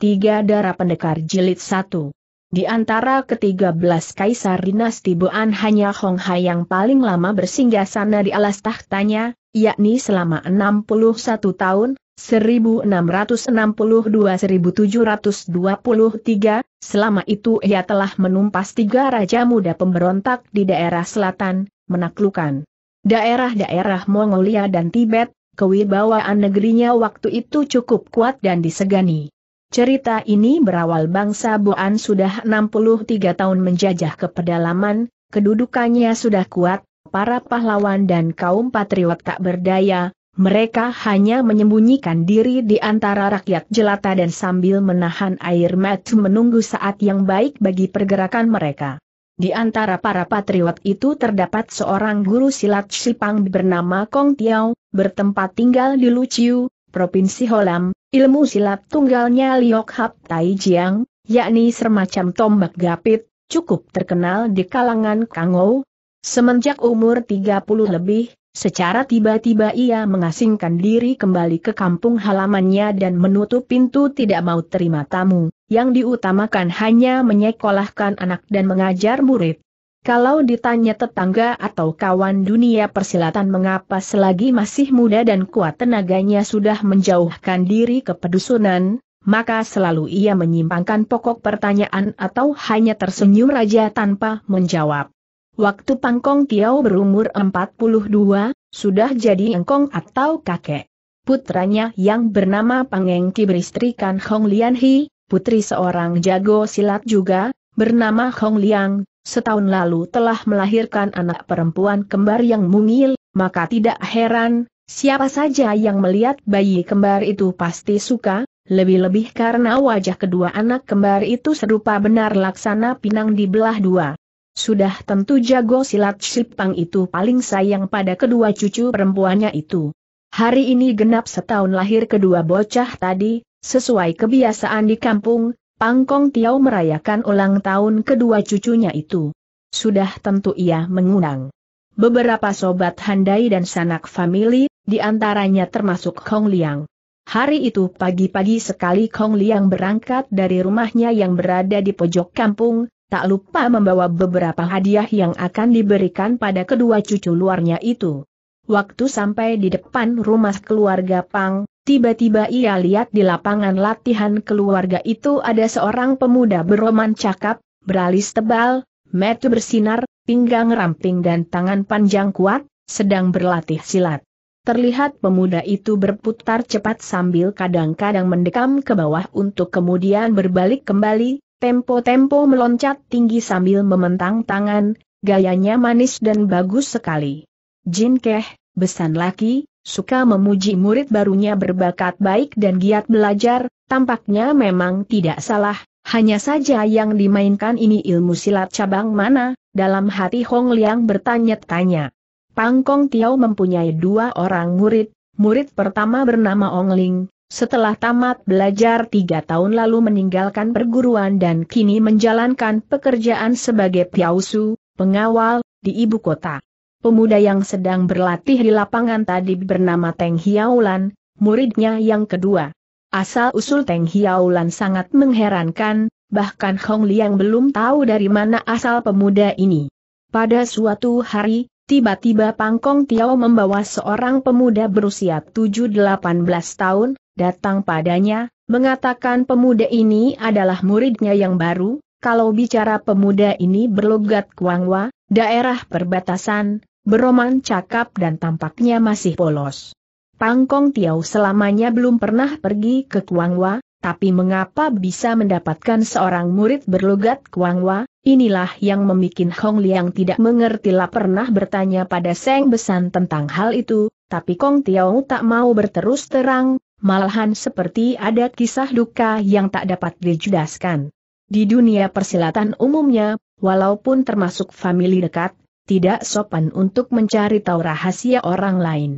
Tiga darah pendekar jilid satu. Di antara ketiga belas kaisar dinasti Boan hanya Hong Hai yang paling lama bersinggah sana di alas tahtanya, yakni selama 61 tahun, 1662-1723, selama itu ia telah menumpas tiga raja muda pemberontak di daerah selatan, menaklukkan daerah-daerah Mongolia dan Tibet, kewibawaan negerinya waktu itu cukup kuat dan disegani. Cerita ini berawal bangsa Boan sudah 63 tahun menjajah ke pedalaman, kedudukannya sudah kuat, para pahlawan dan kaum patriot tak berdaya, mereka hanya menyembunyikan diri di antara rakyat jelata dan sambil menahan air mata menunggu saat yang baik bagi pergerakan mereka. Di antara para patriot itu terdapat seorang guru silat Sipang bernama Kong Tiao, bertempat tinggal di Luciu, Provinsi Holam, Ilmu silat tunggalnya Liok Hap Tai Jiang, yakni semacam tombak gapit, cukup terkenal di kalangan Kangou. Semenjak umur 30 lebih, secara tiba-tiba ia mengasingkan diri kembali ke kampung halamannya dan menutup pintu tidak mau terima tamu, yang diutamakan hanya menyekolahkan anak dan mengajar murid. Kalau ditanya tetangga atau kawan dunia persilatan mengapa selagi masih muda dan kuat tenaganya sudah menjauhkan diri ke pedusunan, maka selalu ia menyimpangkan pokok pertanyaan atau hanya tersenyum raja tanpa menjawab. Waktu Pangkong Tiau berumur 42, sudah jadi engkong atau kakek. Putranya yang bernama Pangeng Ki beristrikan Hong Lian Hi, putri seorang jago silat juga, bernama Hong Liang, setahun lalu telah melahirkan anak perempuan kembar yang mungil, maka tidak heran, siapa saja yang melihat bayi kembar itu pasti suka, lebih-lebih karena wajah kedua anak kembar itu serupa benar laksana pinang di belah dua. Sudah tentu jago silat Sipang itu paling sayang pada kedua cucu perempuannya itu. Hari ini genap setahun lahir kedua bocah tadi, sesuai kebiasaan di kampung, Pangkong Tiau merayakan ulang tahun kedua cucunya itu. Sudah tentu ia mengundang beberapa sobat handai dan sanak famili, di antaranya termasuk Kong Liang. Hari itu pagi-pagi sekali Kong Liang berangkat dari rumahnya yang berada di pojok kampung, tak lupa membawa beberapa hadiah yang akan diberikan pada kedua cucu luarnya itu. Waktu sampai di depan rumah keluarga Pang, Tiba-tiba ia lihat di lapangan latihan keluarga itu ada seorang pemuda beroman cakap, beralis tebal, metu bersinar, pinggang ramping dan tangan panjang kuat, sedang berlatih silat. Terlihat pemuda itu berputar cepat sambil kadang-kadang mendekam ke bawah untuk kemudian berbalik kembali, tempo-tempo meloncat tinggi sambil mementang tangan, gayanya manis dan bagus sekali. Jin Keh, besan laki, suka memuji murid barunya berbakat baik dan giat belajar, tampaknya memang tidak salah, hanya saja yang dimainkan ini ilmu silat cabang mana, dalam hati Hong Liang bertanya-tanya. Pangkong Tiao mempunyai dua orang murid, murid pertama bernama Ong Ling, setelah tamat belajar tiga tahun lalu meninggalkan perguruan dan kini menjalankan pekerjaan sebagai piausu, pengawal, di ibu kota. Pemuda yang sedang berlatih di lapangan tadi bernama Teng Hiaulan, muridnya yang kedua. Asal-usul Teng Hiaulan sangat mengherankan, bahkan Hong Liang belum tahu dari mana asal pemuda ini. Pada suatu hari, tiba-tiba Pangkong Tiao membawa seorang pemuda berusia 7-18 tahun, datang padanya, mengatakan pemuda ini adalah muridnya yang baru, kalau bicara pemuda ini berlogat Kuangwa, daerah perbatasan, beroman cakap dan tampaknya masih polos. Pangkong Tiau selamanya belum pernah pergi ke Kuangwa, tapi mengapa bisa mendapatkan seorang murid berlogat Kuangwa, inilah yang membuat Hong Liang tidak mengerti lah pernah bertanya pada Seng Besan tentang hal itu, tapi Kong Tiau tak mau berterus terang, malahan seperti ada kisah duka yang tak dapat dijudaskan. Di dunia persilatan umumnya, walaupun termasuk famili dekat, tidak sopan untuk mencari tahu rahasia orang lain.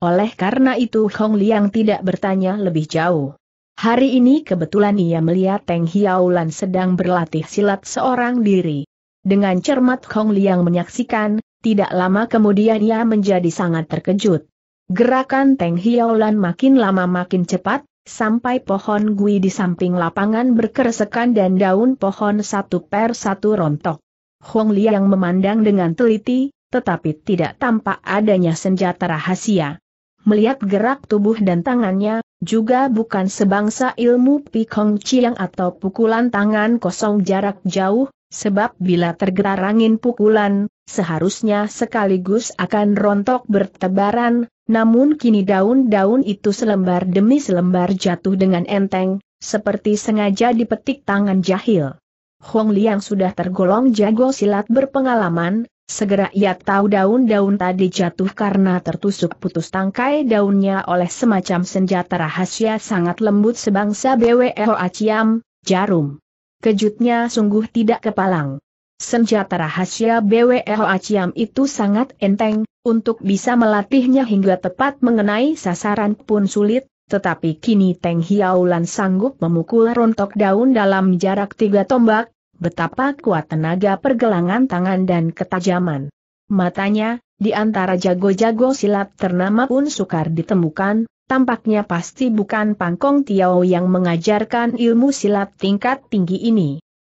Oleh karena itu Hong Liang tidak bertanya lebih jauh. Hari ini kebetulan ia melihat Teng Hiaulan sedang berlatih silat seorang diri. Dengan cermat Hong Liang menyaksikan, tidak lama kemudian ia menjadi sangat terkejut. Gerakan Teng Hiaulan makin lama makin cepat, sampai pohon gui di samping lapangan berkeresekan dan daun pohon satu per satu rontok. Hong Liang memandang dengan teliti, tetapi tidak tampak adanya senjata rahasia. Melihat gerak tubuh dan tangannya, juga bukan sebangsa ilmu pikong Chiang atau pukulan tangan kosong jarak jauh, sebab bila tergerak angin pukulan, seharusnya sekaligus akan rontok bertebaran, namun kini daun-daun itu selembar demi selembar jatuh dengan enteng, seperti sengaja dipetik tangan jahil. Hong Liang sudah tergolong jago silat berpengalaman, segera ia tahu daun-daun tadi jatuh karena tertusuk putus tangkai daunnya oleh semacam senjata rahasia sangat lembut sebangsa BWO Aciam, jarum. Kejutnya sungguh tidak kepalang. Senjata rahasia BWO Aciam itu sangat enteng, untuk bisa melatihnya hingga tepat mengenai sasaran pun sulit, tetapi kini Teng Hiaulan sanggup memukul rontok daun dalam jarak tiga tombak, Betapa kuat tenaga pergelangan tangan dan ketajaman. Matanya, di antara jago-jago silat ternama pun sukar ditemukan, tampaknya pasti bukan Pangkong Tiao yang mengajarkan ilmu silat tingkat tinggi ini.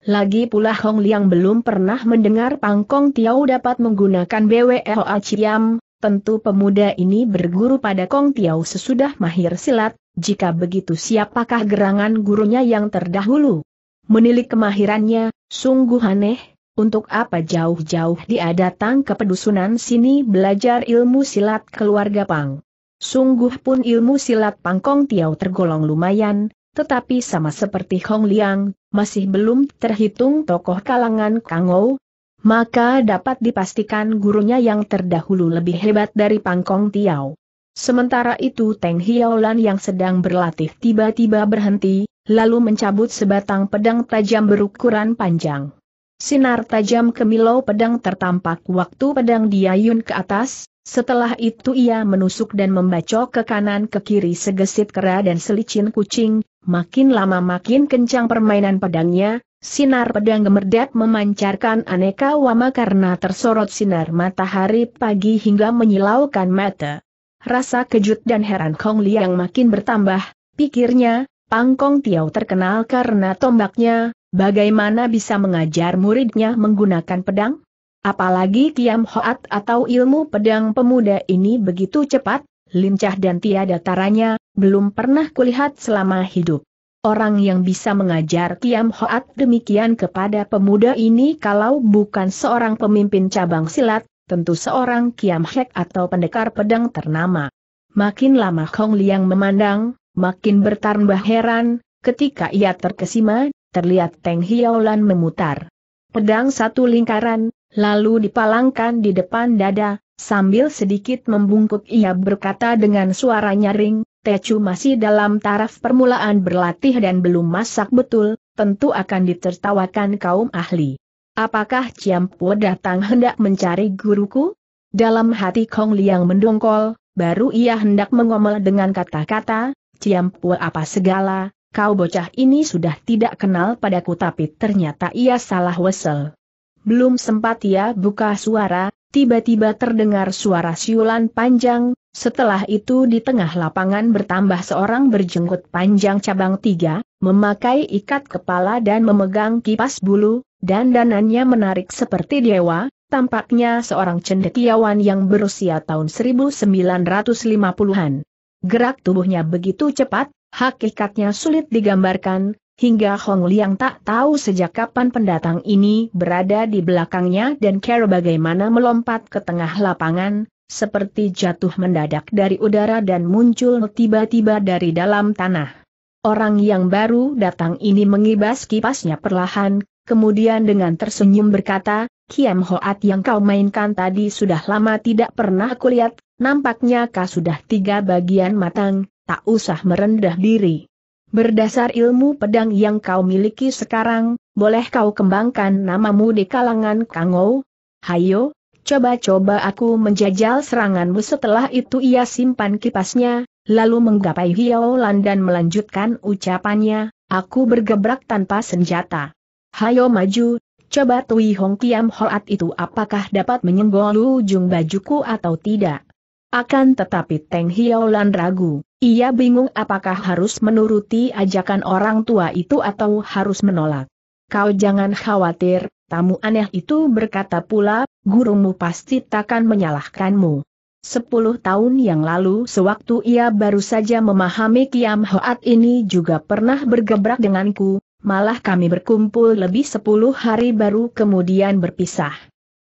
Lagi pula Hong Liang belum pernah mendengar Pangkong Tiao dapat menggunakan BWLA Ciam, tentu pemuda ini berguru pada Kong Tiao sesudah mahir silat, jika begitu siapakah gerangan gurunya yang terdahulu? Menilik kemahirannya, sungguh aneh, untuk apa jauh-jauh dia datang ke pedusunan sini belajar ilmu silat keluarga Pang. Sungguh pun ilmu silat Pangkong Tiau tergolong lumayan, tetapi sama seperti Hong Liang, masih belum terhitung tokoh kalangan Kangou, maka dapat dipastikan gurunya yang terdahulu lebih hebat dari Pangkong Tiau. Sementara itu Teng Hiaolan yang sedang berlatih tiba-tiba berhenti, lalu mencabut sebatang pedang tajam berukuran panjang. Sinar tajam kemilau pedang tertampak waktu pedang diayun ke atas, setelah itu ia menusuk dan membacok ke kanan ke kiri segesit kera dan selicin kucing, makin lama makin kencang permainan pedangnya, sinar pedang gemerdet memancarkan aneka wama karena tersorot sinar matahari pagi hingga menyilaukan mata. Rasa kejut dan heran Kong Liang makin bertambah, pikirnya, Pangkong Tiau terkenal karena tombaknya, bagaimana bisa mengajar muridnya menggunakan pedang? Apalagi Kiam Hoat atau ilmu pedang pemuda ini begitu cepat, lincah dan tiada taranya, belum pernah kulihat selama hidup. Orang yang bisa mengajar Kiam Hoat demikian kepada pemuda ini kalau bukan seorang pemimpin cabang silat, tentu seorang Kiam Hek atau pendekar pedang ternama. Makin lama Hong Liang memandang, Makin bertambah heran, ketika ia terkesima, terlihat Teng Hiaolan memutar pedang satu lingkaran, lalu dipalangkan di depan dada, sambil sedikit membungkuk ia berkata dengan suara nyaring, Tecu masih dalam taraf permulaan berlatih dan belum masak betul, tentu akan ditertawakan kaum ahli. Apakah Ciampu datang hendak mencari guruku? Dalam hati Kong Liang mendongkol, baru ia hendak mengomel dengan kata-kata, Ciampua apa segala, kau bocah ini sudah tidak kenal padaku tapi ternyata ia salah wesel. Belum sempat ia buka suara, tiba-tiba terdengar suara siulan panjang, setelah itu di tengah lapangan bertambah seorang berjenggot panjang cabang tiga, memakai ikat kepala dan memegang kipas bulu, dan danannya menarik seperti dewa, tampaknya seorang cendekiawan yang berusia tahun 1950-an. Gerak tubuhnya begitu cepat, hakikatnya sulit digambarkan, hingga Hong Liang tak tahu sejak kapan pendatang ini berada di belakangnya dan Care bagaimana melompat ke tengah lapangan, seperti jatuh mendadak dari udara dan muncul tiba-tiba dari dalam tanah. Orang yang baru datang ini mengibas kipasnya perlahan, kemudian dengan tersenyum berkata, Kiam Hoat yang kau mainkan tadi sudah lama tidak pernah kulihat, nampaknya kau sudah tiga bagian matang, tak usah merendah diri. Berdasar ilmu pedang yang kau miliki sekarang, boleh kau kembangkan namamu di kalangan Kangou? Hayo, coba-coba aku menjajal seranganmu setelah itu ia simpan kipasnya, lalu menggapai Hiaolan dan melanjutkan ucapannya, aku bergebrak tanpa senjata. Hayo maju, Coba Tui Hong Kiam Hoat itu apakah dapat menyenggol ujung bajuku atau tidak. Akan tetapi Teng Lan ragu, ia bingung apakah harus menuruti ajakan orang tua itu atau harus menolak. Kau jangan khawatir, tamu aneh itu berkata pula, gurumu pasti takkan menyalahkanmu. Sepuluh tahun yang lalu sewaktu ia baru saja memahami Kiam Hoat ini juga pernah bergebrak denganku, malah kami berkumpul lebih sepuluh hari baru kemudian berpisah.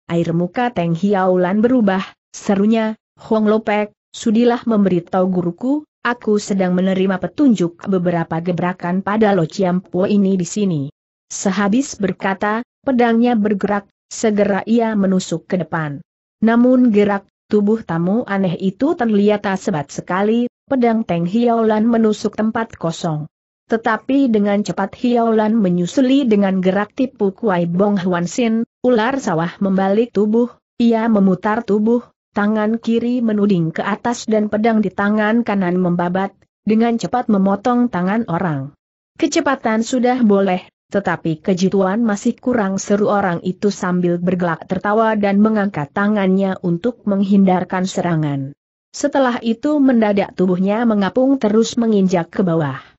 Air muka Teng Hiaulan berubah, serunya, Huang Lopek, sudilah memberitahu guruku, aku sedang menerima petunjuk beberapa gebrakan pada Lo Chiampo ini di sini. Sehabis berkata, pedangnya bergerak, segera ia menusuk ke depan. Namun gerak tubuh tamu aneh itu terlihat sebat sekali, pedang Teng Hiaulan menusuk tempat kosong. Tetapi dengan cepat Hiaulan menyusuli dengan gerak tipu Kuai Bong Huan Sin, ular sawah membalik tubuh, ia memutar tubuh, tangan kiri menuding ke atas dan pedang di tangan kanan membabat, dengan cepat memotong tangan orang. Kecepatan sudah boleh, tetapi kejituan masih kurang seru orang itu sambil bergelak tertawa dan mengangkat tangannya untuk menghindarkan serangan. Setelah itu mendadak tubuhnya mengapung terus menginjak ke bawah.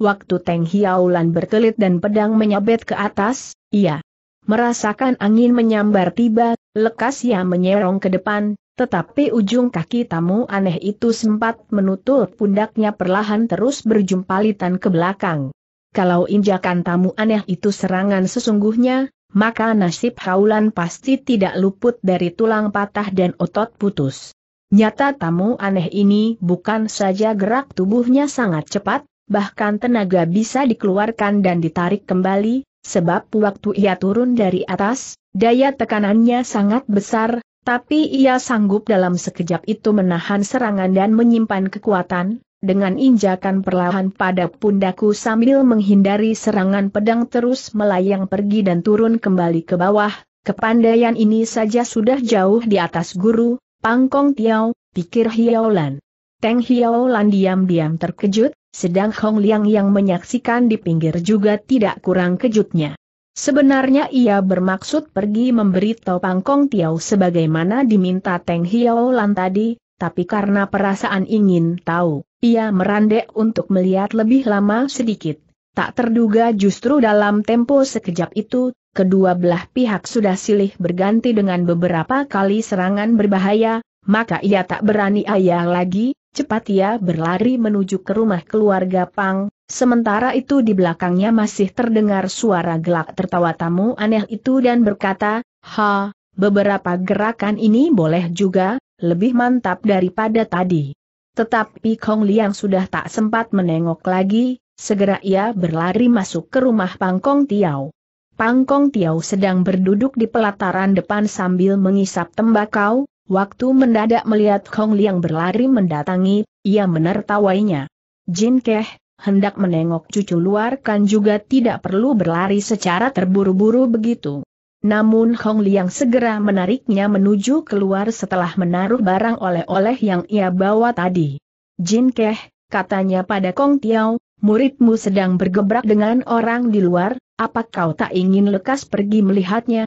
Waktu Teng Hiaulan berkelit dan pedang menyabet ke atas, ia merasakan angin menyambar tiba, lekas ia menyerong ke depan, tetapi ujung kaki tamu aneh itu sempat menutup pundaknya perlahan terus berjumpalitan ke belakang. Kalau injakan tamu aneh itu serangan sesungguhnya, maka nasib Haulan pasti tidak luput dari tulang patah dan otot putus. Nyata tamu aneh ini bukan saja gerak tubuhnya sangat cepat, bahkan tenaga bisa dikeluarkan dan ditarik kembali, sebab waktu ia turun dari atas, daya tekanannya sangat besar, tapi ia sanggup dalam sekejap itu menahan serangan dan menyimpan kekuatan, dengan injakan perlahan pada pundaku sambil menghindari serangan pedang terus melayang pergi dan turun kembali ke bawah, kepandaian ini saja sudah jauh di atas guru, pangkong tiao, pikir Hiaolan. Teng Hiaolan diam-diam terkejut, sedang Hong Liang yang menyaksikan di pinggir juga tidak kurang kejutnya. Sebenarnya ia bermaksud pergi memberi memberitahu Kong Tiao sebagaimana diminta Teng Hiao Lan tadi, tapi karena perasaan ingin tahu, ia merandek untuk melihat lebih lama sedikit. Tak terduga justru dalam tempo sekejap itu, kedua belah pihak sudah silih berganti dengan beberapa kali serangan berbahaya, maka ia tak berani ayah lagi, Cepat ia berlari menuju ke rumah keluarga Pang, sementara itu di belakangnya masih terdengar suara gelak tertawa tamu aneh itu dan berkata, Ha, beberapa gerakan ini boleh juga, lebih mantap daripada tadi. Tetapi Kong Liang sudah tak sempat menengok lagi, segera ia berlari masuk ke rumah Pang Kong Tiao. Pang Kong Tiao sedang berduduk di pelataran depan sambil mengisap tembakau, Waktu mendadak melihat Kong Liang berlari mendatangi, ia menertawainya. Jin Keh, hendak menengok cucu luar kan juga tidak perlu berlari secara terburu-buru begitu. Namun Hong Liang segera menariknya menuju keluar setelah menaruh barang oleh-oleh yang ia bawa tadi. Jin Keh, katanya pada Kong Tiao, muridmu sedang bergebrak dengan orang di luar, apa kau tak ingin lekas pergi melihatnya?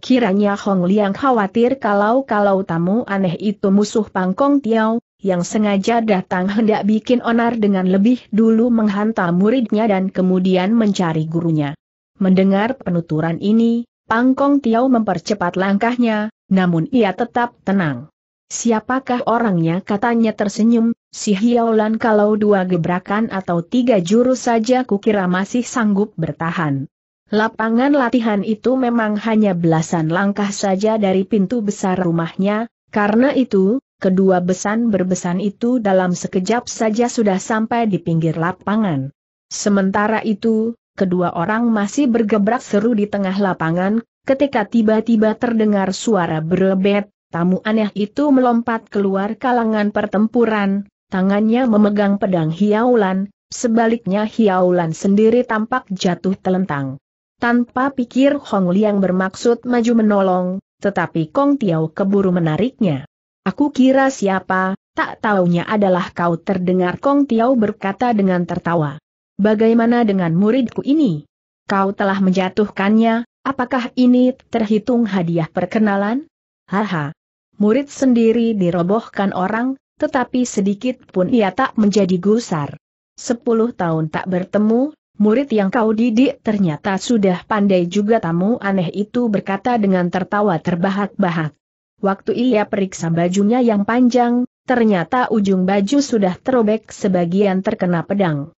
Kiranya Hong Liang khawatir kalau-kalau tamu aneh itu musuh Pangkong Tiao, yang sengaja datang hendak bikin onar dengan lebih dulu menghantam muridnya dan kemudian mencari gurunya. Mendengar penuturan ini, Pangkong Tiao mempercepat langkahnya, namun ia tetap tenang. Siapakah orangnya katanya tersenyum, si Hiaolan kalau dua gebrakan atau tiga jurus saja kukira masih sanggup bertahan. Lapangan latihan itu memang hanya belasan langkah saja dari pintu besar rumahnya, karena itu, kedua besan berbesan itu dalam sekejap saja sudah sampai di pinggir lapangan. Sementara itu, kedua orang masih bergebrak seru di tengah lapangan, ketika tiba-tiba terdengar suara berebet, tamu aneh itu melompat keluar kalangan pertempuran, tangannya memegang pedang hiaulan, sebaliknya hiaulan sendiri tampak jatuh telentang. Tanpa pikir Hong Liang bermaksud maju menolong, tetapi Kong Tiao keburu menariknya. Aku kira siapa, tak taunya adalah kau terdengar Kong Tiao berkata dengan tertawa. Bagaimana dengan muridku ini? Kau telah menjatuhkannya, apakah ini terhitung hadiah perkenalan? Haha. Murid sendiri dirobohkan orang, tetapi sedikit pun ia tak menjadi gusar. Sepuluh tahun tak bertemu, murid yang kau didik ternyata sudah pandai juga tamu aneh itu berkata dengan tertawa terbahak-bahak. Waktu ia periksa bajunya yang panjang, ternyata ujung baju sudah terobek sebagian terkena pedang.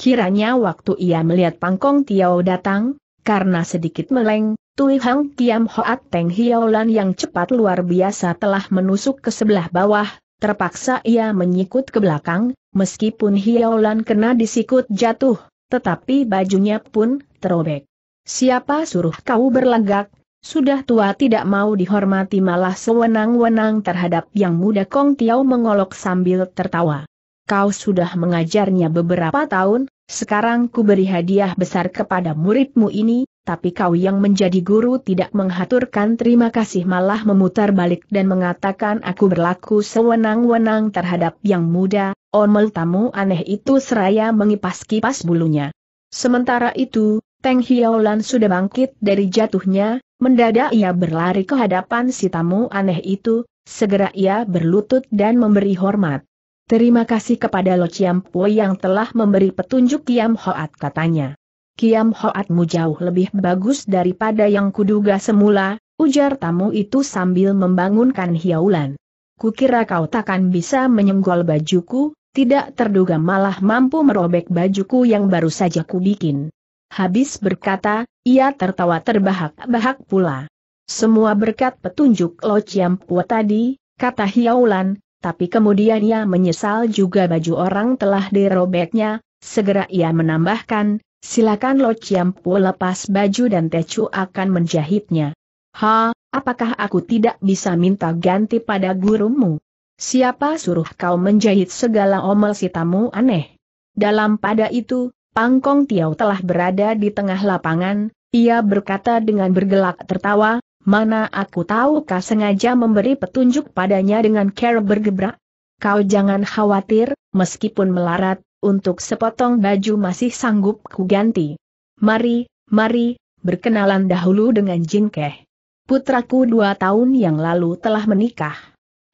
Kiranya waktu ia melihat Pangkong Tiao datang, karena sedikit meleng, Tui Hang Kiam Hoat Teng Hiaolan yang cepat luar biasa telah menusuk ke sebelah bawah, terpaksa ia menyikut ke belakang, meskipun Hiaolan kena disikut jatuh, tetapi bajunya pun terobek. Siapa suruh kau berlenggak? Sudah tua tidak mau dihormati malah sewenang-wenang terhadap yang muda Kong Tiao mengolok sambil tertawa. Kau sudah mengajarnya beberapa tahun, sekarang ku beri hadiah besar kepada muridmu ini, tapi kau yang menjadi guru tidak menghaturkan terima kasih malah memutar balik dan mengatakan aku berlaku sewenang-wenang terhadap yang muda, Omel tamu aneh itu seraya mengipas-kipas bulunya. Sementara itu, Teng Hiaolan sudah bangkit dari jatuhnya, mendadak ia berlari ke hadapan si tamu aneh itu, segera ia berlutut dan memberi hormat. Terima kasih kepada Lo Chiam Po yang telah memberi petunjuk Kiam Hoat katanya. Kiam Hoatmu jauh lebih bagus daripada yang kuduga semula, ujar tamu itu sambil membangunkan Hiaulan. Kukira kau takkan bisa menyenggol bajuku, tidak terduga malah mampu merobek bajuku yang baru saja kubikin. Habis berkata, ia tertawa terbahak-bahak pula. Semua berkat petunjuk Lo Chiam Pua tadi, kata Hiaulan, tapi kemudian ia menyesal juga baju orang telah dirobeknya, segera ia menambahkan, silakan Lo Chiam Pua lepas baju dan Tecu akan menjahitnya. Ha, apakah aku tidak bisa minta ganti pada gurumu? Siapa suruh kau menjahit segala omel si tamu aneh? Dalam pada itu, Pangkong Tiau telah berada di tengah lapangan, ia berkata dengan bergelak tertawa, mana aku tahu kau sengaja memberi petunjuk padanya dengan care bergebrak? Kau jangan khawatir, meskipun melarat, untuk sepotong baju masih sanggup ku ganti. Mari, mari, berkenalan dahulu dengan Jinkeh. Putraku dua tahun yang lalu telah menikah.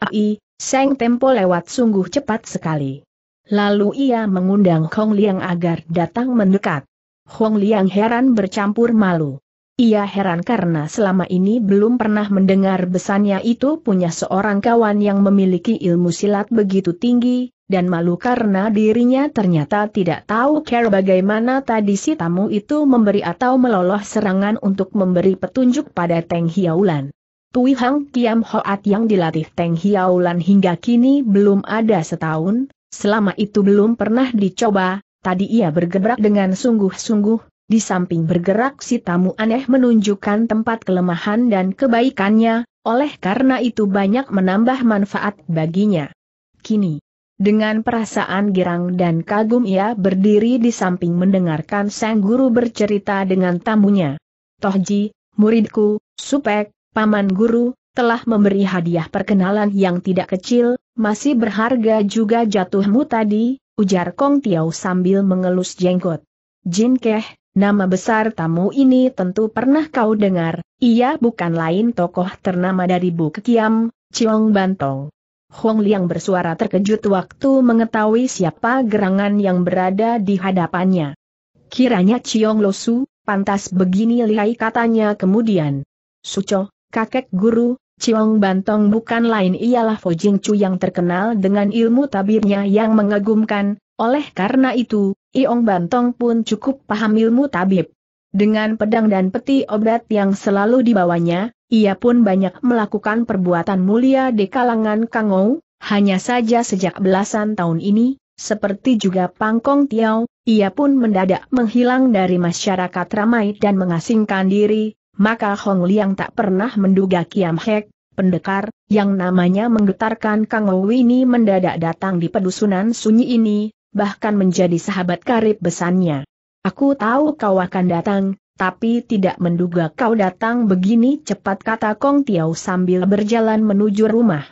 Ai, Seng Tempo lewat sungguh cepat sekali. Lalu ia mengundang Hong Liang agar datang mendekat. Hong Liang heran bercampur malu. Ia heran karena selama ini belum pernah mendengar besannya itu punya seorang kawan yang memiliki ilmu silat begitu tinggi, dan malu karena dirinya ternyata tidak tahu care bagaimana tadi si tamu itu memberi atau meloloh serangan untuk memberi petunjuk pada Teng Hiaulan. Tui Hang Kiam Hoat yang dilatih Teng Hiaulan hingga kini belum ada setahun, selama itu belum pernah dicoba, tadi ia bergerak dengan sungguh-sungguh, di samping bergerak si tamu aneh menunjukkan tempat kelemahan dan kebaikannya, oleh karena itu banyak menambah manfaat baginya. Kini, dengan perasaan girang dan kagum ia berdiri di samping mendengarkan sang guru bercerita dengan tamunya. Tohji, muridku, supek, Paman Guru, telah memberi hadiah perkenalan yang tidak kecil, masih berharga juga jatuhmu tadi, ujar Kong Tiao sambil mengelus jenggot. Jin Keh, nama besar tamu ini tentu pernah kau dengar, ia bukan lain tokoh ternama dari Buk Kiam, Ciong Bantong. Hong Liang bersuara terkejut waktu mengetahui siapa gerangan yang berada di hadapannya. Kiranya Ciong Losu, pantas begini lihai katanya kemudian. Sucoh, kakek guru, Ciong Bantong bukan lain ialah Fo Chu yang terkenal dengan ilmu tabirnya yang mengagumkan, oleh karena itu, Iong Bantong pun cukup paham ilmu tabib. Dengan pedang dan peti obat yang selalu dibawanya, ia pun banyak melakukan perbuatan mulia di kalangan Kangou, hanya saja sejak belasan tahun ini, seperti juga Pangkong Tiao, ia pun mendadak menghilang dari masyarakat ramai dan mengasingkan diri, maka Hong Liang tak pernah menduga Kiam Hek, pendekar, yang namanya menggetarkan Kang ini mendadak datang di pedusunan sunyi ini, bahkan menjadi sahabat karib besannya. Aku tahu kau akan datang, tapi tidak menduga kau datang begini cepat kata Kong Tiao sambil berjalan menuju rumah.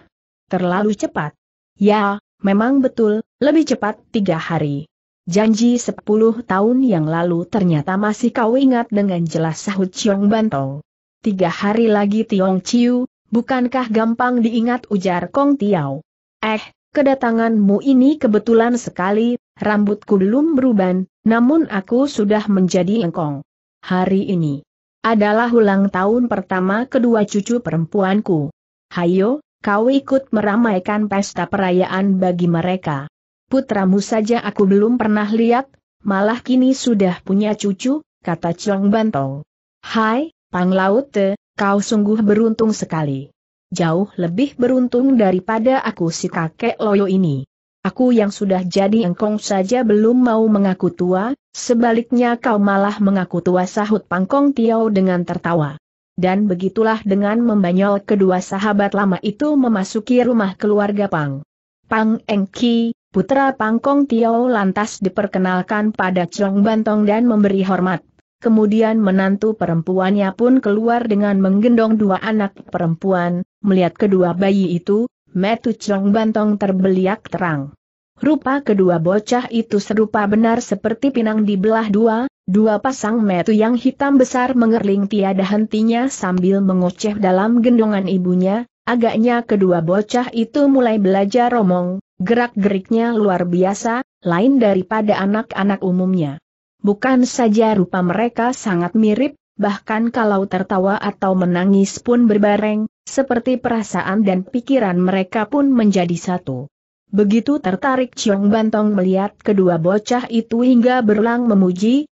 Terlalu cepat. Ya, memang betul, lebih cepat tiga hari. Janji sepuluh tahun yang lalu ternyata masih kau ingat dengan jelas sahut Chiong Bantol. Tiga hari lagi Tiong Chiu, bukankah gampang diingat ujar Kong Tiao. Eh, kedatanganmu ini kebetulan sekali, rambutku belum beruban, namun aku sudah menjadi engkong. Hari ini adalah ulang tahun pertama kedua cucu perempuanku. Hayo, kau ikut meramaikan pesta perayaan bagi mereka putramu saja aku belum pernah lihat, malah kini sudah punya cucu, kata Chong Bantong. Hai, Pang Laute, kau sungguh beruntung sekali. Jauh lebih beruntung daripada aku si kakek loyo ini. Aku yang sudah jadi engkong saja belum mau mengaku tua, sebaliknya kau malah mengaku tua sahut Pangkong Tiao dengan tertawa. Dan begitulah dengan membanyol kedua sahabat lama itu memasuki rumah keluarga Pang. Pang Engki, Putra Pangkong Tiao lantas diperkenalkan pada Chong Bantong dan memberi hormat. Kemudian menantu perempuannya pun keluar dengan menggendong dua anak perempuan, melihat kedua bayi itu, metu Chong Bantong terbeliak terang. Rupa kedua bocah itu serupa benar seperti pinang di belah dua, dua pasang metu yang hitam besar mengerling tiada hentinya sambil mengoceh dalam gendongan ibunya, agaknya kedua bocah itu mulai belajar omong, Gerak-geriknya luar biasa, lain daripada anak-anak umumnya. Bukan saja rupa mereka sangat mirip, bahkan kalau tertawa atau menangis pun berbareng, seperti perasaan dan pikiran mereka pun menjadi satu. Begitu tertarik Ciong Bantong melihat kedua bocah itu hingga berlang memuji,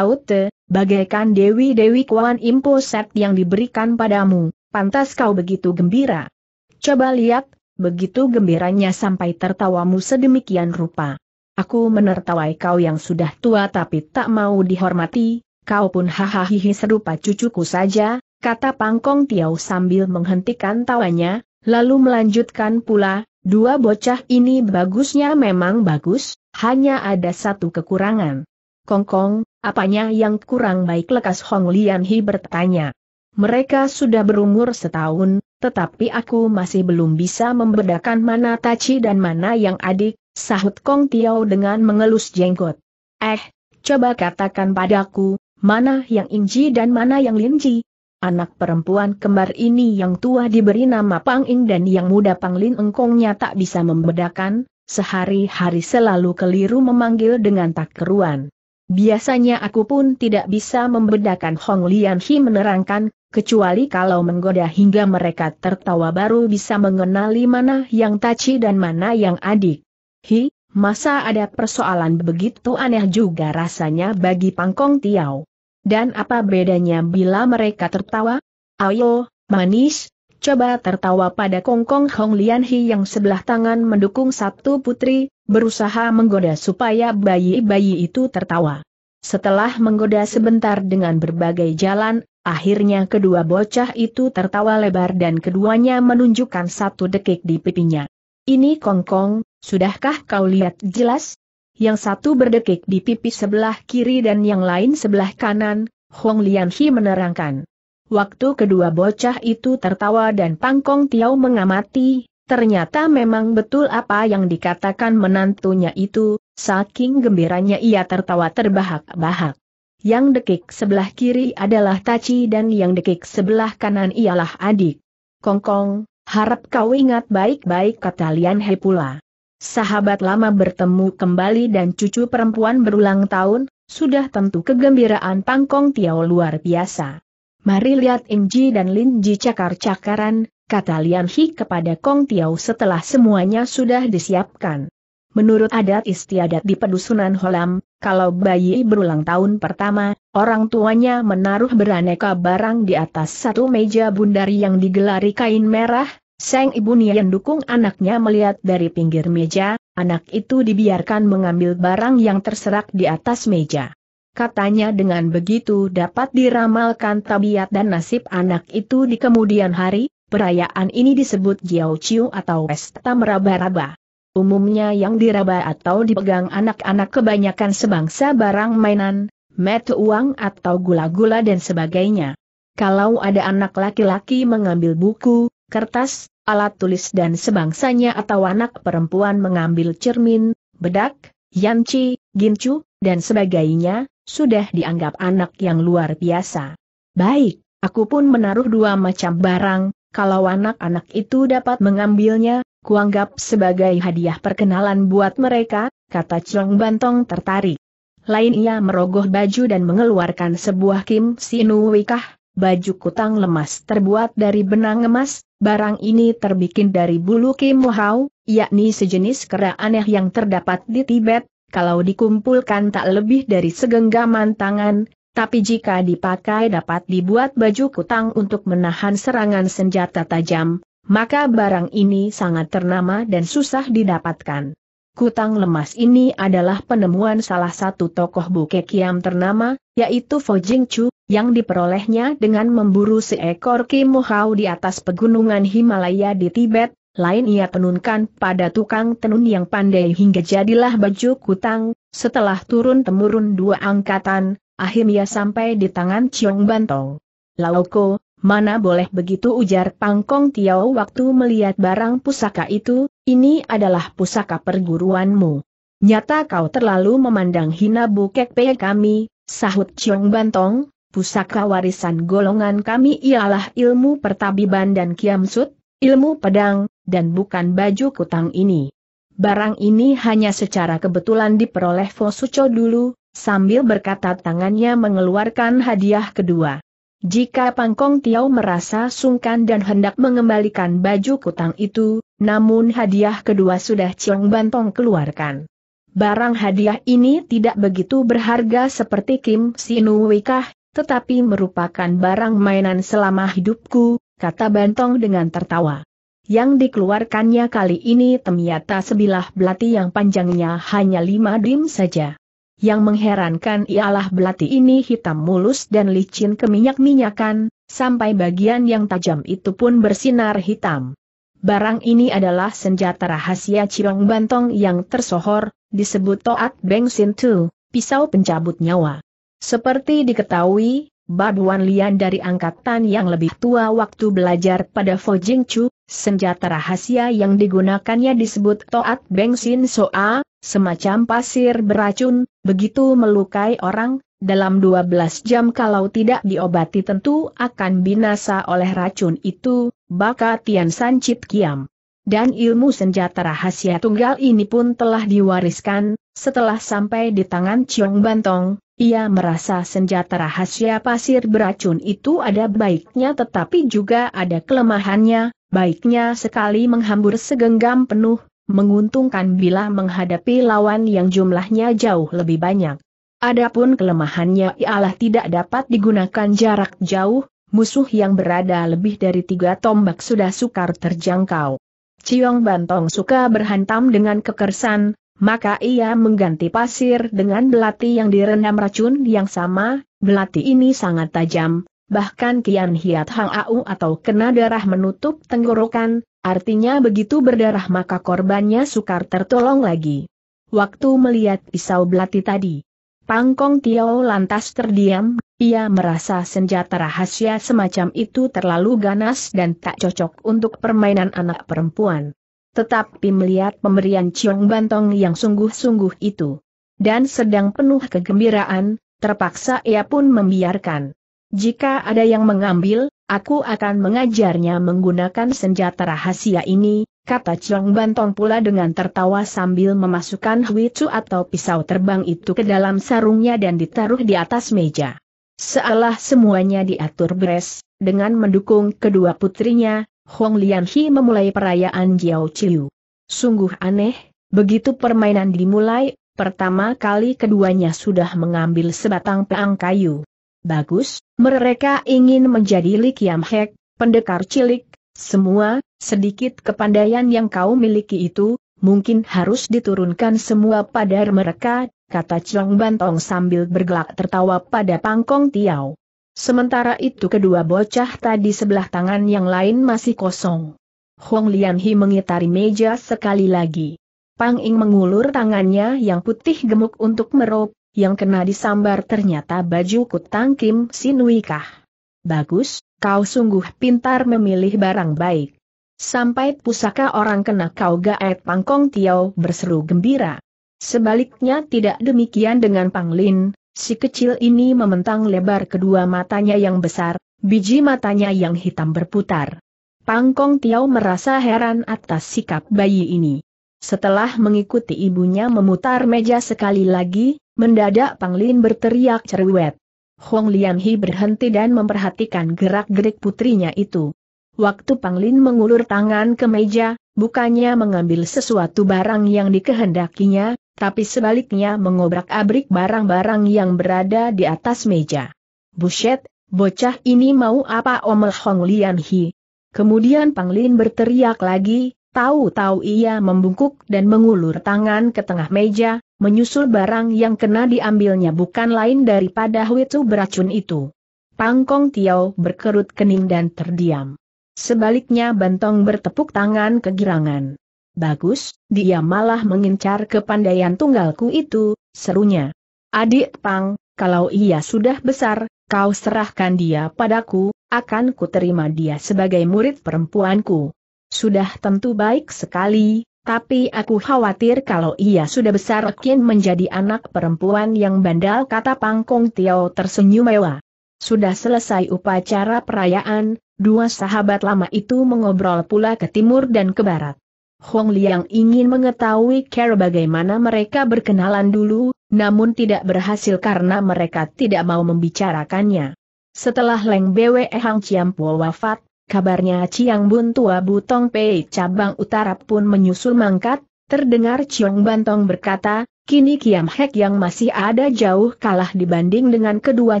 Te, bagaikan Dewi-Dewi Kuan Imposet yang diberikan padamu, pantas kau begitu gembira. Coba lihat, begitu gembiranya sampai tertawamu sedemikian rupa. Aku menertawai kau yang sudah tua tapi tak mau dihormati, kau pun hahaha serupa cucuku saja, kata Pangkong Tiau sambil menghentikan tawanya, lalu melanjutkan pula, dua bocah ini bagusnya memang bagus, hanya ada satu kekurangan. Kongkong, apanya yang kurang baik lekas Hong Lian Hi bertanya. Mereka sudah berumur setahun, tetapi aku masih belum bisa membedakan mana Taci dan mana yang adik, sahut Kong Tiao dengan mengelus jenggot. Eh, coba katakan padaku, mana yang Inji dan mana yang Linji? Anak perempuan kembar ini yang tua diberi nama Pang Ing dan yang muda Pang Lin Engkongnya tak bisa membedakan, sehari-hari selalu keliru memanggil dengan tak keruan. Biasanya aku pun tidak bisa membedakan Hong Lian menerangkan, kecuali kalau menggoda hingga mereka tertawa baru bisa mengenali mana yang Taci dan mana yang adik. Hi, masa ada persoalan begitu aneh juga rasanya bagi Pangkong Tiao. Dan apa bedanya bila mereka tertawa? Ayo, manis, coba tertawa pada Kongkong Hong Lian yang sebelah tangan mendukung satu putri, berusaha menggoda supaya bayi-bayi itu tertawa. Setelah menggoda sebentar dengan berbagai jalan, akhirnya kedua bocah itu tertawa lebar dan keduanya menunjukkan satu dekik di pipinya. Ini kongkong, sudahkah kau lihat jelas? Yang satu berdekik di pipi sebelah kiri dan yang lain sebelah kanan, Hong Lianhi menerangkan. Waktu kedua bocah itu tertawa dan Pangkong Tiau mengamati, Ternyata memang betul apa yang dikatakan menantunya itu, saking gembiranya ia tertawa terbahak-bahak. Yang dekik sebelah kiri adalah Taci dan yang dekik sebelah kanan ialah adik. Kongkong, harap kau ingat baik-baik kata Lian He pula. Sahabat lama bertemu kembali dan cucu perempuan berulang tahun, sudah tentu kegembiraan Pangkong Tiao luar biasa. Mari lihat Inji dan Linji cakar-cakaran, kata Lian Hi kepada Kong Tiao setelah semuanya sudah disiapkan. Menurut adat istiadat di pedusunan Holam, kalau bayi berulang tahun pertama, orang tuanya menaruh beraneka barang di atas satu meja bundar yang digelari kain merah, Seng ibu Nian dukung anaknya melihat dari pinggir meja, anak itu dibiarkan mengambil barang yang terserak di atas meja. Katanya dengan begitu dapat diramalkan tabiat dan nasib anak itu di kemudian hari, Perayaan ini disebut Jiao Chiu atau Pesta Meraba-Raba. Umumnya yang diraba atau dipegang anak-anak kebanyakan sebangsa barang mainan, met uang atau gula-gula dan sebagainya. Kalau ada anak laki-laki mengambil buku, kertas, alat tulis dan sebangsanya atau anak perempuan mengambil cermin, bedak, yanci, gincu, dan sebagainya, sudah dianggap anak yang luar biasa. Baik, aku pun menaruh dua macam barang, kalau anak-anak itu dapat mengambilnya, kuanggap sebagai hadiah perkenalan buat mereka, kata Chong Bantong tertarik. Lain ia merogoh baju dan mengeluarkan sebuah kim sinuwikah, baju kutang lemas terbuat dari benang emas, barang ini terbikin dari bulu kim wahau, yakni sejenis kera aneh yang terdapat di Tibet, kalau dikumpulkan tak lebih dari segenggaman tangan, tapi jika dipakai dapat dibuat baju kutang untuk menahan serangan senjata tajam, maka barang ini sangat ternama dan susah didapatkan. Kutang lemas ini adalah penemuan salah satu tokoh bukekiam ternama, yaitu Fo Jing Chu, yang diperolehnya dengan memburu seekor kimuhau di atas pegunungan Himalaya di Tibet, lain ia tenunkan pada tukang tenun yang pandai hingga jadilah baju kutang, setelah turun-temurun dua angkatan, akhirnya sampai di tangan Chiong Bantong. Lauko, mana boleh begitu ujar Pangkong Tiao waktu melihat barang pusaka itu, ini adalah pusaka perguruanmu. Nyata kau terlalu memandang hina bukek pe kami, sahut Chiong Bantong, pusaka warisan golongan kami ialah ilmu pertabiban dan kiamsut, ilmu pedang, dan bukan baju kutang ini. Barang ini hanya secara kebetulan diperoleh Fosucho dulu, Sambil berkata tangannya mengeluarkan hadiah kedua. Jika Pangkong Tiau merasa sungkan dan hendak mengembalikan baju kutang itu, namun hadiah kedua sudah Ciong Bantong keluarkan. Barang hadiah ini tidak begitu berharga seperti Kim Sinu Wikah, tetapi merupakan barang mainan selama hidupku, kata Bantong dengan tertawa. Yang dikeluarkannya kali ini ternyata sebilah belati yang panjangnya hanya lima dim saja. Yang mengherankan ialah belati ini hitam mulus dan licin keminyak-minyakan, sampai bagian yang tajam itu pun bersinar hitam. Barang ini adalah senjata rahasia Cirong Bantong yang tersohor, disebut Toat Beng Sin Tu, pisau pencabut nyawa. Seperti diketahui, Babuan Lian dari angkatan yang lebih tua waktu belajar pada Fo Jing Chu, senjata rahasia yang digunakannya disebut Toat Beng Soa, semacam pasir beracun, begitu melukai orang, dalam 12 jam kalau tidak diobati tentu akan binasa oleh racun itu, baka Tian San Chit Kiam. Dan ilmu senjata rahasia tunggal ini pun telah diwariskan, setelah sampai di tangan Chiong Bantong, ia merasa senjata rahasia pasir beracun itu ada baiknya tetapi juga ada kelemahannya, baiknya sekali menghambur segenggam penuh, menguntungkan bila menghadapi lawan yang jumlahnya jauh lebih banyak. Adapun kelemahannya ialah tidak dapat digunakan jarak jauh, musuh yang berada lebih dari tiga tombak sudah sukar terjangkau. Ciong Bantong suka berhantam dengan kekersan, maka ia mengganti pasir dengan belati yang direndam racun yang sama, belati ini sangat tajam, bahkan kian hiat hang au atau kena darah menutup tenggorokan, artinya begitu berdarah maka korbannya sukar tertolong lagi. Waktu melihat pisau belati tadi, Pangkong Tiao lantas terdiam, ia merasa senjata rahasia semacam itu terlalu ganas dan tak cocok untuk permainan anak perempuan. Tetapi melihat pemberian Ciong Bantong yang sungguh-sungguh itu. Dan sedang penuh kegembiraan, terpaksa ia pun membiarkan. Jika ada yang mengambil, aku akan mengajarnya menggunakan senjata rahasia ini, kata Ciong Bantong pula dengan tertawa sambil memasukkan huitu atau pisau terbang itu ke dalam sarungnya dan ditaruh di atas meja. Seolah semuanya diatur beres, dengan mendukung kedua putrinya, Hong Lianhi memulai perayaan Jiao Chiu. Sungguh aneh, begitu permainan dimulai, pertama kali keduanya sudah mengambil sebatang peang kayu. Bagus, mereka ingin menjadi Li Kiam Hek, pendekar cilik, semua, sedikit kepandaian yang kau miliki itu, mungkin harus diturunkan semua pada mereka, kata Chong Bantong sambil bergelak tertawa pada Pangkong Tiao. Sementara itu kedua bocah tadi sebelah tangan yang lain masih kosong. Huang Lian mengitari meja sekali lagi. Pang Ing mengulur tangannya yang putih gemuk untuk merop, yang kena disambar ternyata baju kutang Kim Wikah. Bagus, kau sungguh pintar memilih barang baik. Sampai pusaka orang kena kau gaet Pangkong Tiao berseru gembira. Sebaliknya tidak demikian dengan Pang Lin. Si kecil ini mementang lebar kedua matanya yang besar, biji matanya yang hitam berputar. Pangkong Tiau merasa heran atas sikap bayi ini. Setelah mengikuti ibunya memutar meja sekali lagi, mendadak Panglin berteriak cerewet. Huang Lianhi berhenti dan memperhatikan gerak-gerik putrinya itu. Waktu Panglin mengulur tangan ke meja, bukannya mengambil sesuatu barang yang dikehendakinya, tapi sebaliknya mengobrak-abrik barang-barang yang berada di atas meja. Buset, bocah ini mau apa omel Hong Lian Hi? Kemudian Panglin berteriak lagi, tahu-tahu ia membungkuk dan mengulur tangan ke tengah meja, menyusul barang yang kena diambilnya bukan lain daripada huitu beracun itu. Pangkong Tiao berkerut kening dan terdiam. Sebaliknya Bantong bertepuk tangan kegirangan. Bagus, dia malah mengincar kepandaian tunggalku itu, serunya. Adik Pang, kalau ia sudah besar, kau serahkan dia padaku, akan kuterima dia sebagai murid perempuanku. Sudah tentu baik sekali, tapi aku khawatir kalau ia sudah besar akan menjadi anak perempuan yang bandal kata Pang Pangkong Tio tersenyum mewah. Sudah selesai upacara perayaan, dua sahabat lama itu mengobrol pula ke timur dan ke barat. Hong Liang ingin mengetahui cara bagaimana mereka berkenalan dulu, namun tidak berhasil karena mereka tidak mau membicarakannya. Setelah Leng Bwe Hang Chiampo wafat, kabarnya Chiang Bun Tua Butong Pei cabang utara pun menyusul mangkat, terdengar Chiang Bantong berkata, kini Kiam Hek yang masih ada jauh kalah dibanding dengan kedua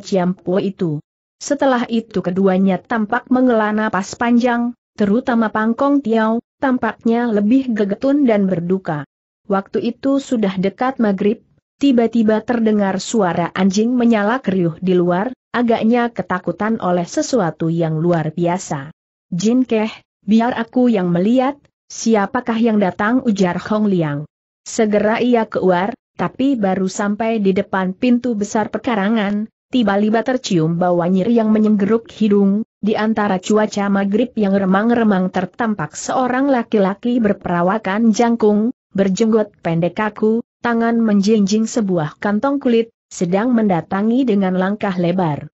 Chiampo itu. Setelah itu keduanya tampak mengelana pas panjang, terutama Pangkong Tiao, tampaknya lebih gegetun dan berduka. Waktu itu sudah dekat maghrib, tiba-tiba terdengar suara anjing menyala keriuh di luar, agaknya ketakutan oleh sesuatu yang luar biasa. Jin Keh, biar aku yang melihat, siapakah yang datang ujar Hong Liang. Segera ia keluar, tapi baru sampai di depan pintu besar pekarangan, tiba-tiba tercium bau wanyir yang menyenggeruk hidung, di antara cuaca maghrib yang remang-remang tertampak seorang laki-laki berperawakan jangkung, berjenggot pendek kaku, tangan menjinjing sebuah kantong kulit, sedang mendatangi dengan langkah lebar.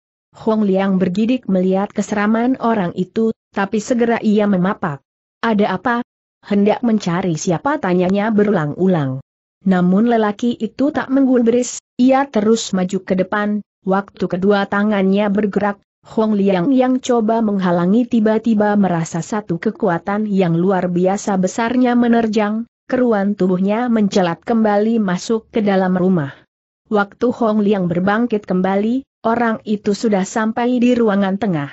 Hong Liang bergidik melihat keseraman orang itu, tapi segera ia memapak. Ada apa? Hendak mencari siapa tanyanya berulang-ulang. Namun lelaki itu tak menggulbris, ia terus maju ke depan, Waktu kedua tangannya bergerak, Hong Liang yang coba menghalangi tiba-tiba merasa satu kekuatan yang luar biasa besarnya menerjang, keruan tubuhnya mencelat kembali masuk ke dalam rumah. Waktu Hong Liang berbangkit kembali, orang itu sudah sampai di ruangan tengah.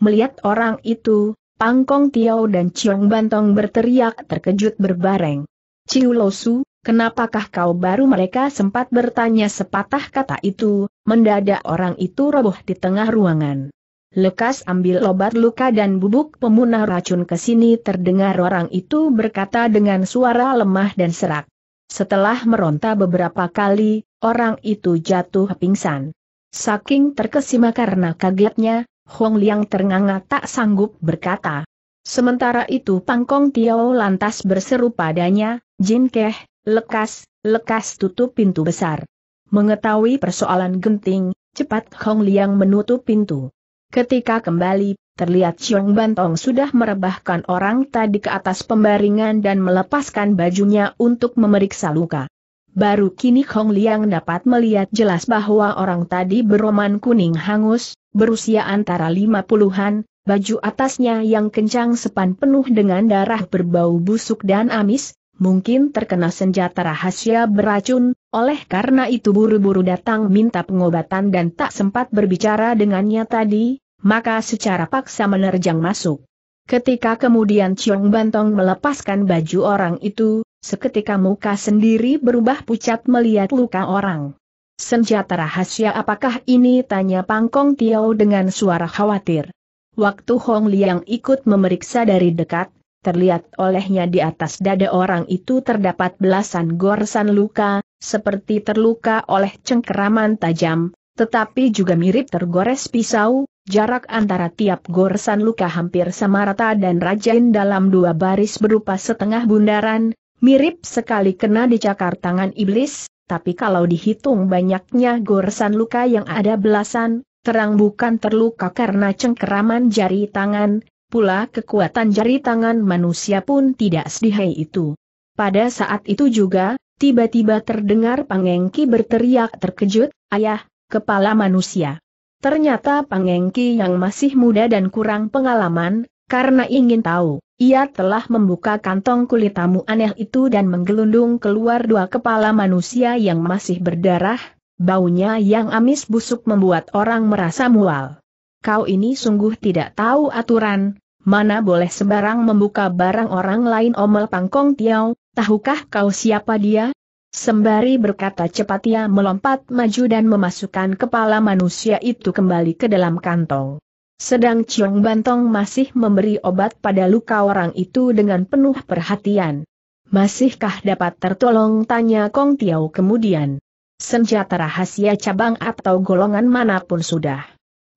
Melihat orang itu, Pangkong Tiao dan Chiong Bantong berteriak terkejut berbareng. Ciu Losu, Kenapakah kau baru mereka sempat bertanya sepatah kata itu, mendadak orang itu roboh di tengah ruangan. Lekas ambil obat luka dan bubuk pemunah racun ke sini terdengar orang itu berkata dengan suara lemah dan serak. Setelah meronta beberapa kali, orang itu jatuh pingsan. Saking terkesima karena kagetnya, Hong Liang ternganga tak sanggup berkata. Sementara itu Pangkong Tiao lantas berseru padanya, Jin Keh, Lekas, lekas tutup pintu besar. Mengetahui persoalan genting, cepat Hong Liang menutup pintu. Ketika kembali, terlihat Xiong Bantong sudah merebahkan orang tadi ke atas pembaringan dan melepaskan bajunya untuk memeriksa luka. Baru kini Hong Liang dapat melihat jelas bahwa orang tadi beroman kuning hangus, berusia antara lima puluhan, baju atasnya yang kencang sepan penuh dengan darah berbau busuk dan amis, mungkin terkena senjata rahasia beracun, oleh karena itu buru-buru datang minta pengobatan dan tak sempat berbicara dengannya tadi, maka secara paksa menerjang masuk. Ketika kemudian Ciong Bantong melepaskan baju orang itu, seketika muka sendiri berubah pucat melihat luka orang. Senjata rahasia apakah ini tanya Pangkong Tiao dengan suara khawatir. Waktu Hong Liang ikut memeriksa dari dekat, Terlihat olehnya di atas dada orang itu terdapat belasan goresan luka, seperti terluka oleh cengkeraman tajam, tetapi juga mirip tergores pisau, jarak antara tiap goresan luka hampir sama rata dan rajin dalam dua baris berupa setengah bundaran, mirip sekali kena dicakar tangan iblis, tapi kalau dihitung banyaknya goresan luka yang ada belasan, terang bukan terluka karena cengkeraman jari tangan, pula kekuatan jari tangan manusia pun tidak sedihai itu. Pada saat itu juga, tiba-tiba terdengar Pangengki berteriak terkejut, ayah, kepala manusia. Ternyata Pangengki yang masih muda dan kurang pengalaman, karena ingin tahu, ia telah membuka kantong kulit tamu aneh itu dan menggelundung keluar dua kepala manusia yang masih berdarah, baunya yang amis busuk membuat orang merasa mual. Kau ini sungguh tidak tahu aturan, Mana boleh sebarang membuka barang orang lain omel pangkong tiau, tahukah kau siapa dia? Sembari berkata cepat ia melompat maju dan memasukkan kepala manusia itu kembali ke dalam kantong. Sedang Ciong Bantong masih memberi obat pada luka orang itu dengan penuh perhatian. Masihkah dapat tertolong tanya Kong Tiau kemudian. Senjata rahasia cabang atau golongan manapun sudah.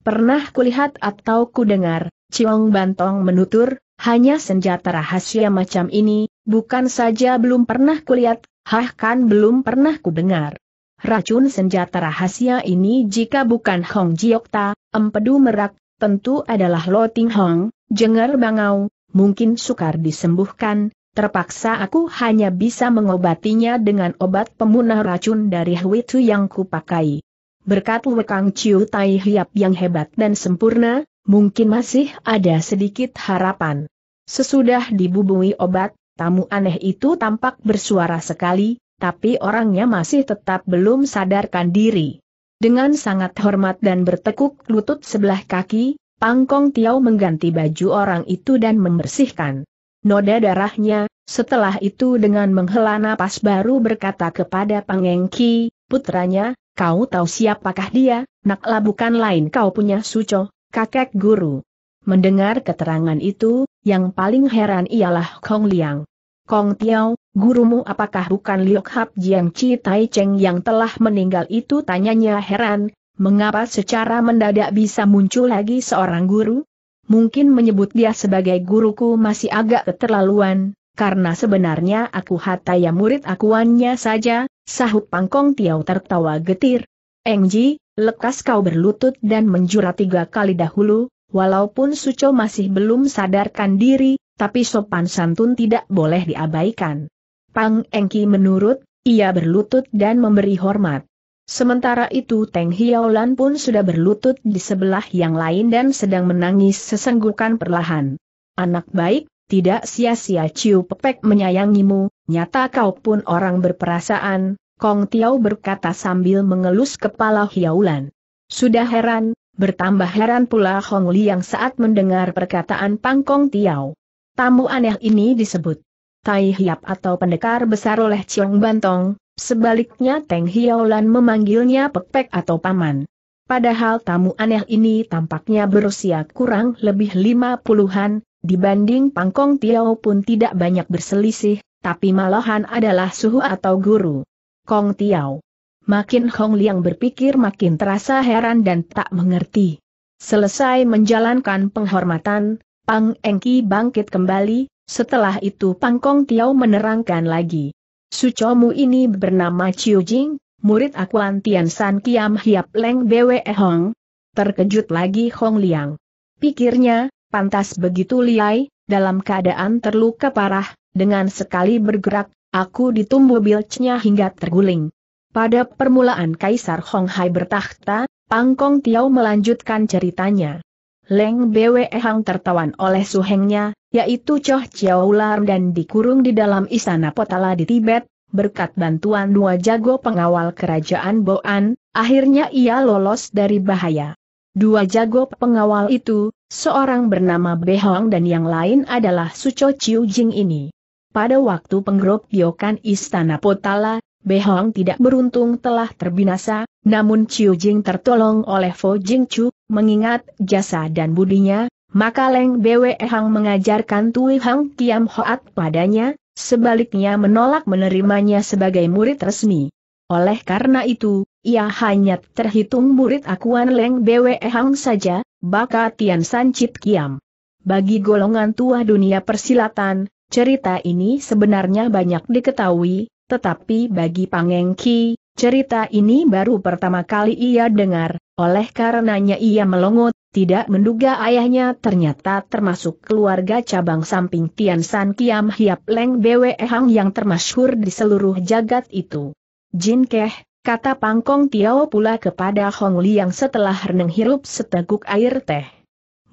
Pernah kulihat atau kudengar, Ciong Bantong menutur, hanya senjata rahasia macam ini, bukan saja belum pernah kulihat, hah kan belum pernah kudengar. Racun senjata rahasia ini jika bukan Hong Jiokta, empedu merak, tentu adalah Lo Ting Hong, jengar bangau, mungkin sukar disembuhkan, terpaksa aku hanya bisa mengobatinya dengan obat pemunah racun dari Hui Tu yang kupakai. Berkat Wekang Chiu Tai Hiap yang hebat dan sempurna, mungkin masih ada sedikit harapan. Sesudah dibubui obat, tamu aneh itu tampak bersuara sekali, tapi orangnya masih tetap belum sadarkan diri. Dengan sangat hormat dan bertekuk lutut sebelah kaki, Pangkong Tiau mengganti baju orang itu dan membersihkan noda darahnya, setelah itu dengan menghela napas baru berkata kepada Pangengki, putranya, kau tahu siapakah dia, naklah bukan lain kau punya Suco, Kakek guru. Mendengar keterangan itu, yang paling heran ialah Kong Liang. Kong Tiao, gurumu apakah bukan Liok Hap Jiang Chi Tai Cheng yang telah meninggal itu tanyanya heran, mengapa secara mendadak bisa muncul lagi seorang guru? Mungkin menyebut dia sebagai guruku masih agak keterlaluan, karena sebenarnya aku hataya murid akuannya saja, sahut Pang Kong Tiao tertawa getir. Engji, Lekas kau berlutut dan menjura tiga kali dahulu, walaupun Suco masih belum sadarkan diri, tapi sopan santun tidak boleh diabaikan. Pang Engki menurut, ia berlutut dan memberi hormat. Sementara itu Teng Hiaolan pun sudah berlutut di sebelah yang lain dan sedang menangis sesenggukan perlahan. Anak baik, tidak sia-sia Ciu Pepek menyayangimu, nyata kau pun orang berperasaan, Kong Tiao berkata sambil mengelus kepala Hiaulan. Sudah heran, bertambah heran pula Hong Li yang saat mendengar perkataan Pang Kong Tiao. Tamu aneh ini disebut Tai Hiap atau pendekar besar oleh Chiong Bantong, sebaliknya Teng Hiaulan memanggilnya Pepek atau Paman. Padahal tamu aneh ini tampaknya berusia kurang lebih lima puluhan, dibanding Pangkong Tiao pun tidak banyak berselisih, tapi malahan adalah suhu atau guru. Kong Tiao. Makin Hong Liang berpikir makin terasa heran dan tak mengerti. Selesai menjalankan penghormatan, Pang Engki bangkit kembali, setelah itu Pang Kong Tiao menerangkan lagi. Sucomu ini bernama Chiu Jing, murid akuan Tian San Kiam Hiap Leng Bwe Hong. Terkejut lagi Hong Liang. Pikirnya, pantas begitu liai, dalam keadaan terluka parah, dengan sekali bergerak, Aku ditumbuh bilcnya hingga terguling. Pada permulaan Kaisar Hong Hai bertakhta, Pangkong Tiao melanjutkan ceritanya. Leng Bwe Hang tertawan oleh suhengnya, yaitu Choh Chiao dan dikurung di dalam istana Potala di Tibet, berkat bantuan dua jago pengawal kerajaan Boan, akhirnya ia lolos dari bahaya. Dua jago pengawal itu, seorang bernama Behong dan yang lain adalah Suco Chiu Jing ini. Pada waktu penggerobokan istana Potala, Behong tidak beruntung telah terbinasa, namun Chiu Jing tertolong oleh Fo Jing Chu, mengingat jasa dan budinya, maka Leng Bwe Hang mengajarkan Tui Hang Kiam Hoat padanya, sebaliknya menolak menerimanya sebagai murid resmi. Oleh karena itu, ia hanya terhitung murid akuan Leng Bwe Hang saja, baka Tian San Chit Kiam. Bagi golongan tua dunia persilatan, Cerita ini sebenarnya banyak diketahui, tetapi bagi Pangeng Ki, cerita ini baru pertama kali ia dengar, oleh karenanya ia melongot, tidak menduga ayahnya ternyata termasuk keluarga cabang samping Tian San Kiam Hiap Leng Bwe Hang yang termasyhur di seluruh jagat itu. Jin Keh, kata Pangkong Tiao pula kepada Hong Li yang setelah reneng hirup seteguk air teh.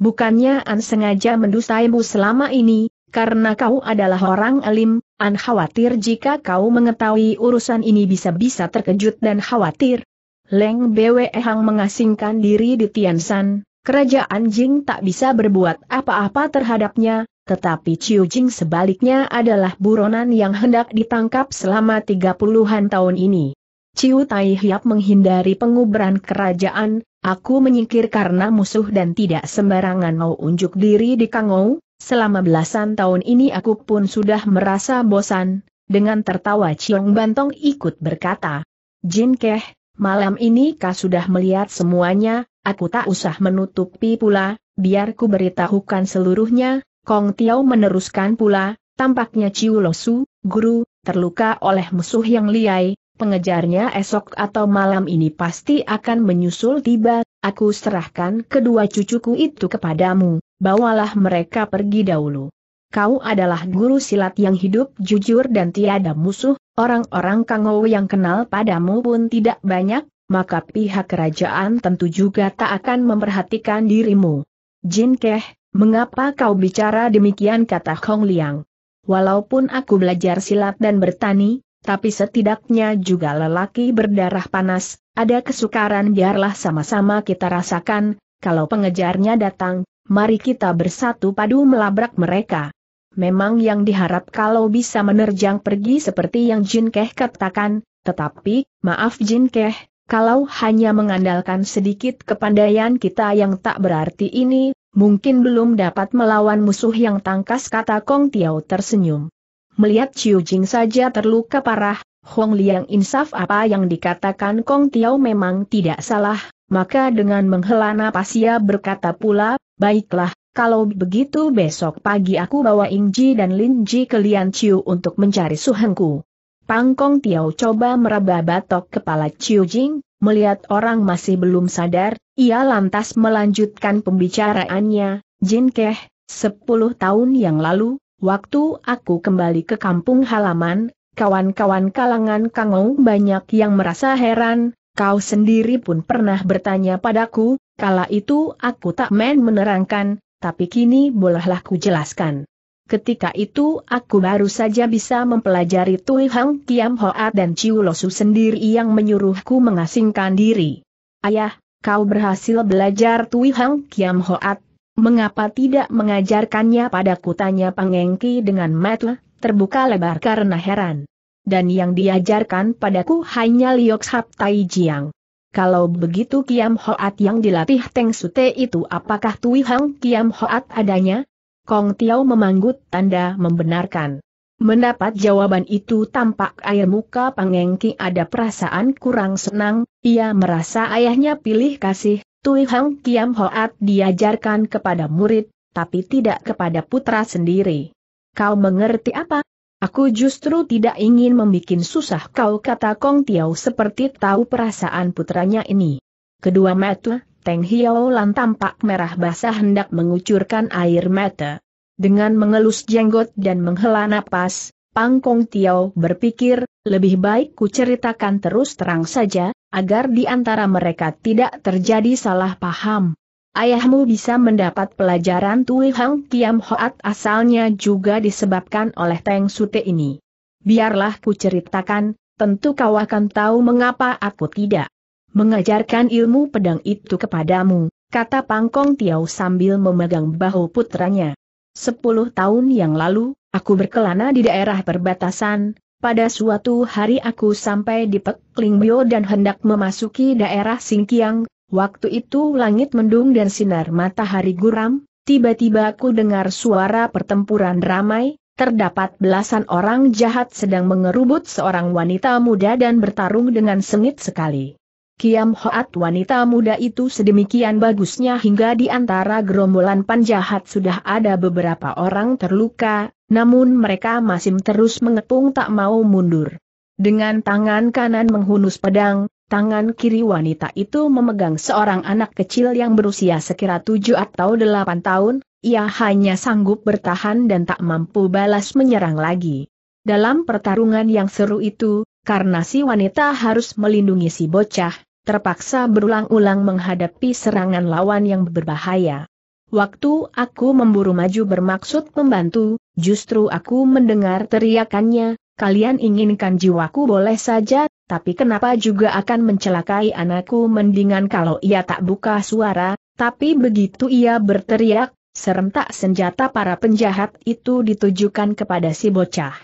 Bukannya An sengaja mendustaimu selama ini, karena kau adalah orang alim, an khawatir jika kau mengetahui urusan ini bisa-bisa terkejut dan khawatir. Leng Bwe Hang mengasingkan diri di Tiansan, kerajaan Jing tak bisa berbuat apa-apa terhadapnya, tetapi Chiu Jing sebaliknya adalah buronan yang hendak ditangkap selama 30-an tahun ini. Ciu Tai Hiap menghindari penguburan kerajaan, aku menyingkir karena musuh dan tidak sembarangan mau unjuk diri di Kangou, Selama belasan tahun ini aku pun sudah merasa bosan, dengan tertawa Ciong Bantong ikut berkata. Jin Keh, malam ini kau sudah melihat semuanya, aku tak usah menutupi pula, biar ku beritahukan seluruhnya, Kong Tiao meneruskan pula, tampaknya Ciu Losu, guru, terluka oleh musuh yang liai, pengejarnya esok atau malam ini pasti akan menyusul tiba, aku serahkan kedua cucuku itu kepadamu bawalah mereka pergi dahulu. Kau adalah guru silat yang hidup jujur dan tiada musuh, orang-orang Kangou yang kenal padamu pun tidak banyak, maka pihak kerajaan tentu juga tak akan memperhatikan dirimu. Jin Keh, mengapa kau bicara demikian kata Hong Liang? Walaupun aku belajar silat dan bertani, tapi setidaknya juga lelaki berdarah panas, ada kesukaran biarlah sama-sama kita rasakan, kalau pengejarnya datang, mari kita bersatu padu melabrak mereka. Memang yang diharap kalau bisa menerjang pergi seperti yang Jin Keh katakan, tetapi, maaf Jin Keh, kalau hanya mengandalkan sedikit kepandaian kita yang tak berarti ini, mungkin belum dapat melawan musuh yang tangkas kata Kong Tiao tersenyum. Melihat Chiu Jing saja terluka parah, Hong Liang insaf apa yang dikatakan Kong Tiao memang tidak salah, maka dengan menghela napas ia berkata pula, Baiklah, kalau begitu besok pagi aku bawa Ingji dan Linji ke Lian Chiu untuk mencari suhengku. Pangkong Tiao coba meraba batok kepala Chiu Jing, melihat orang masih belum sadar, ia lantas melanjutkan pembicaraannya, Jin Keh, sepuluh tahun yang lalu, waktu aku kembali ke kampung halaman, kawan-kawan kalangan Kangou banyak yang merasa heran, Kau sendiri pun pernah bertanya padaku, kala itu aku tak main menerangkan, tapi kini bolehlah ku jelaskan. Ketika itu aku baru saja bisa mempelajari Tui Hang Kiam Hoa dan Chiu Losu sendiri yang menyuruhku mengasingkan diri. Ayah, kau berhasil belajar Tui Hang Kiam Hoa. Mengapa tidak mengajarkannya padaku tanya Pangengki dengan mata terbuka lebar karena heran dan yang diajarkan padaku hanya Liok Sap Tai Jiang. Kalau begitu Kiam Hoat yang dilatih Teng Sute itu apakah Tui Hang Kiam Hoat adanya? Kong Tiao memanggut tanda membenarkan. Mendapat jawaban itu tampak air muka Pangengki ada perasaan kurang senang, ia merasa ayahnya pilih kasih, Tui Hang Kiam Hoat diajarkan kepada murid, tapi tidak kepada putra sendiri. Kau mengerti apa? Aku justru tidak ingin membuat susah kau kata Kong Tiao seperti tahu perasaan putranya ini. Kedua mata, Teng Hiao Lan tampak merah basah hendak mengucurkan air mata. Dengan mengelus jenggot dan menghela napas, Pang Kong Tiao berpikir, lebih baik ku ceritakan terus terang saja, agar di antara mereka tidak terjadi salah paham. Ayahmu bisa mendapat pelajaran Tui Hang Kiam Hoat asalnya juga disebabkan oleh Teng Sute ini. Biarlah ku ceritakan, tentu kau akan tahu mengapa aku tidak mengajarkan ilmu pedang itu kepadamu, kata Pangkong Tiau sambil memegang bahu putranya. Sepuluh tahun yang lalu, aku berkelana di daerah perbatasan, pada suatu hari aku sampai di Pek Lingbio dan hendak memasuki daerah Singkiang, Waktu itu langit mendung dan sinar matahari guram, tiba-tiba aku dengar suara pertempuran ramai, terdapat belasan orang jahat sedang mengerubut seorang wanita muda dan bertarung dengan sengit sekali. Kiam Hoat wanita muda itu sedemikian bagusnya hingga di antara gerombolan penjahat sudah ada beberapa orang terluka, namun mereka masih terus mengepung tak mau mundur. Dengan tangan kanan menghunus pedang, Tangan kiri wanita itu memegang seorang anak kecil yang berusia sekira tujuh atau delapan tahun, ia hanya sanggup bertahan dan tak mampu balas menyerang lagi. Dalam pertarungan yang seru itu, karena si wanita harus melindungi si bocah, terpaksa berulang-ulang menghadapi serangan lawan yang berbahaya. Waktu aku memburu maju bermaksud membantu, justru aku mendengar teriakannya, kalian inginkan jiwaku boleh saja, tapi kenapa juga akan mencelakai anakku mendingan kalau ia tak buka suara, tapi begitu ia berteriak, serentak senjata para penjahat itu ditujukan kepada si bocah.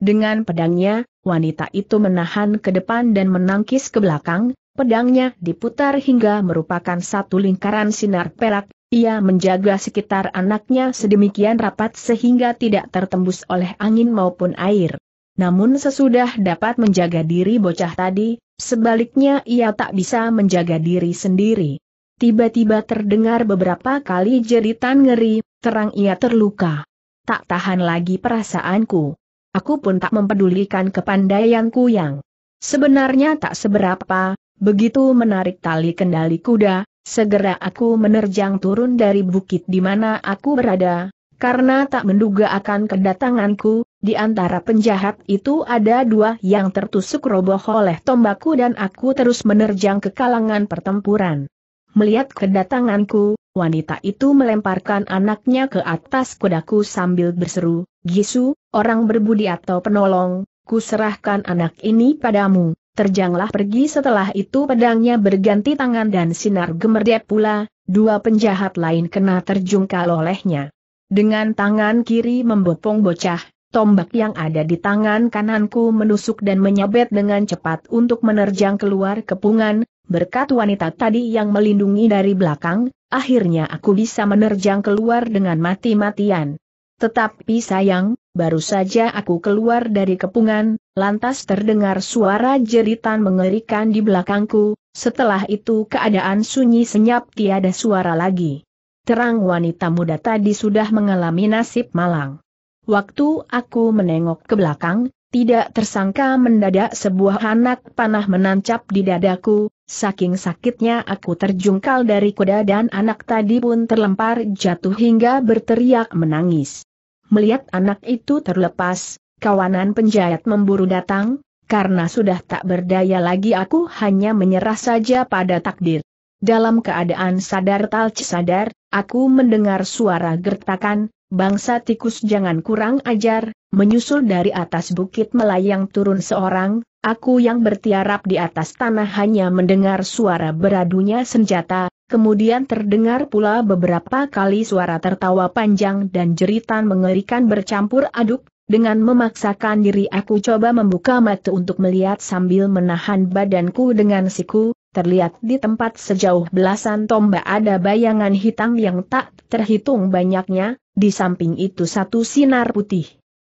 Dengan pedangnya, wanita itu menahan ke depan dan menangkis ke belakang, pedangnya diputar hingga merupakan satu lingkaran sinar perak, ia menjaga sekitar anaknya sedemikian rapat sehingga tidak tertembus oleh angin maupun air namun sesudah dapat menjaga diri bocah tadi, sebaliknya ia tak bisa menjaga diri sendiri. Tiba-tiba terdengar beberapa kali jeritan ngeri, terang ia terluka. Tak tahan lagi perasaanku. Aku pun tak mempedulikan kepandaianku yang sebenarnya tak seberapa, begitu menarik tali kendali kuda, segera aku menerjang turun dari bukit di mana aku berada, karena tak menduga akan kedatanganku, di antara penjahat itu ada dua yang tertusuk roboh oleh tombaku dan aku terus menerjang ke kalangan pertempuran. Melihat kedatanganku, wanita itu melemparkan anaknya ke atas kudaku sambil berseru, Gisu, orang berbudi atau penolong, ku serahkan anak ini padamu. Terjanglah pergi setelah itu pedangnya berganti tangan dan sinar gemerdep pula, dua penjahat lain kena terjungkal olehnya. Dengan tangan kiri membopong bocah, Tombak yang ada di tangan kananku menusuk dan menyabet dengan cepat untuk menerjang keluar kepungan, berkat wanita tadi yang melindungi dari belakang, akhirnya aku bisa menerjang keluar dengan mati-matian. Tetapi sayang, baru saja aku keluar dari kepungan, lantas terdengar suara jeritan mengerikan di belakangku, setelah itu keadaan sunyi senyap tiada suara lagi. Terang wanita muda tadi sudah mengalami nasib malang. Waktu aku menengok ke belakang, tidak tersangka mendadak sebuah anak panah menancap di dadaku, saking sakitnya aku terjungkal dari kuda dan anak tadi pun terlempar jatuh hingga berteriak menangis. Melihat anak itu terlepas, kawanan penjahat memburu datang, karena sudah tak berdaya lagi aku hanya menyerah saja pada takdir. Dalam keadaan sadar talc sadar, aku mendengar suara gertakan, bangsa tikus jangan kurang ajar, menyusul dari atas bukit melayang turun seorang, aku yang bertiarap di atas tanah hanya mendengar suara beradunya senjata, kemudian terdengar pula beberapa kali suara tertawa panjang dan jeritan mengerikan bercampur aduk, dengan memaksakan diri aku coba membuka mata untuk melihat sambil menahan badanku dengan siku, terlihat di tempat sejauh belasan tombak ada bayangan hitam yang tak terhitung banyaknya, di samping itu satu sinar putih.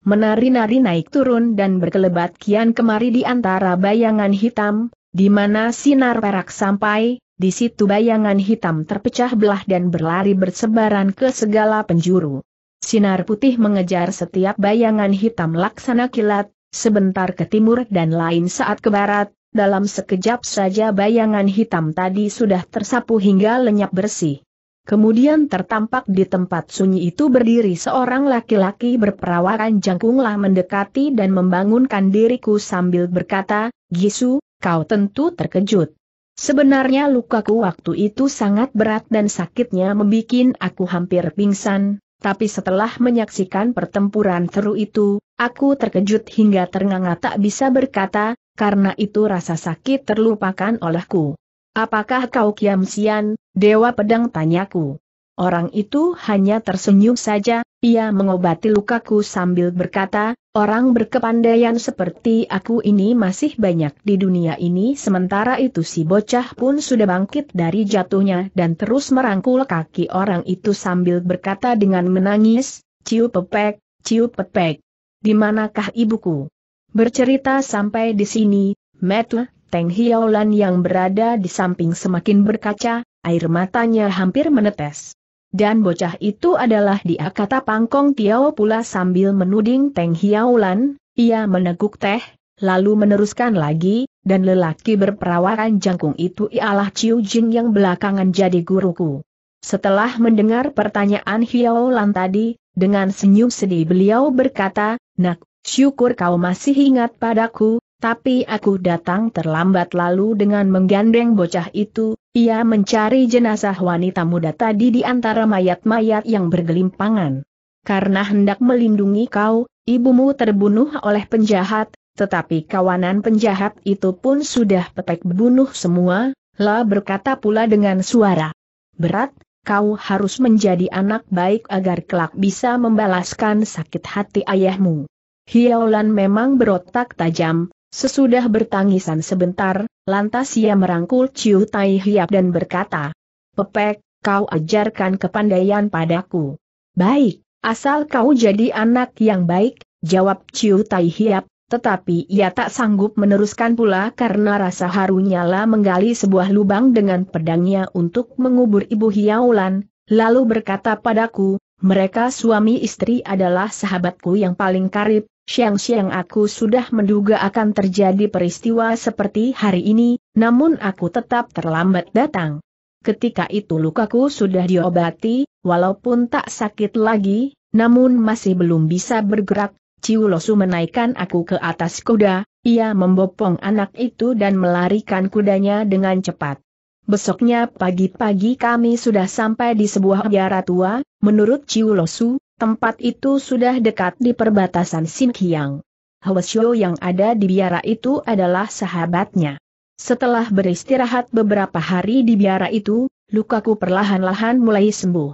Menari-nari naik turun dan berkelebat kian kemari di antara bayangan hitam, di mana sinar perak sampai, di situ bayangan hitam terpecah belah dan berlari bersebaran ke segala penjuru. Sinar putih mengejar setiap bayangan hitam laksana kilat, sebentar ke timur dan lain saat ke barat, dalam sekejap saja bayangan hitam tadi sudah tersapu hingga lenyap bersih. Kemudian tertampak di tempat sunyi itu berdiri seorang laki-laki berperawakan jangkunglah mendekati dan membangunkan diriku sambil berkata, Gisu, kau tentu terkejut. Sebenarnya lukaku waktu itu sangat berat dan sakitnya membuat aku hampir pingsan, tapi setelah menyaksikan pertempuran teru itu, aku terkejut hingga ternganga tak bisa berkata, karena itu rasa sakit terlupakan olehku. Apakah kau Kiam Sian, Dewa Pedang tanyaku. Orang itu hanya tersenyum saja, ia mengobati lukaku sambil berkata, orang berkepandaian seperti aku ini masih banyak di dunia ini sementara itu si bocah pun sudah bangkit dari jatuhnya dan terus merangkul kaki orang itu sambil berkata dengan menangis, ciu pepek, ciu pepek. Di manakah ibuku? Bercerita sampai di sini, Metu, Teng Hiaulan yang berada di samping semakin berkaca, air matanya hampir menetes. Dan bocah itu adalah dia kata Pangkong Tiao pula sambil menuding Teng Hiaulan, ia meneguk teh, lalu meneruskan lagi, dan lelaki berperawakan jangkung itu ialah Chiu Jing yang belakangan jadi guruku. Setelah mendengar pertanyaan Hiaulan tadi, dengan senyum sedih beliau berkata, Nak, Syukur kau masih ingat padaku, tapi aku datang terlambat lalu dengan menggandeng bocah itu, ia mencari jenazah wanita muda tadi di antara mayat-mayat yang bergelimpangan. Karena hendak melindungi kau, ibumu terbunuh oleh penjahat, tetapi kawanan penjahat itu pun sudah petek bunuh semua, La berkata pula dengan suara berat, kau harus menjadi anak baik agar kelak bisa membalaskan sakit hati ayahmu. Hiaulan memang berotak tajam, sesudah bertangisan sebentar, lantas ia merangkul Ciu Tai Hiap dan berkata, Pepek, kau ajarkan kepandaian padaku. Baik, asal kau jadi anak yang baik, jawab Ciu Tai Hiap, tetapi ia tak sanggup meneruskan pula karena rasa harunya lah menggali sebuah lubang dengan pedangnya untuk mengubur ibu Hiaulan, lalu berkata padaku, mereka suami istri adalah sahabatku yang paling karib, Siang-siang aku sudah menduga akan terjadi peristiwa seperti hari ini, namun aku tetap terlambat datang. Ketika itu lukaku sudah diobati, walaupun tak sakit lagi, namun masih belum bisa bergerak, Ciulosu menaikkan aku ke atas kuda, ia membopong anak itu dan melarikan kudanya dengan cepat. Besoknya pagi-pagi kami sudah sampai di sebuah biara tua, menurut Ciulosu, Tempat itu sudah dekat di perbatasan Xinjiang. Hwasyo yang ada di biara itu adalah sahabatnya. Setelah beristirahat beberapa hari di biara itu, lukaku perlahan-lahan mulai sembuh.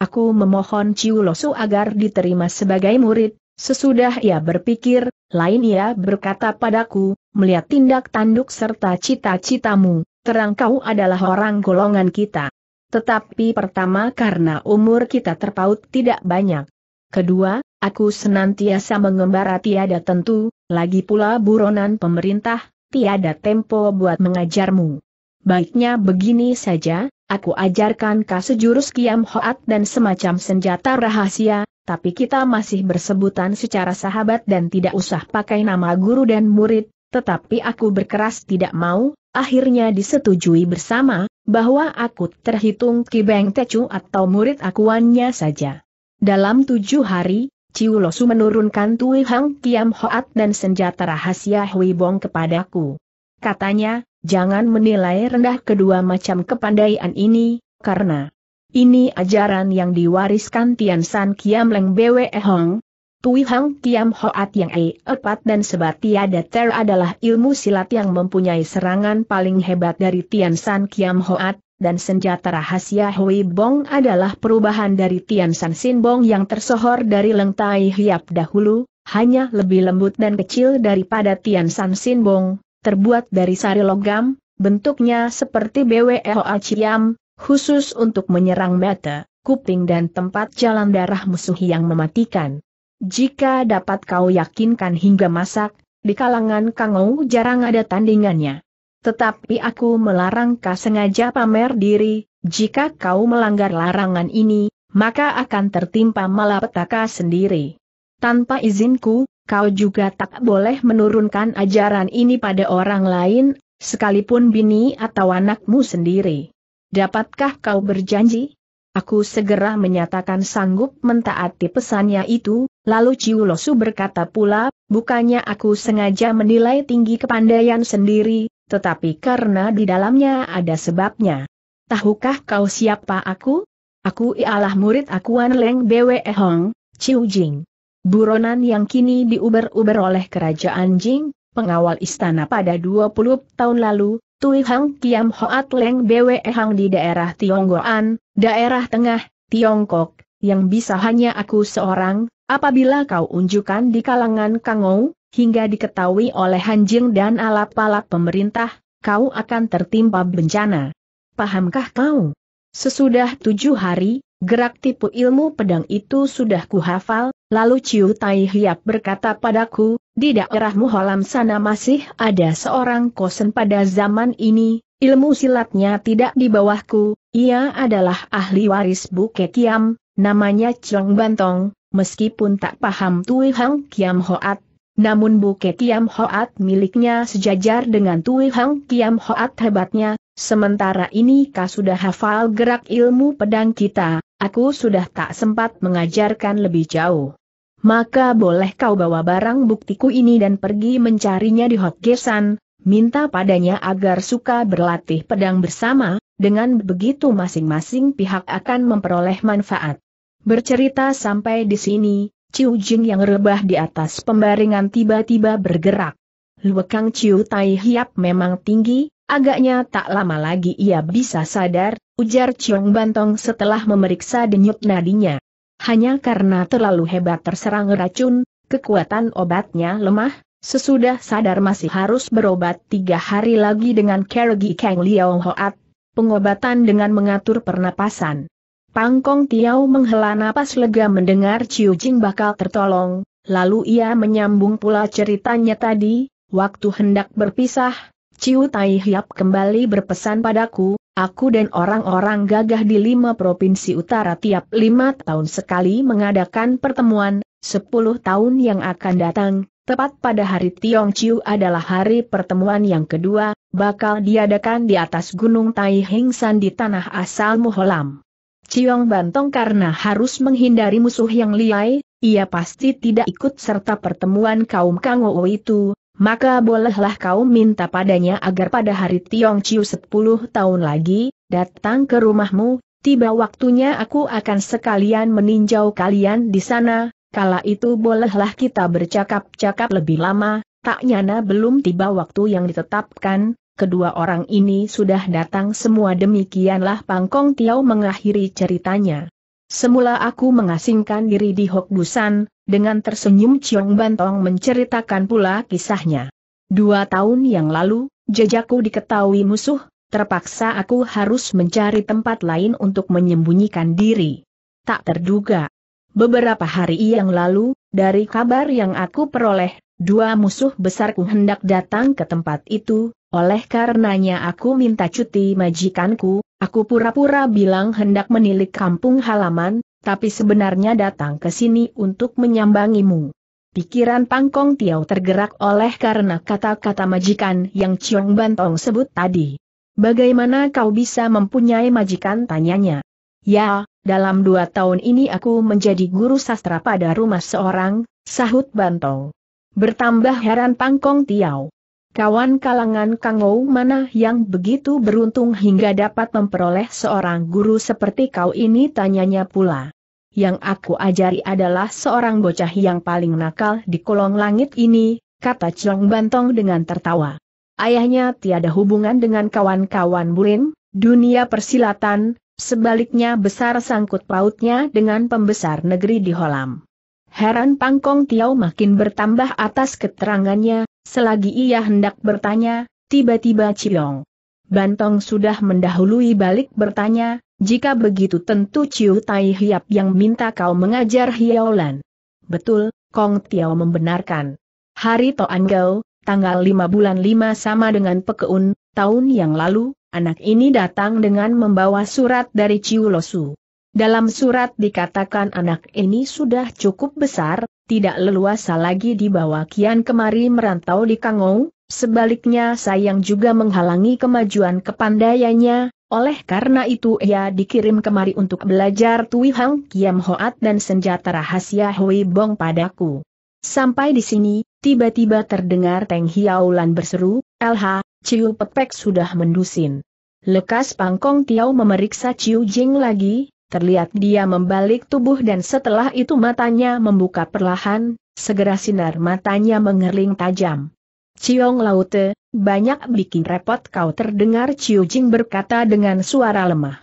Aku memohon Ciu Losu agar diterima sebagai murid, sesudah ia berpikir, lain ia berkata padaku, melihat tindak tanduk serta cita-citamu, terang kau adalah orang golongan kita. Tetapi pertama karena umur kita terpaut tidak banyak. Kedua, aku senantiasa mengembara tiada tentu, lagi pula buronan pemerintah, tiada tempo buat mengajarmu. Baiknya begini saja, aku ajarkan kau sejurus kiam hoat dan semacam senjata rahasia, tapi kita masih bersebutan secara sahabat dan tidak usah pakai nama guru dan murid, tetapi aku berkeras tidak mau, akhirnya disetujui bersama, bahwa aku terhitung Kibeng Tecu atau murid akuannya saja. Dalam tujuh hari, Ciu Losu menurunkan Tui Hang Kiam Hoat dan senjata rahasia Hui Bong kepadaku. Katanya, jangan menilai rendah kedua macam kepandaian ini, karena ini ajaran yang diwariskan Tian San Kiam Leng Bwe Hong, Tui Hang Kiam Hoat yang E. Erpat dan Sebat Tiada Ter adalah ilmu silat yang mempunyai serangan paling hebat dari Tian San Kiam Hoat, dan senjata rahasia Hui Bong adalah perubahan dari Tian San Sin Bong yang tersohor dari lengtai hiap dahulu, hanya lebih lembut dan kecil daripada Tian San Sin Bong, terbuat dari sari logam, bentuknya seperti BWE Hoat Ciam, khusus untuk menyerang mata, kuping dan tempat jalan darah musuh yang mematikan. Jika dapat kau yakinkan hingga masak, di kalangan Kangou jarang ada tandingannya. Tetapi aku melarang kau sengaja pamer diri, jika kau melanggar larangan ini, maka akan tertimpa malapetaka sendiri. Tanpa izinku, kau juga tak boleh menurunkan ajaran ini pada orang lain, sekalipun bini atau anakmu sendiri. Dapatkah kau berjanji? Aku segera menyatakan sanggup mentaati pesannya itu, Lalu Ciu Losu berkata pula, bukannya aku sengaja menilai tinggi kepandaian sendiri, tetapi karena di dalamnya ada sebabnya. Tahukah kau siapa aku? Aku ialah murid akuan Leng Bwe Hong, Ciu Jing. Buronan yang kini diuber-uber oleh kerajaan Jing, pengawal istana pada 20 tahun lalu, Tui Hang Kiam Hoat Leng Bwe Hong di daerah Tionggoan, daerah tengah, Tiongkok, yang bisa hanya aku seorang, Apabila kau unjukkan di kalangan Kangou, hingga diketahui oleh Hanjing dan alap-alap pemerintah, kau akan tertimpa bencana. Pahamkah kau? Sesudah tujuh hari, gerak tipu ilmu pedang itu sudah kuhafal, lalu Ciu Tai Hiap berkata padaku, di daerah Muholam sana masih ada seorang kosen pada zaman ini, ilmu silatnya tidak di bawahku, ia adalah ahli waris Buket Kiam, namanya Chong Bantong, meskipun tak paham Tui Hang Kiam Hoat. Namun buket Kiam Hoat miliknya sejajar dengan Tui Hang Kiam Hoat hebatnya, sementara ini kau sudah hafal gerak ilmu pedang kita, aku sudah tak sempat mengajarkan lebih jauh. Maka boleh kau bawa barang buktiku ini dan pergi mencarinya di Hokgesan, minta padanya agar suka berlatih pedang bersama, dengan begitu masing-masing pihak akan memperoleh manfaat. Bercerita sampai di sini, Ciu Jing yang rebah di atas pembaringan tiba-tiba bergerak. Luekang Ciu Tai Hiap memang tinggi, agaknya tak lama lagi ia bisa sadar, ujar Chiong Bantong setelah memeriksa denyut nadinya. Hanya karena terlalu hebat terserang racun, kekuatan obatnya lemah, sesudah sadar masih harus berobat tiga hari lagi dengan Kergi Kang Liao Hoat, pengobatan dengan mengatur pernapasan. Pangkong Tiau menghela napas lega mendengar Ciu Jing bakal tertolong, lalu ia menyambung pula ceritanya tadi, waktu hendak berpisah, Ciu Tai Hiap kembali berpesan padaku, aku dan orang-orang gagah di lima provinsi utara tiap lima tahun sekali mengadakan pertemuan, sepuluh tahun yang akan datang, tepat pada hari Tiong Ciu adalah hari pertemuan yang kedua, bakal diadakan di atas Gunung Tai Hingsan San di tanah asal Muholam. Ciong Bantong karena harus menghindari musuh yang liai, ia pasti tidak ikut serta pertemuan kaum Kang itu, maka bolehlah kau minta padanya agar pada hari Tiong Ciu 10 tahun lagi, datang ke rumahmu, tiba waktunya aku akan sekalian meninjau kalian di sana, kala itu bolehlah kita bercakap-cakap lebih lama, tak nyana belum tiba waktu yang ditetapkan, kedua orang ini sudah datang semua demikianlah Pangkong Tiau mengakhiri ceritanya. Semula aku mengasingkan diri di Hokbusan, dengan tersenyum Ciong Bantong menceritakan pula kisahnya. Dua tahun yang lalu, jejakku diketahui musuh, terpaksa aku harus mencari tempat lain untuk menyembunyikan diri. Tak terduga. Beberapa hari yang lalu, dari kabar yang aku peroleh, Dua musuh besarku hendak datang ke tempat itu, oleh karenanya aku minta cuti majikanku, aku pura-pura bilang hendak menilik kampung halaman, tapi sebenarnya datang ke sini untuk menyambangimu. Pikiran Pangkong Tiau tergerak oleh karena kata-kata majikan yang Ciong Bantong sebut tadi. Bagaimana kau bisa mempunyai majikan tanyanya? Ya, dalam dua tahun ini aku menjadi guru sastra pada rumah seorang, sahut Bantong. Bertambah heran Pangkong Tiau, Kawan kalangan Kangou mana yang begitu beruntung hingga dapat memperoleh seorang guru seperti kau ini tanyanya pula. Yang aku ajari adalah seorang bocah yang paling nakal di kolong langit ini, kata Chong Bantong dengan tertawa. Ayahnya tiada hubungan dengan kawan-kawan Burin, dunia persilatan, sebaliknya besar sangkut pautnya dengan pembesar negeri di Holam. Heran Pangkong Tiau makin bertambah atas keterangannya, selagi ia hendak bertanya, tiba-tiba Ciong. Bantong sudah mendahului balik bertanya, jika begitu tentu Ciu Tai Hiap yang minta kau mengajar Hiaolan. Betul, Kong Tiau membenarkan. Hari Toanggau, tanggal 5 bulan 5 sama dengan Pekeun, tahun yang lalu, anak ini datang dengan membawa surat dari Ciu Losu. Dalam surat dikatakan anak ini sudah cukup besar, tidak leluasa lagi dibawa kian kemari merantau di Kangou, sebaliknya sayang juga menghalangi kemajuan kepandaiannya, oleh karena itu ia dikirim kemari untuk belajar Tui Hang Kiam Hoat dan senjata rahasia Hui Bong padaku. Sampai di sini, tiba-tiba terdengar Teng Hiaulan berseru, LH, Ciu Pepek sudah mendusin. Lekas Pangkong Tiau memeriksa Ciu Jing lagi, Terlihat dia membalik tubuh dan setelah itu matanya membuka perlahan, segera sinar matanya mengerling tajam. Ciong Laute, banyak bikin repot kau terdengar Ciu Jing berkata dengan suara lemah.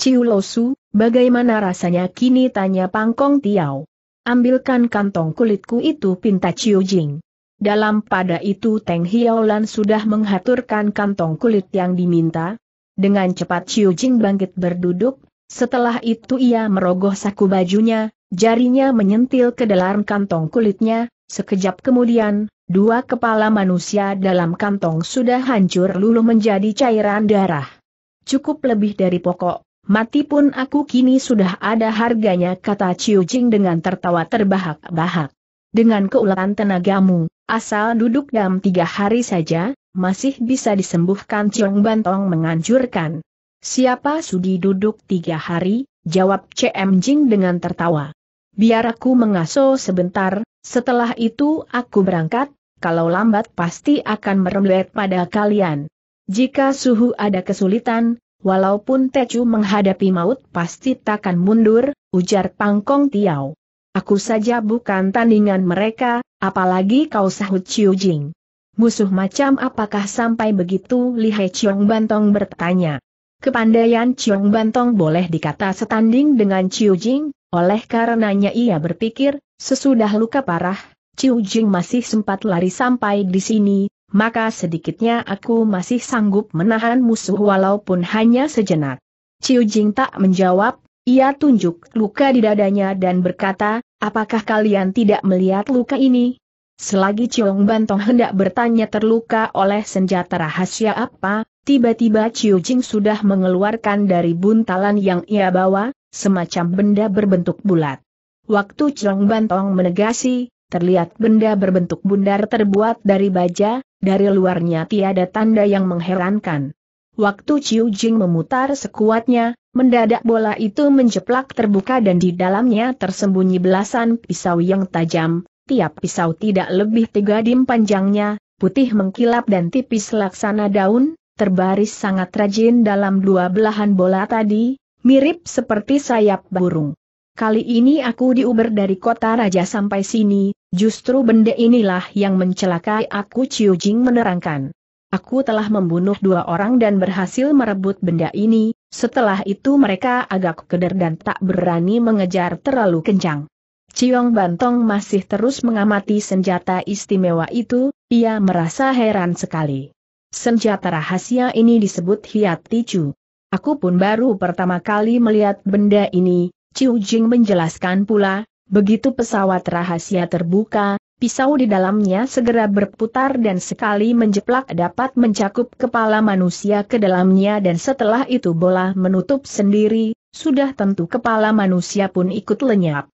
Ciu Losu, bagaimana rasanya kini tanya Pangkong Tiao. Ambilkan kantong kulitku itu pinta Ciu Jing. Dalam pada itu Teng Lan sudah menghaturkan kantong kulit yang diminta. Dengan cepat Ciu Jing bangkit berduduk, setelah itu ia merogoh saku bajunya, jarinya menyentil ke dalam kantong kulitnya, sekejap kemudian, dua kepala manusia dalam kantong sudah hancur luluh menjadi cairan darah. Cukup lebih dari pokok, mati pun aku kini sudah ada harganya kata Chiu Jing dengan tertawa terbahak-bahak. Dengan keulatan tenagamu, asal duduk dalam tiga hari saja, masih bisa disembuhkan Chiong Bantong menganjurkan. Siapa sudi duduk tiga hari, jawab CM Jing dengan tertawa. Biar aku mengaso sebentar, setelah itu aku berangkat, kalau lambat pasti akan merembet pada kalian. Jika suhu ada kesulitan, walaupun Tecu menghadapi maut pasti takkan mundur, ujar Pangkong Tiao. Aku saja bukan tandingan mereka, apalagi kau sahut Ciu Jing. Musuh macam apakah sampai begitu Li He Chiong Bantong bertanya. Kepandaian Chiong Bantong boleh dikata setanding dengan Chiu Jing, oleh karenanya ia berpikir, sesudah luka parah, Chiu Jing masih sempat lari sampai di sini, maka sedikitnya aku masih sanggup menahan musuh walaupun hanya sejenak. Chiu Jing tak menjawab, ia tunjuk luka di dadanya dan berkata, apakah kalian tidak melihat luka ini? Selagi Chiong Bantong hendak bertanya terluka oleh senjata rahasia apa, Tiba-tiba Ciu Jing sudah mengeluarkan dari buntalan yang ia bawa, semacam benda berbentuk bulat. Waktu Cheng Bantong menegasi, terlihat benda berbentuk bundar terbuat dari baja, dari luarnya tiada tanda yang mengherankan. Waktu Ciu Jing memutar sekuatnya, mendadak bola itu menjeplak terbuka dan di dalamnya tersembunyi belasan pisau yang tajam, tiap pisau tidak lebih tiga dim panjangnya, putih mengkilap dan tipis laksana daun, terbaris sangat rajin dalam dua belahan bola tadi, mirip seperti sayap burung. Kali ini aku diuber dari kota raja sampai sini, justru benda inilah yang mencelakai aku Ciu Jing menerangkan. Aku telah membunuh dua orang dan berhasil merebut benda ini, setelah itu mereka agak keder dan tak berani mengejar terlalu kencang. Ciong Bantong masih terus mengamati senjata istimewa itu, ia merasa heran sekali. Senjata rahasia ini disebut hiat ticu. Aku pun baru pertama kali melihat benda ini, Ciu Jing menjelaskan pula, begitu pesawat rahasia terbuka, pisau di dalamnya segera berputar dan sekali menjeplak dapat mencakup kepala manusia ke dalamnya dan setelah itu bola menutup sendiri, sudah tentu kepala manusia pun ikut lenyap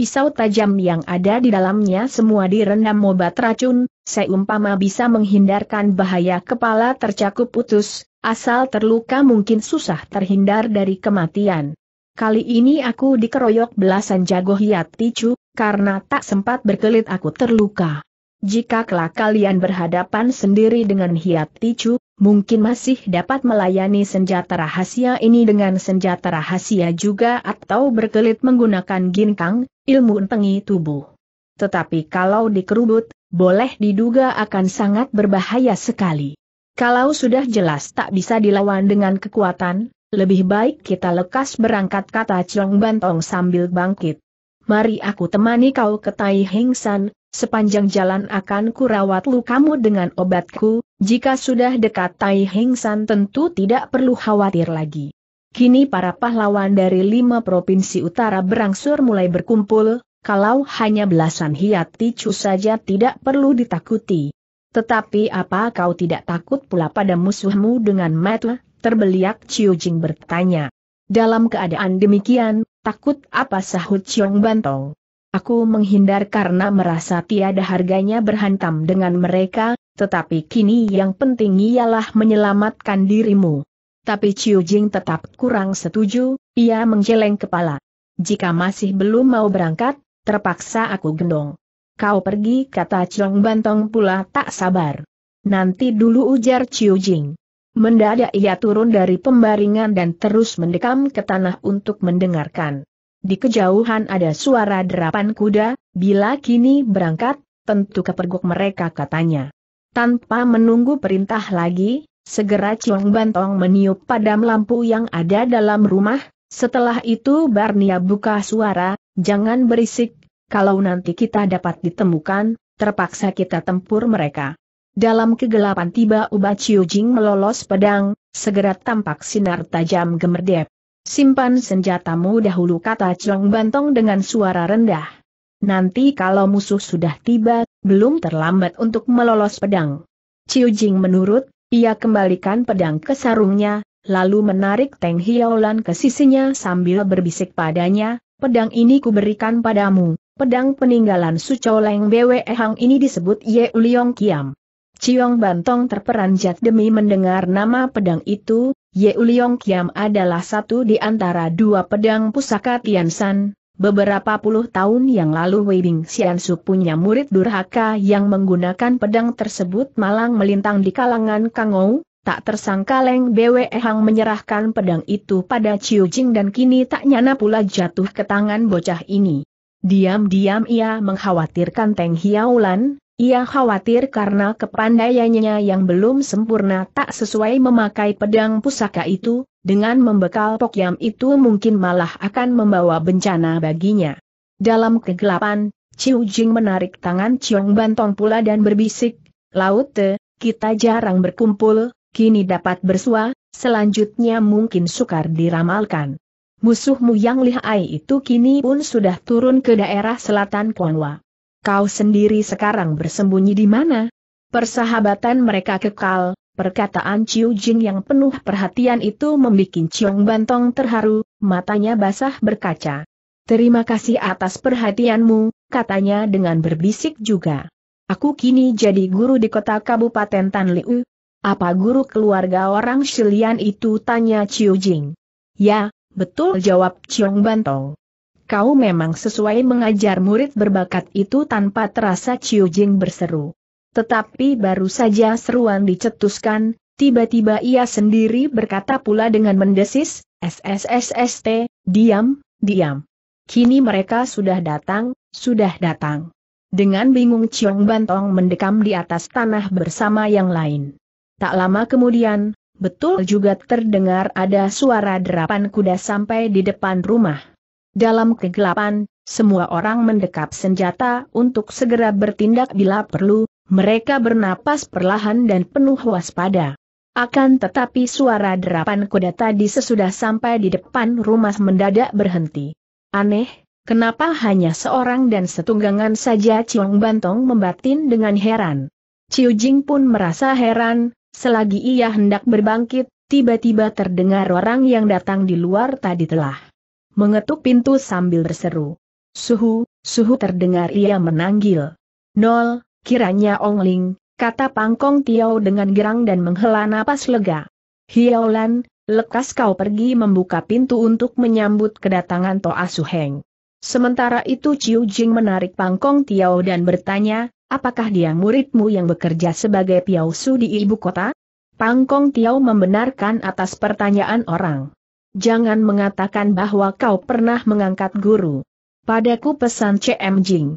pisau tajam yang ada di dalamnya semua direndam obat racun, seumpama bisa menghindarkan bahaya kepala tercakup putus, asal terluka mungkin susah terhindar dari kematian. Kali ini aku dikeroyok belasan jago hiat ticu, karena tak sempat berkelit aku terluka. Jika kelak kalian berhadapan sendiri dengan hiat ticu, mungkin masih dapat melayani senjata rahasia ini dengan senjata rahasia juga atau berkelit menggunakan ginkang, ilmu entengi tubuh. Tetapi kalau dikerubut, boleh diduga akan sangat berbahaya sekali. Kalau sudah jelas tak bisa dilawan dengan kekuatan, lebih baik kita lekas berangkat kata Chong Bantong sambil bangkit. Mari aku temani kau ke Tai Heng San, Sepanjang jalan akan kurawat lukamu dengan obatku, jika sudah dekat Tai Heng San tentu tidak perlu khawatir lagi. Kini para pahlawan dari lima provinsi utara berangsur mulai berkumpul, kalau hanya belasan hiat ticu saja tidak perlu ditakuti. Tetapi apa kau tidak takut pula pada musuhmu dengan mata, terbeliak Ciu Jing bertanya. Dalam keadaan demikian, takut apa sahut Ciong Bantong? Aku menghindar karena merasa tiada harganya berhantam dengan mereka, tetapi kini yang penting ialah menyelamatkan dirimu. Tapi Chiu Jing tetap kurang setuju, ia menggeleng kepala. Jika masih belum mau berangkat, terpaksa aku gendong. Kau pergi kata Chong Bantong pula tak sabar. Nanti dulu ujar Chiu Jing. Mendadak ia turun dari pembaringan dan terus mendekam ke tanah untuk mendengarkan. Di kejauhan ada suara derapan kuda, bila kini berangkat, tentu kepergok mereka katanya. Tanpa menunggu perintah lagi, segera Ciong Bantong meniup padam lampu yang ada dalam rumah, setelah itu Barnia buka suara, jangan berisik, kalau nanti kita dapat ditemukan, terpaksa kita tempur mereka. Dalam kegelapan tiba Uba Chiu Jing melolos pedang, segera tampak sinar tajam gemerdep. Simpan senjatamu dahulu kata Chong Bantong dengan suara rendah. Nanti kalau musuh sudah tiba, belum terlambat untuk melolos pedang. Ciu Jing menurut, ia kembalikan pedang ke sarungnya, lalu menarik Teng Hiaolan ke sisinya sambil berbisik padanya, pedang ini kuberikan padamu, pedang peninggalan Sucoleng Bwe Hang ini disebut Ye Uliong Kiam. Ciong Bantong terperanjat demi mendengar nama pedang itu, Ye Uliong Kiam adalah satu di antara dua pedang pusaka Tian San, Beberapa puluh tahun yang lalu Wei Bing Xiansu punya murid durhaka yang menggunakan pedang tersebut malang melintang di kalangan Kangou, tak tersangka Leng Bwe Hang menyerahkan pedang itu pada Chiu Jing dan kini tak nyana pula jatuh ke tangan bocah ini. Diam-diam ia mengkhawatirkan Teng Hiaulan, ia khawatir karena kepandaiannya yang belum sempurna tak sesuai memakai pedang pusaka itu, dengan membekal pokyam itu mungkin malah akan membawa bencana baginya. Dalam kegelapan, Ciu Jing menarik tangan Chiong Bantong pula dan berbisik, "Laut Te, kita jarang berkumpul, kini dapat bersua, selanjutnya mungkin sukar diramalkan. Musuhmu yang lihai itu kini pun sudah turun ke daerah selatan Kuangwa. Kau sendiri sekarang bersembunyi di mana? Persahabatan mereka kekal, perkataan Ciu Jing yang penuh perhatian itu membuat Ciong Bantong terharu, matanya basah berkaca. Terima kasih atas perhatianmu, katanya dengan berbisik juga. Aku kini jadi guru di kota Kabupaten Tan Liu. Apa guru keluarga orang Shilian itu tanya Ciu Jing. Ya, betul jawab Ciong Bantong kau memang sesuai mengajar murid berbakat itu tanpa terasa Chiu Jing berseru. Tetapi baru saja seruan dicetuskan, tiba-tiba ia sendiri berkata pula dengan mendesis, SSSST, diam, diam. Kini mereka sudah datang, sudah datang. Dengan bingung Ciong Bantong mendekam di atas tanah bersama yang lain. Tak lama kemudian, betul juga terdengar ada suara derapan kuda sampai di depan rumah. Dalam kegelapan, semua orang mendekap senjata untuk segera bertindak bila perlu, mereka bernapas perlahan dan penuh waspada. Akan tetapi suara derapan kuda tadi sesudah sampai di depan rumah mendadak berhenti. Aneh, kenapa hanya seorang dan setunggangan saja Ciong Bantong membatin dengan heran. Ciu Jing pun merasa heran, selagi ia hendak berbangkit, tiba-tiba terdengar orang yang datang di luar tadi telah mengetuk pintu sambil berseru. Suhu, suhu terdengar ia menanggil. Nol, kiranya Ong Ling, kata Pangkong Tiao dengan gerang dan menghela napas lega. Hiaolan, lekas kau pergi membuka pintu untuk menyambut kedatangan Toa Suheng. Sementara itu Ciu Jing menarik Pangkong Tiao dan bertanya, apakah dia muridmu yang bekerja sebagai piausu di ibu kota? Pangkong Tiao membenarkan atas pertanyaan orang jangan mengatakan bahwa kau pernah mengangkat guru. Padaku pesan CM Jing.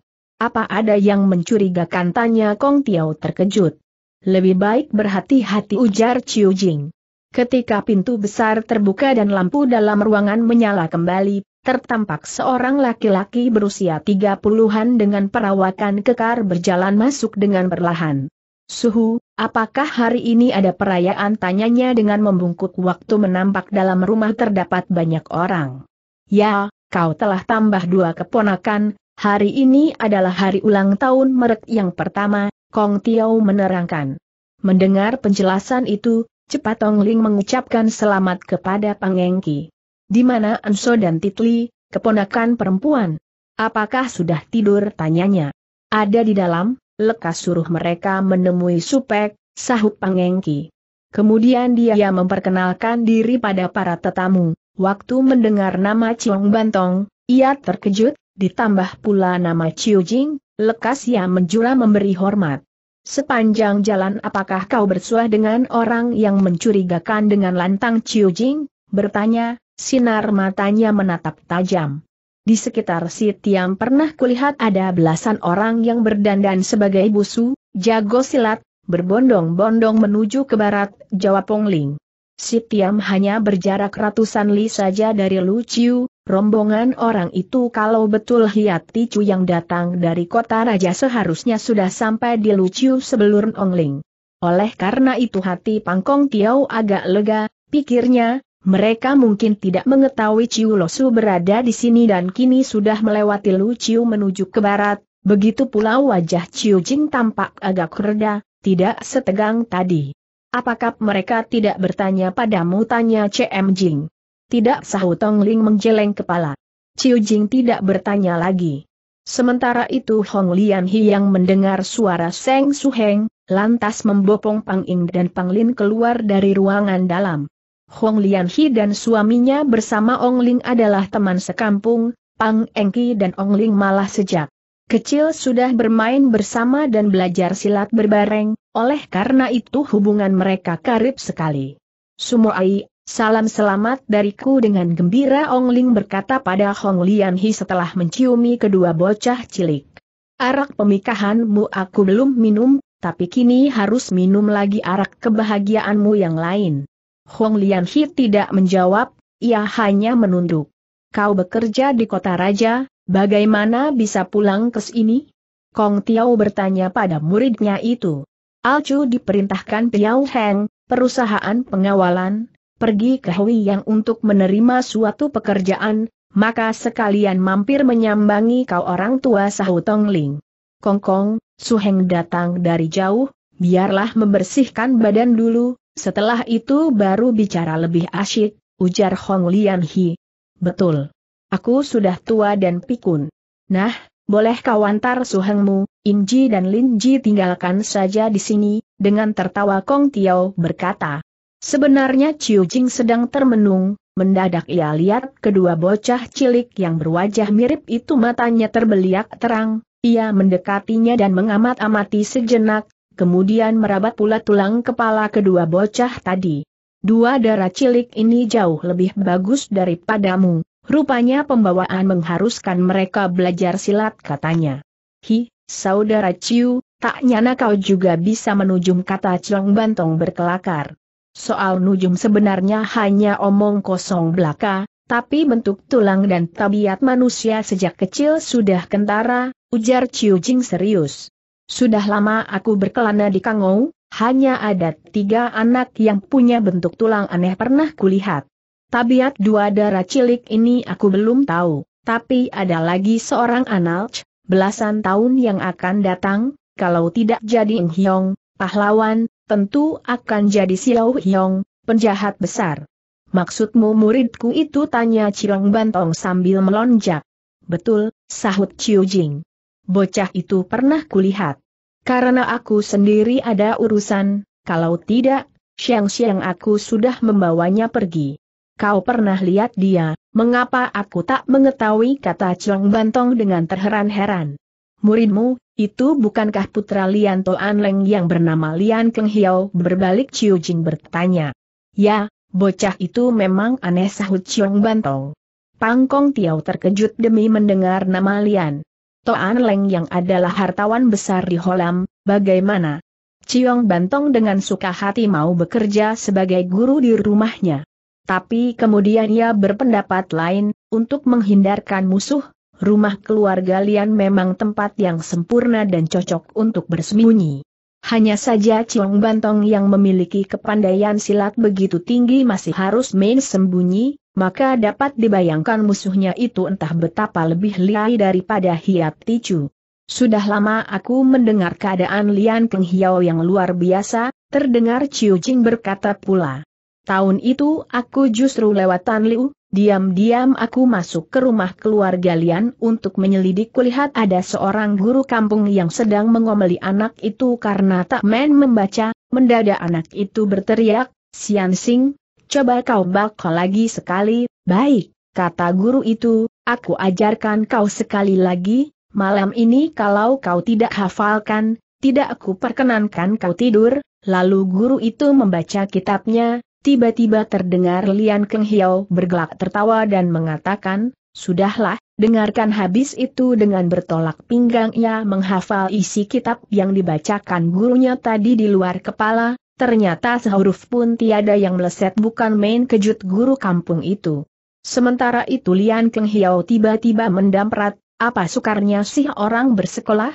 Apa ada yang mencurigakan tanya Kong Tiao terkejut. Lebih baik berhati-hati ujar Ciu Jing. Ketika pintu besar terbuka dan lampu dalam ruangan menyala kembali, tertampak seorang laki-laki berusia tiga puluhan dengan perawakan kekar berjalan masuk dengan perlahan. Suhu, apakah hari ini ada perayaan tanyanya dengan membungkuk waktu menampak dalam rumah terdapat banyak orang. Ya, kau telah tambah dua keponakan, hari ini adalah hari ulang tahun merek yang pertama, Kong Tiao menerangkan. Mendengar penjelasan itu, cepat Tong Ling mengucapkan selamat kepada Pangengki. Di mana Anso dan Titli, keponakan perempuan? Apakah sudah tidur tanyanya? Ada di dalam? lekas suruh mereka menemui Supek, sahut Pangengki. Kemudian dia memperkenalkan diri pada para tetamu, waktu mendengar nama Ciong Bantong, ia terkejut, ditambah pula nama Chiu Jing, lekas ia menjula memberi hormat. Sepanjang jalan apakah kau bersuah dengan orang yang mencurigakan dengan lantang Chiu Jing? bertanya, sinar matanya menatap tajam. Di sekitar Sitiam pernah kulihat ada belasan orang yang berdandan sebagai busu, jago silat, berbondong-bondong menuju ke barat, jawab Pongling. Si Tiam hanya berjarak ratusan li saja dari Luciu, rombongan orang itu kalau betul Hiat Ticu yang datang dari kota raja seharusnya sudah sampai di Luciu sebelum Ongling. Oleh karena itu hati Pangkong Tiau agak lega, pikirnya, mereka mungkin tidak mengetahui Ciu Losu berada di sini dan kini sudah melewati Lu Ciu menuju ke barat, begitu pula wajah Ciu Jing tampak agak reda, tidak setegang tadi. Apakah mereka tidak bertanya padamu tanya CM Jing? Tidak sahut Tong Ling menjeleng kepala. Ciu Jing tidak bertanya lagi. Sementara itu Hong Lian Hi yang mendengar suara Seng Su Heng, lantas membopong Pang Ing dan Pang Lin keluar dari ruangan dalam. Hong Lianhi dan suaminya bersama Ong Ling adalah teman sekampung, Pang Engki dan Ong Ling malah sejak kecil sudah bermain bersama dan belajar silat berbareng, oleh karena itu hubungan mereka karib sekali. Sumoai, salam selamat dariku dengan gembira Ong Ling berkata pada Hong Lianhi setelah menciumi kedua bocah cilik. Arak pemikahanmu aku belum minum, tapi kini harus minum lagi arak kebahagiaanmu yang lain. Hong Lianhi tidak menjawab, ia hanya menunduk. Kau bekerja di kota raja, bagaimana bisa pulang ke sini? Kong Tiao bertanya pada muridnya itu. Alcu diperintahkan Piao Heng, perusahaan pengawalan, pergi ke Hui Yang untuk menerima suatu pekerjaan, maka sekalian mampir menyambangi kau orang tua Sahu Tong Ling. Kong Kong, Su Heng datang dari jauh, biarlah membersihkan badan dulu, setelah itu baru bicara lebih asyik, ujar Hong Lian Hi. Betul. Aku sudah tua dan pikun. Nah, boleh kau antar suhengmu, Inji dan Linji tinggalkan saja di sini, dengan tertawa Kong Tiao berkata. Sebenarnya Chiu Jing sedang termenung, mendadak ia lihat kedua bocah cilik yang berwajah mirip itu matanya terbeliak terang, ia mendekatinya dan mengamat-amati sejenak, kemudian merabat pula tulang kepala kedua bocah tadi. Dua darah cilik ini jauh lebih bagus daripadamu, rupanya pembawaan mengharuskan mereka belajar silat katanya. Hi, saudara Ciu, tak nyana kau juga bisa menujum kata Celeng Bantong berkelakar. Soal nujum sebenarnya hanya omong kosong belaka, tapi bentuk tulang dan tabiat manusia sejak kecil sudah kentara, ujar Ciu Jing serius. Sudah lama aku berkelana di Kangou, hanya ada tiga anak yang punya bentuk tulang aneh pernah kulihat. Tabiat dua darah cilik ini aku belum tahu, tapi ada lagi seorang analch, belasan tahun yang akan datang, kalau tidak jadi Ng Hyong, pahlawan, tentu akan jadi Xiao Hyong, penjahat besar. Maksudmu muridku itu tanya Cirong Bantong sambil melonjak. Betul, sahut Chiu Jing. Bocah itu pernah kulihat. Karena aku sendiri ada urusan, kalau tidak, siang-siang aku sudah membawanya pergi. Kau pernah lihat dia, mengapa aku tak mengetahui kata Chong Bantong dengan terheran-heran. Muridmu, itu bukankah putra Lian Toan Leng yang bernama Lian Keng Hiao berbalik Chiu Jing bertanya. Ya, bocah itu memang aneh sahut Chong Bantong. Pangkong Tiao terkejut demi mendengar nama Lian. Toan Leng yang adalah hartawan besar di Holam, bagaimana? Ciong Bantong dengan suka hati mau bekerja sebagai guru di rumahnya. Tapi kemudian ia berpendapat lain, untuk menghindarkan musuh, rumah keluarga Lian memang tempat yang sempurna dan cocok untuk bersembunyi. Hanya saja Ciong Bantong yang memiliki kepandaian silat begitu tinggi masih harus main sembunyi, maka dapat dibayangkan musuhnya itu entah betapa lebih liai daripada Hiat Ticu. Sudah lama aku mendengar keadaan Lian Keng Hiao yang luar biasa, terdengar Chiu Jing berkata pula. Tahun itu aku justru lewat Tan Liu, diam-diam aku masuk ke rumah keluarga Lian untuk menyelidik kulihat ada seorang guru kampung yang sedang mengomeli anak itu karena tak main membaca, mendadak anak itu berteriak, Sian Sing, coba kau bakal lagi sekali, baik, kata guru itu, aku ajarkan kau sekali lagi, malam ini kalau kau tidak hafalkan, tidak aku perkenankan kau tidur, lalu guru itu membaca kitabnya, tiba-tiba terdengar Lian Keng Hiao bergelak tertawa dan mengatakan, Sudahlah, dengarkan habis itu dengan bertolak pinggang ia menghafal isi kitab yang dibacakan gurunya tadi di luar kepala, Ternyata sehuruf pun tiada yang meleset bukan main kejut guru kampung itu. Sementara itu Lian Keng Hiau tiba-tiba mendamprat, apa sukarnya sih orang bersekolah?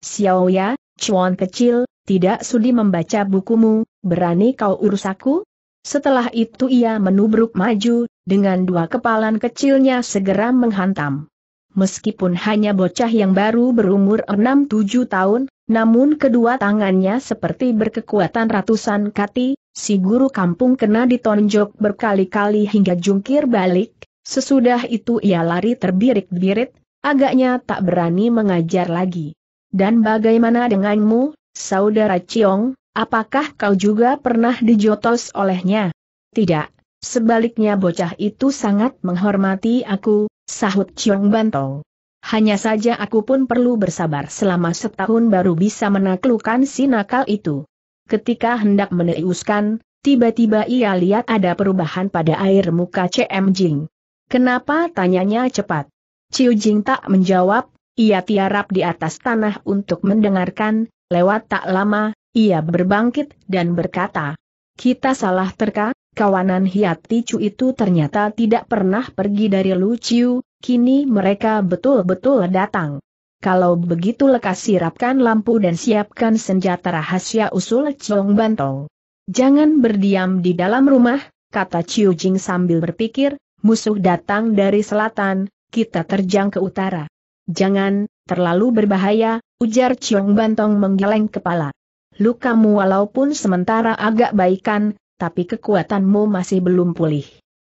Xiao ya, cuan kecil, tidak sudi membaca bukumu, berani kau urus aku? Setelah itu ia menubruk maju, dengan dua kepalan kecilnya segera menghantam. Meskipun hanya bocah yang baru berumur 6-7 tahun, namun kedua tangannya seperti berkekuatan ratusan kati, si guru kampung kena ditonjok berkali-kali hingga jungkir balik, sesudah itu ia lari terbirit-birit, agaknya tak berani mengajar lagi. Dan bagaimana denganmu, saudara Ciong, apakah kau juga pernah dijotos olehnya? Tidak, sebaliknya bocah itu sangat menghormati aku, Sahut Chiong Bantong. Hanya saja aku pun perlu bersabar selama setahun baru bisa menaklukkan si nakal itu. Ketika hendak meneriuskan, tiba-tiba ia lihat ada perubahan pada air muka CM Jing. Kenapa tanyanya cepat? Ciu Jing tak menjawab, ia tiarap di atas tanah untuk mendengarkan, lewat tak lama, ia berbangkit dan berkata, Kita salah terka? Kawanan Hiat Ticu itu ternyata tidak pernah pergi dari Luciu, kini mereka betul-betul datang. Kalau begitu lekas sirapkan lampu dan siapkan senjata rahasia usul Chong Bantong. Jangan berdiam di dalam rumah, kata Chiu Jing sambil berpikir, musuh datang dari selatan, kita terjang ke utara. Jangan, terlalu berbahaya, ujar Chong Bantong menggeleng kepala. Lukamu walaupun sementara agak baikan, tapi kekuatanmu masih belum pulih.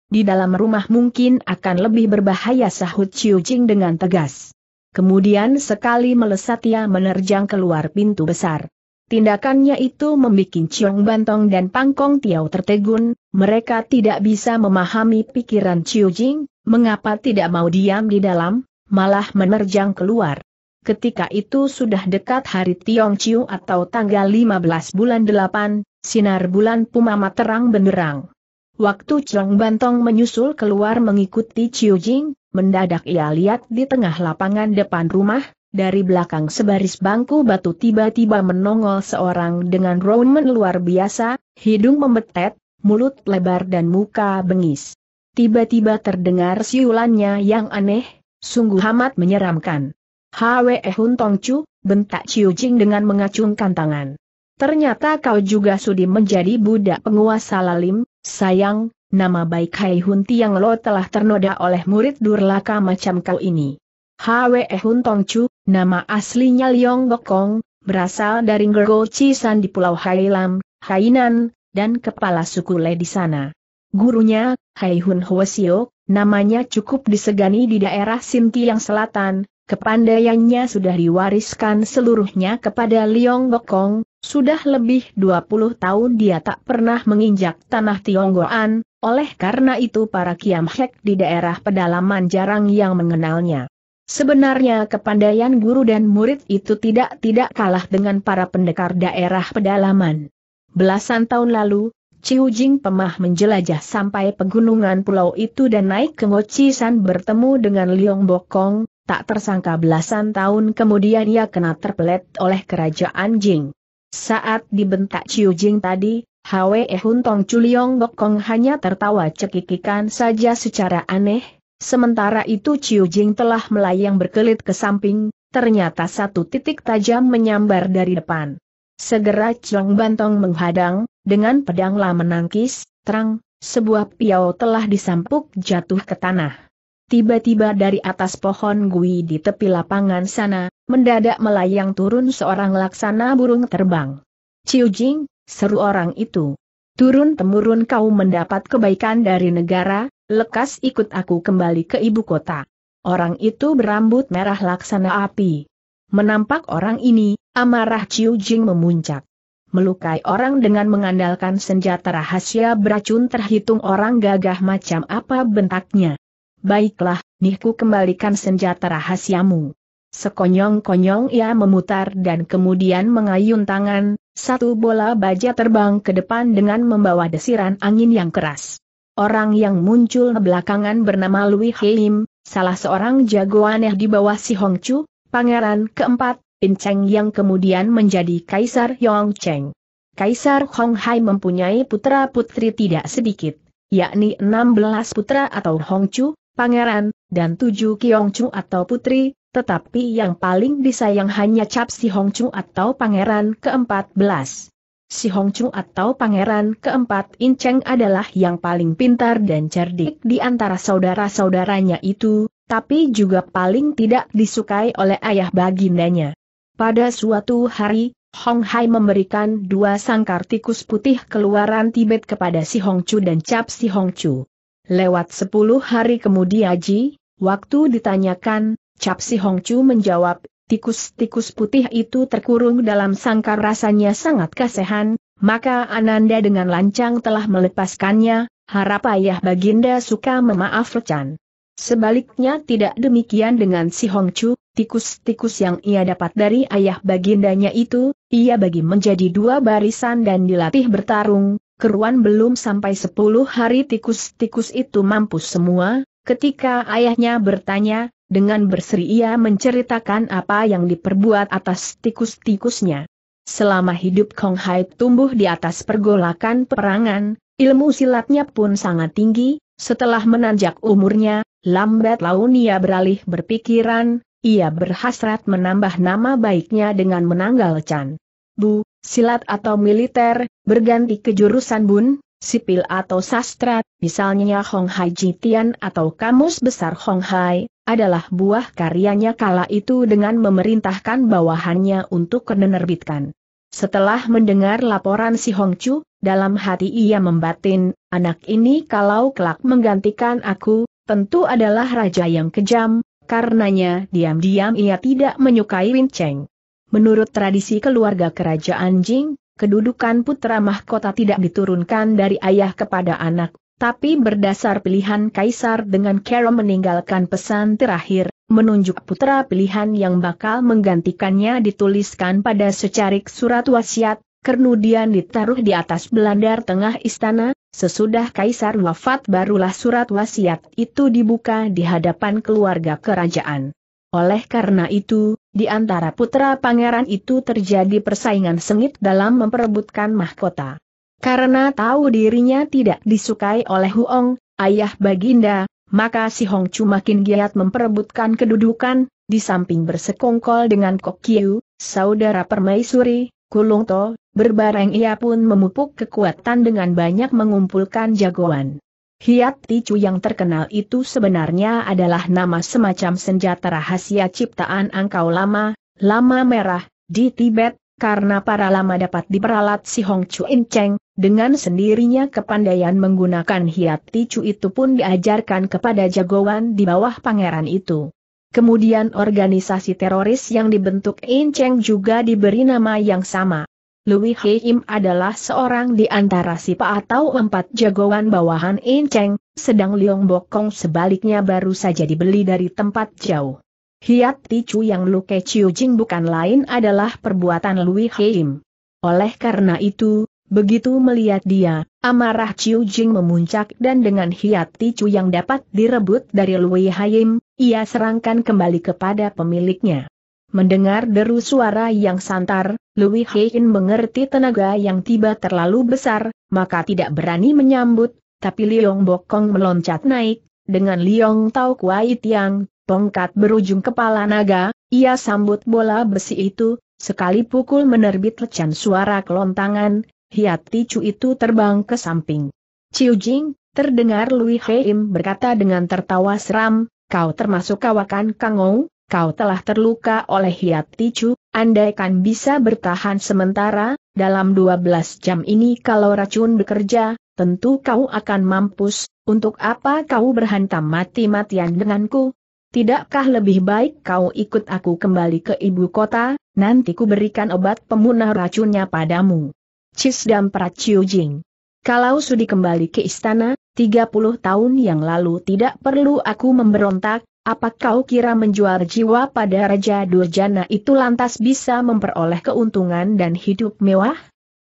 Di dalam rumah mungkin akan lebih berbahaya sahut Chiu Jing dengan tegas. Kemudian sekali melesat ia menerjang keluar pintu besar. Tindakannya itu membuat Chiong Bantong dan Pangkong Tiao tertegun, mereka tidak bisa memahami pikiran Chiu Jing, mengapa tidak mau diam di dalam, malah menerjang keluar. Ketika itu sudah dekat hari Tiong Chiu atau tanggal 15 bulan 8, Sinar bulan pumama terang benderang. Waktu Cheng Bantong menyusul keluar mengikuti Chiu Jing, mendadak ia lihat di tengah lapangan depan rumah, dari belakang sebaris bangku batu tiba-tiba menongol seorang dengan roman luar biasa, hidung membetet, mulut lebar dan muka bengis. Tiba-tiba terdengar siulannya yang aneh, sungguh amat menyeramkan. Hwe Hun Tong Chu, bentak Chiu Jing dengan mengacungkan tangan. Ternyata kau juga sudi menjadi budak penguasa lalim, sayang, nama baik Hai Hun Tiang Lo telah ternoda oleh murid durlaka macam kau ini. Hwe Hun Tong Chu, nama aslinya Liong Bokong, berasal dari Ngergo Cisan di Pulau Hailam, Hainan, dan kepala suku Le di sana. Gurunya, Hai Hun Hwasio, namanya cukup disegani di daerah Sintiang Selatan, kepandaiannya sudah diwariskan seluruhnya kepada Liong Bokong, sudah lebih 20 tahun dia tak pernah menginjak tanah Tionggoan, oleh karena itu para Kiam Hek di daerah pedalaman jarang yang mengenalnya. Sebenarnya kepandaian guru dan murid itu tidak-tidak kalah dengan para pendekar daerah pedalaman. Belasan tahun lalu, Chiu Jing Pemah menjelajah sampai pegunungan pulau itu dan naik ke Ngocisan bertemu dengan Liong Bokong, tak tersangka belasan tahun kemudian ia kena terpelet oleh kerajaan Jing. Saat dibentak Chiu Jing tadi, Hwe Hun Tong Chuliong Bokong hanya tertawa cekikikan saja secara aneh, sementara itu Chiu Jing telah melayang berkelit ke samping, ternyata satu titik tajam menyambar dari depan. Segera Chong Bantong menghadang, dengan pedanglah menangkis, terang, sebuah piau telah disampuk jatuh ke tanah. Tiba-tiba dari atas pohon gui di tepi lapangan sana, mendadak melayang turun seorang laksana burung terbang. Ciu Jing, seru orang itu. Turun-temurun kau mendapat kebaikan dari negara, lekas ikut aku kembali ke ibu kota. Orang itu berambut merah laksana api. Menampak orang ini, amarah Ciu Jing memuncak. Melukai orang dengan mengandalkan senjata rahasia beracun terhitung orang gagah macam apa bentaknya. Baiklah, nihku kembalikan senjata rahasiamu. Sekonyong-konyong ia memutar dan kemudian mengayun tangan, satu bola baja terbang ke depan dengan membawa desiran angin yang keras. Orang yang muncul belakangan bernama Louis Heim, salah seorang jagoan yang di bawah si Hong Chu, pangeran keempat, Pinceng yang kemudian menjadi Kaisar Yong Cheng. Kaisar Hong Hai mempunyai putra-putri tidak sedikit, yakni 16 putra atau Hong Chu, pangeran, dan tujuh Kiongcu atau putri, tetapi yang paling disayang hanya Cap Si Hongcu atau pangeran ke-14. Si Hongcu atau pangeran keempat Inceng adalah yang paling pintar dan cerdik di antara saudara-saudaranya itu, tapi juga paling tidak disukai oleh ayah bagindanya. Pada suatu hari, Hong Hai memberikan dua sangkar tikus putih keluaran Tibet kepada si Chu dan Cap si Chu. Lewat sepuluh hari kemudian Ji, waktu ditanyakan, Cap Si Hong menjawab, tikus-tikus putih itu terkurung dalam sangkar rasanya sangat kasihan, maka Ananda dengan lancang telah melepaskannya, harap ayah baginda suka memaaf memaafkan. Sebaliknya tidak demikian dengan si Hong tikus-tikus yang ia dapat dari ayah bagindanya itu, ia bagi menjadi dua barisan dan dilatih bertarung, keruan belum sampai sepuluh hari tikus-tikus itu mampu semua, ketika ayahnya bertanya, dengan berseri ia menceritakan apa yang diperbuat atas tikus-tikusnya. Selama hidup Kong Hai tumbuh di atas pergolakan perangan, ilmu silatnya pun sangat tinggi, setelah menanjak umurnya, lambat laun ia beralih berpikiran, ia berhasrat menambah nama baiknya dengan menanggal Chan. Bu, silat atau militer, berganti ke jurusan bun, sipil atau sastra, misalnya Hong Hai Jitian atau Kamus Besar Hong Hai, adalah buah karyanya kala itu dengan memerintahkan bawahannya untuk menerbitkan. Setelah mendengar laporan si Hong Chu, dalam hati ia membatin, anak ini kalau kelak menggantikan aku, tentu adalah raja yang kejam, karenanya diam-diam ia tidak menyukai Win Cheng. Menurut tradisi keluarga kerajaan Jing, kedudukan putra mahkota tidak diturunkan dari ayah kepada anak, tapi berdasar pilihan kaisar dengan Carol meninggalkan pesan terakhir, menunjuk putra pilihan yang bakal menggantikannya dituliskan pada secarik surat wasiat, Kernudian ditaruh di atas belandar tengah istana, sesudah kaisar wafat barulah surat wasiat itu dibuka di hadapan keluarga kerajaan. Oleh karena itu, di antara putra pangeran itu terjadi persaingan sengit dalam memperebutkan mahkota. Karena tahu dirinya tidak disukai oleh Huong, ayah Baginda, maka si Hong Chu makin giat memperebutkan kedudukan, di samping bersekongkol dengan Kok Kiu, saudara permaisuri, Kulungto, berbareng ia pun memupuk kekuatan dengan banyak mengumpulkan jagoan. Hiat Ticu yang terkenal itu sebenarnya adalah nama semacam senjata rahasia ciptaan angkau lama, lama merah, di Tibet, karena para lama dapat diperalat si Hong In Cheng, dengan sendirinya kepandaian menggunakan hiat ticu itu pun diajarkan kepada jagoan di bawah pangeran itu. Kemudian organisasi teroris yang dibentuk In Cheng juga diberi nama yang sama. Louis Heim adalah seorang di antara sipa atau empat jagoan bawahan Inceng, sedang Liong Bokong sebaliknya baru saja dibeli dari tempat jauh. Hiat Ticu yang Luke Chiu Jing bukan lain adalah perbuatan Louis Heim. Oleh karena itu, begitu melihat dia, amarah Chiu Jing memuncak dan dengan Hiat Ticu yang dapat direbut dari Louis Heim, ia serangkan kembali kepada pemiliknya. Mendengar deru suara yang santar, Louis Hein mengerti tenaga yang tiba terlalu besar, maka tidak berani menyambut, tapi Liong Bokong meloncat naik, dengan Liong Tau Kuai Tiang, tongkat berujung kepala naga, ia sambut bola besi itu, sekali pukul menerbit lecan suara kelontangan, hiat ticu itu terbang ke samping. Ciu Jing, terdengar Louis Hein berkata dengan tertawa seram, kau termasuk kawakan Kangou, kau telah terluka oleh hiat ticu, andaikan bisa bertahan sementara, dalam 12 jam ini kalau racun bekerja, tentu kau akan mampus, untuk apa kau berhantam mati-matian denganku? Tidakkah lebih baik kau ikut aku kembali ke ibu kota, nanti ku berikan obat pemunah racunnya padamu. Cis Praciu Praciujing. Kalau sudi kembali ke istana, 30 tahun yang lalu tidak perlu aku memberontak, apa kau kira menjual jiwa pada Raja Durjana itu lantas bisa memperoleh keuntungan dan hidup mewah?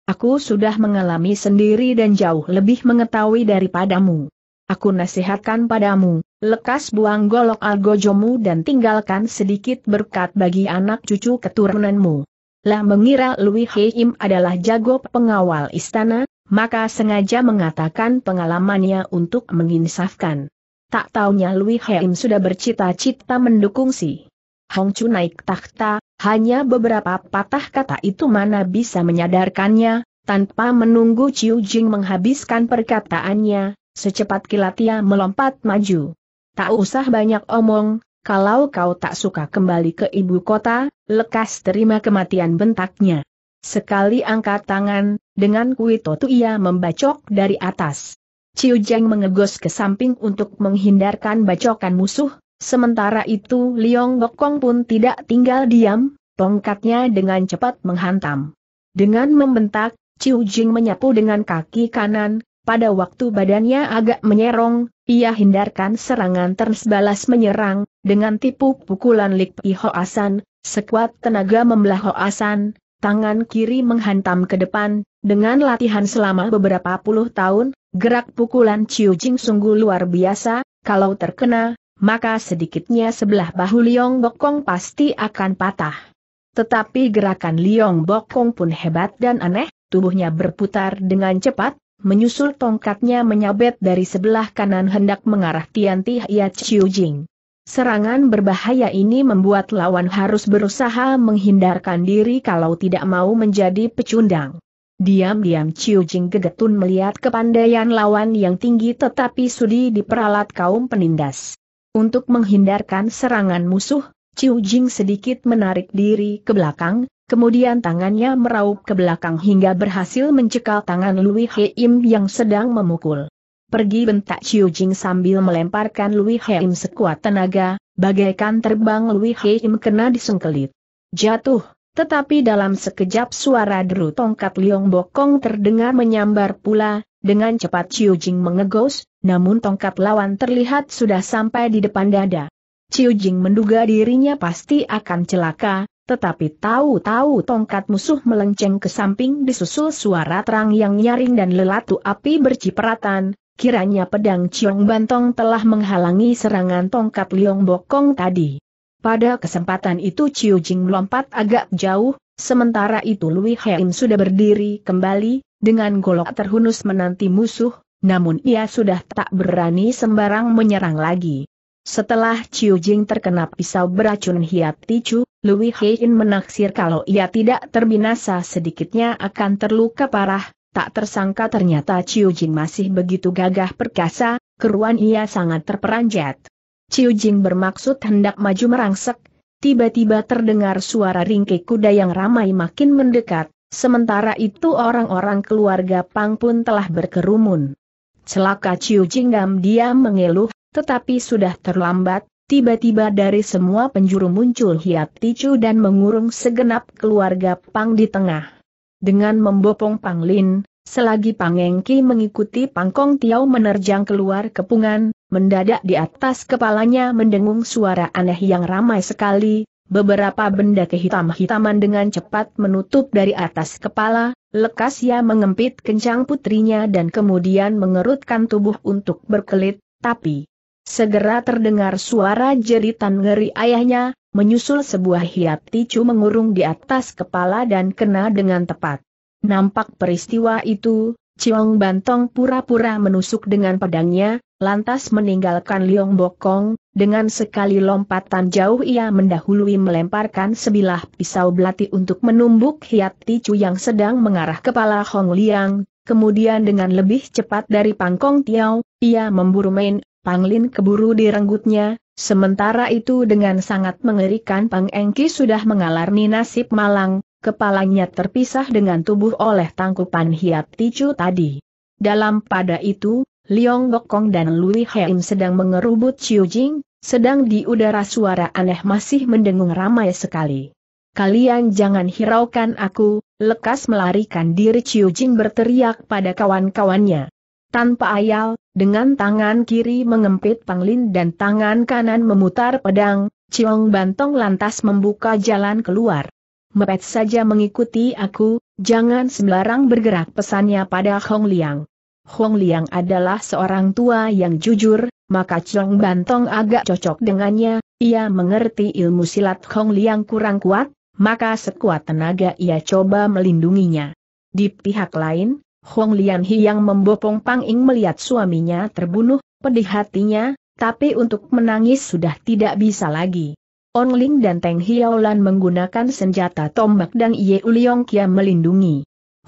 Aku sudah mengalami sendiri dan jauh lebih mengetahui daripadamu. Aku nasihatkan padamu, lekas buang golok algojomu dan tinggalkan sedikit berkat bagi anak cucu keturunanmu. Lah mengira Lui Heim adalah jago pengawal istana, maka sengaja mengatakan pengalamannya untuk menginsafkan. Tak taunya Lui Heim sudah bercita-cita mendukung si Hong Chu naik takhta, hanya beberapa patah kata itu mana bisa menyadarkannya, tanpa menunggu Chiu Jing menghabiskan perkataannya, secepat kilat ia melompat maju. Tak usah banyak omong, kalau kau tak suka kembali ke ibu kota, lekas terima kematian bentaknya. Sekali angkat tangan, dengan kuitotu ia membacok dari atas. Ciu Jeng mengegos ke samping untuk menghindarkan bacokan musuh, sementara itu Liong Gokong pun tidak tinggal diam, tongkatnya dengan cepat menghantam. Dengan membentak, Ciu Jing menyapu dengan kaki kanan, pada waktu badannya agak menyerong, ia hindarkan serangan terus balas menyerang, dengan tipu pukulan Lik Pi Hoasan, sekuat tenaga membelah Hoasan, tangan kiri menghantam ke depan, dengan latihan selama beberapa puluh tahun, gerak pukulan Chiu Jing sungguh luar biasa, kalau terkena, maka sedikitnya sebelah bahu Liong Bokong pasti akan patah. Tetapi gerakan Liong Bokong pun hebat dan aneh, tubuhnya berputar dengan cepat, menyusul tongkatnya menyabet dari sebelah kanan hendak mengarah Tian Tihia Chiu Jing. Serangan berbahaya ini membuat lawan harus berusaha menghindarkan diri kalau tidak mau menjadi pecundang. Diam-diam Ciu Jing gegetun melihat kepandaian lawan yang tinggi tetapi sudi diperalat kaum penindas. Untuk menghindarkan serangan musuh, Ciu Jing sedikit menarik diri ke belakang, kemudian tangannya meraup ke belakang hingga berhasil mencekal tangan Lui Heim Im yang sedang memukul. Pergi bentak Chiu Jing sambil melemparkan Lui Heim sekuat tenaga, bagaikan terbang Lui Heim kena disengkelit. Jatuh, tetapi dalam sekejap suara deru tongkat Liong Bokong terdengar menyambar pula, dengan cepat Chiu Jing mengegos, namun tongkat lawan terlihat sudah sampai di depan dada. Chiu Jing menduga dirinya pasti akan celaka, tetapi tahu-tahu tongkat musuh melenceng ke samping disusul suara terang yang nyaring dan lelatu api bercipratan, kiranya pedang Ciong Bantong telah menghalangi serangan tongkat Liong Bokong tadi. Pada kesempatan itu Ciu Jing melompat agak jauh, sementara itu Lui Heim sudah berdiri kembali, dengan golok terhunus menanti musuh, namun ia sudah tak berani sembarang menyerang lagi. Setelah Ciu Jing terkena pisau beracun Hiat Ticu, Lui Hein menaksir kalau ia tidak terbinasa sedikitnya akan terluka parah, Tak tersangka ternyata Ciu Jing masih begitu gagah perkasa, keruan ia sangat terperanjat. Ciu Jing bermaksud hendak maju merangsek, tiba-tiba terdengar suara ringkik kuda yang ramai makin mendekat, sementara itu orang-orang keluarga Pang pun telah berkerumun. Celaka Ciu Jing diam mengeluh, tetapi sudah terlambat, Tiba-tiba dari semua penjuru muncul Hiap Ticu dan mengurung segenap keluarga Pang di tengah. Dengan membopong Panglin, selagi Pangengki mengikuti Pangkong Tiau menerjang keluar kepungan, mendadak di atas kepalanya mendengung suara aneh yang ramai sekali, beberapa benda kehitam-hitaman dengan cepat menutup dari atas kepala, Lekas ia mengempit kencang putrinya dan kemudian mengerutkan tubuh untuk berkelit, tapi Segera terdengar suara jeritan ngeri ayahnya, menyusul sebuah hiat ticu mengurung di atas kepala dan kena dengan tepat. Nampak peristiwa itu, Ciong Bantong pura-pura menusuk dengan pedangnya, lantas meninggalkan Liong Bokong, dengan sekali lompatan jauh ia mendahului melemparkan sebilah pisau belati untuk menumbuk hiat ticu yang sedang mengarah kepala Hong Liang, kemudian dengan lebih cepat dari pangkong Tiao, ia memburu main Panglin keburu direnggutnya, sementara itu dengan sangat mengerikan Pang Engki sudah mengalami nasib malang, kepalanya terpisah dengan tubuh oleh tangkupan hiat ticu tadi. Dalam pada itu, Liong Gokong dan Lui Heim sedang mengerubut Chiu Jing, sedang di udara suara aneh masih mendengung ramai sekali. Kalian jangan hiraukan aku, lekas melarikan diri Chiu Jing berteriak pada kawan-kawannya. Tanpa ayal, dengan tangan kiri mengempit panglin dan tangan kanan memutar pedang, Ciong Bantong lantas membuka jalan keluar. Mepet saja mengikuti aku, jangan sembarang bergerak pesannya pada Hong Liang. Hong Liang adalah seorang tua yang jujur, maka Ciong Bantong agak cocok dengannya, ia mengerti ilmu silat Hong Liang kurang kuat, maka sekuat tenaga ia coba melindunginya. Di pihak lain, Hong Lianhi yang membopong Pang Ing melihat suaminya terbunuh, pedih hatinya, tapi untuk menangis sudah tidak bisa lagi. On Ling dan Teng Lan menggunakan senjata tombak dan Ye Uliong Kia melindungi.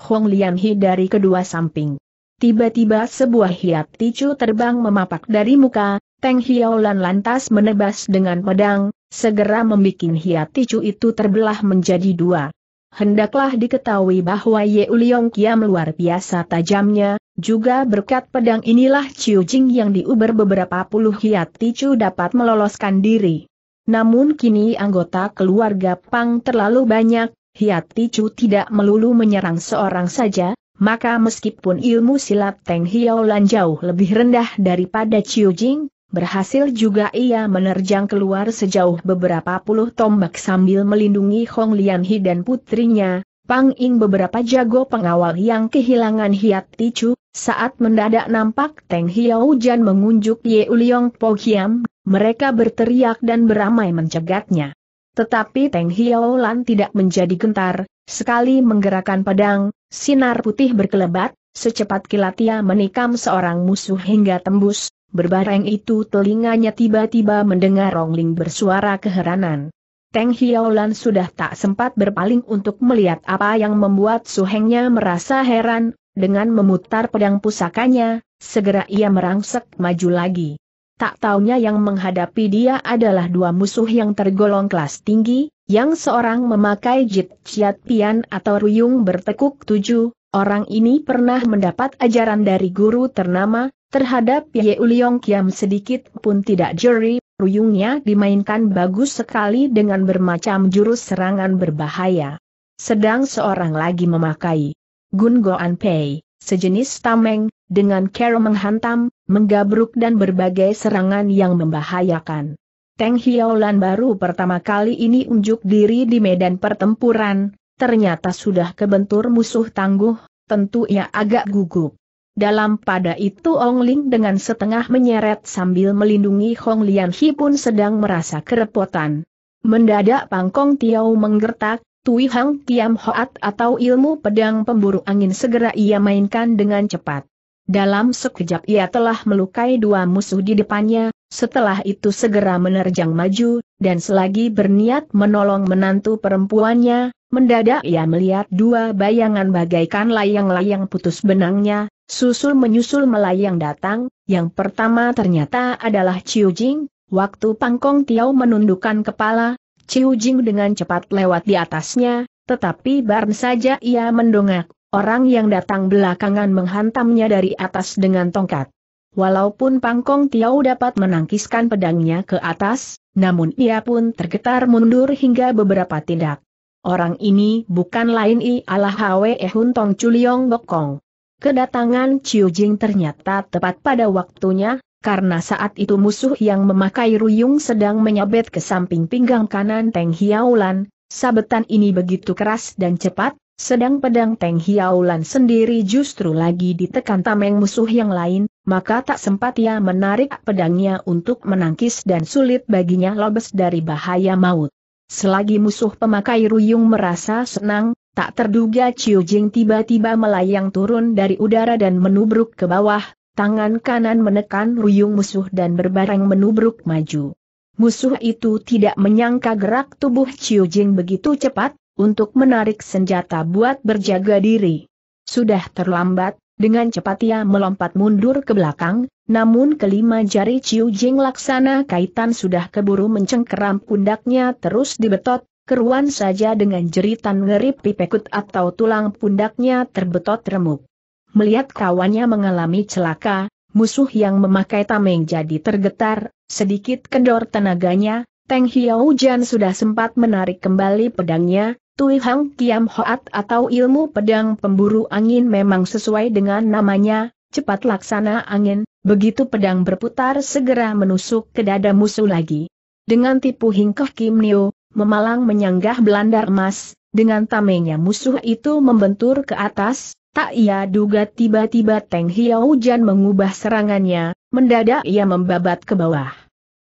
Hong Lianhi dari kedua samping. Tiba-tiba sebuah hiat ticu terbang memapak dari muka, Teng Lan lantas menebas dengan pedang, segera membuat hiat ticu itu terbelah menjadi dua. Hendaklah diketahui bahwa Ye Uliong Kiam luar biasa tajamnya, juga berkat pedang inilah Ciujing Jing yang diuber beberapa puluh hiat ticu dapat meloloskan diri. Namun kini anggota keluarga Pang terlalu banyak, hiat ticu tidak melulu menyerang seorang saja, maka meskipun ilmu silat Teng Hiaulan jauh lebih rendah daripada Ciujing. Jing, Berhasil juga ia menerjang keluar sejauh beberapa puluh tombak sambil melindungi Hong Lianhi dan putrinya, Pang Ing beberapa jago pengawal yang kehilangan hiat ticu, saat mendadak nampak Teng Hiao Jan mengunjuk Ye Uliong Po Hiam, mereka berteriak dan beramai mencegatnya. Tetapi Teng Hiao Lan tidak menjadi gentar, sekali menggerakkan pedang, sinar putih berkelebat, secepat kilat ia menikam seorang musuh hingga tembus, Berbareng itu telinganya tiba-tiba mendengar Rongling bersuara keheranan. Teng Hiaolan sudah tak sempat berpaling untuk melihat apa yang membuat suhengnya merasa heran, dengan memutar pedang pusakanya, segera ia merangsek maju lagi. Tak taunya yang menghadapi dia adalah dua musuh yang tergolong kelas tinggi, yang seorang memakai jit ciat pian atau ruyung bertekuk tujuh, orang ini pernah mendapat ajaran dari guru ternama, Terhadap Ye Uliong Kiam sedikit pun tidak jeri, ruyungnya dimainkan bagus sekali dengan bermacam jurus serangan berbahaya. Sedang seorang lagi memakai Gun Goan Pei, sejenis tameng, dengan cara menghantam, menggabruk dan berbagai serangan yang membahayakan. Teng Hiaolan baru pertama kali ini unjuk diri di medan pertempuran, ternyata sudah kebentur musuh tangguh, tentu ia agak gugup. Dalam pada itu Ong Ling dengan setengah menyeret sambil melindungi Hong Lian Hi pun sedang merasa kerepotan. Mendadak Pangkong Tiau menggertak, Tui Hang Kiam Hoat atau ilmu pedang pemburu angin segera ia mainkan dengan cepat. Dalam sekejap ia telah melukai dua musuh di depannya, setelah itu segera menerjang maju, dan selagi berniat menolong menantu perempuannya, mendadak ia melihat dua bayangan bagaikan layang-layang putus benangnya, Susul-menyusul melayang datang, yang pertama ternyata adalah Ciu Jing, waktu Pangkong Tiao menundukkan kepala, Ciu Jing dengan cepat lewat di atasnya, tetapi baru saja ia mendongak, orang yang datang belakangan menghantamnya dari atas dengan tongkat. Walaupun Pangkong Tiao dapat menangkiskan pedangnya ke atas, namun ia pun tergetar mundur hingga beberapa tindak. Orang ini bukan lain ialah Hwe Hun Tong Chuliong Bokong. Kedatangan Chiu Jing ternyata tepat pada waktunya, karena saat itu musuh yang memakai ruyung sedang menyabet ke samping pinggang kanan Teng Hiaulan, sabetan ini begitu keras dan cepat, sedang pedang Teng Hiaulan sendiri justru lagi ditekan tameng musuh yang lain, maka tak sempat ia menarik pedangnya untuk menangkis dan sulit baginya lobes dari bahaya maut. Selagi musuh pemakai ruyung merasa senang, Tak terduga Chiu Jing tiba-tiba melayang turun dari udara dan menubruk ke bawah, tangan kanan menekan ruyung musuh dan berbarang menubruk maju. Musuh itu tidak menyangka gerak tubuh Chiu Jing begitu cepat, untuk menarik senjata buat berjaga diri. Sudah terlambat, dengan cepat ia melompat mundur ke belakang, namun kelima jari Chiu Jing laksana kaitan sudah keburu mencengkeram pundaknya terus dibetot, keruan saja dengan jeritan ngeri pipekut atau tulang pundaknya terbetot remuk. Melihat kawannya mengalami celaka, musuh yang memakai tameng jadi tergetar, sedikit kendor tenaganya, Teng Hiau Jan sudah sempat menarik kembali pedangnya, Tui Hang Kiam Hoat atau ilmu pedang pemburu angin memang sesuai dengan namanya, cepat laksana angin, begitu pedang berputar segera menusuk ke dada musuh lagi. Dengan tipu hingkah Kim Nio, memalang menyanggah belandar emas, dengan tamengnya musuh itu membentur ke atas, tak ia duga tiba-tiba Teng Hiau Jan mengubah serangannya, mendadak ia membabat ke bawah.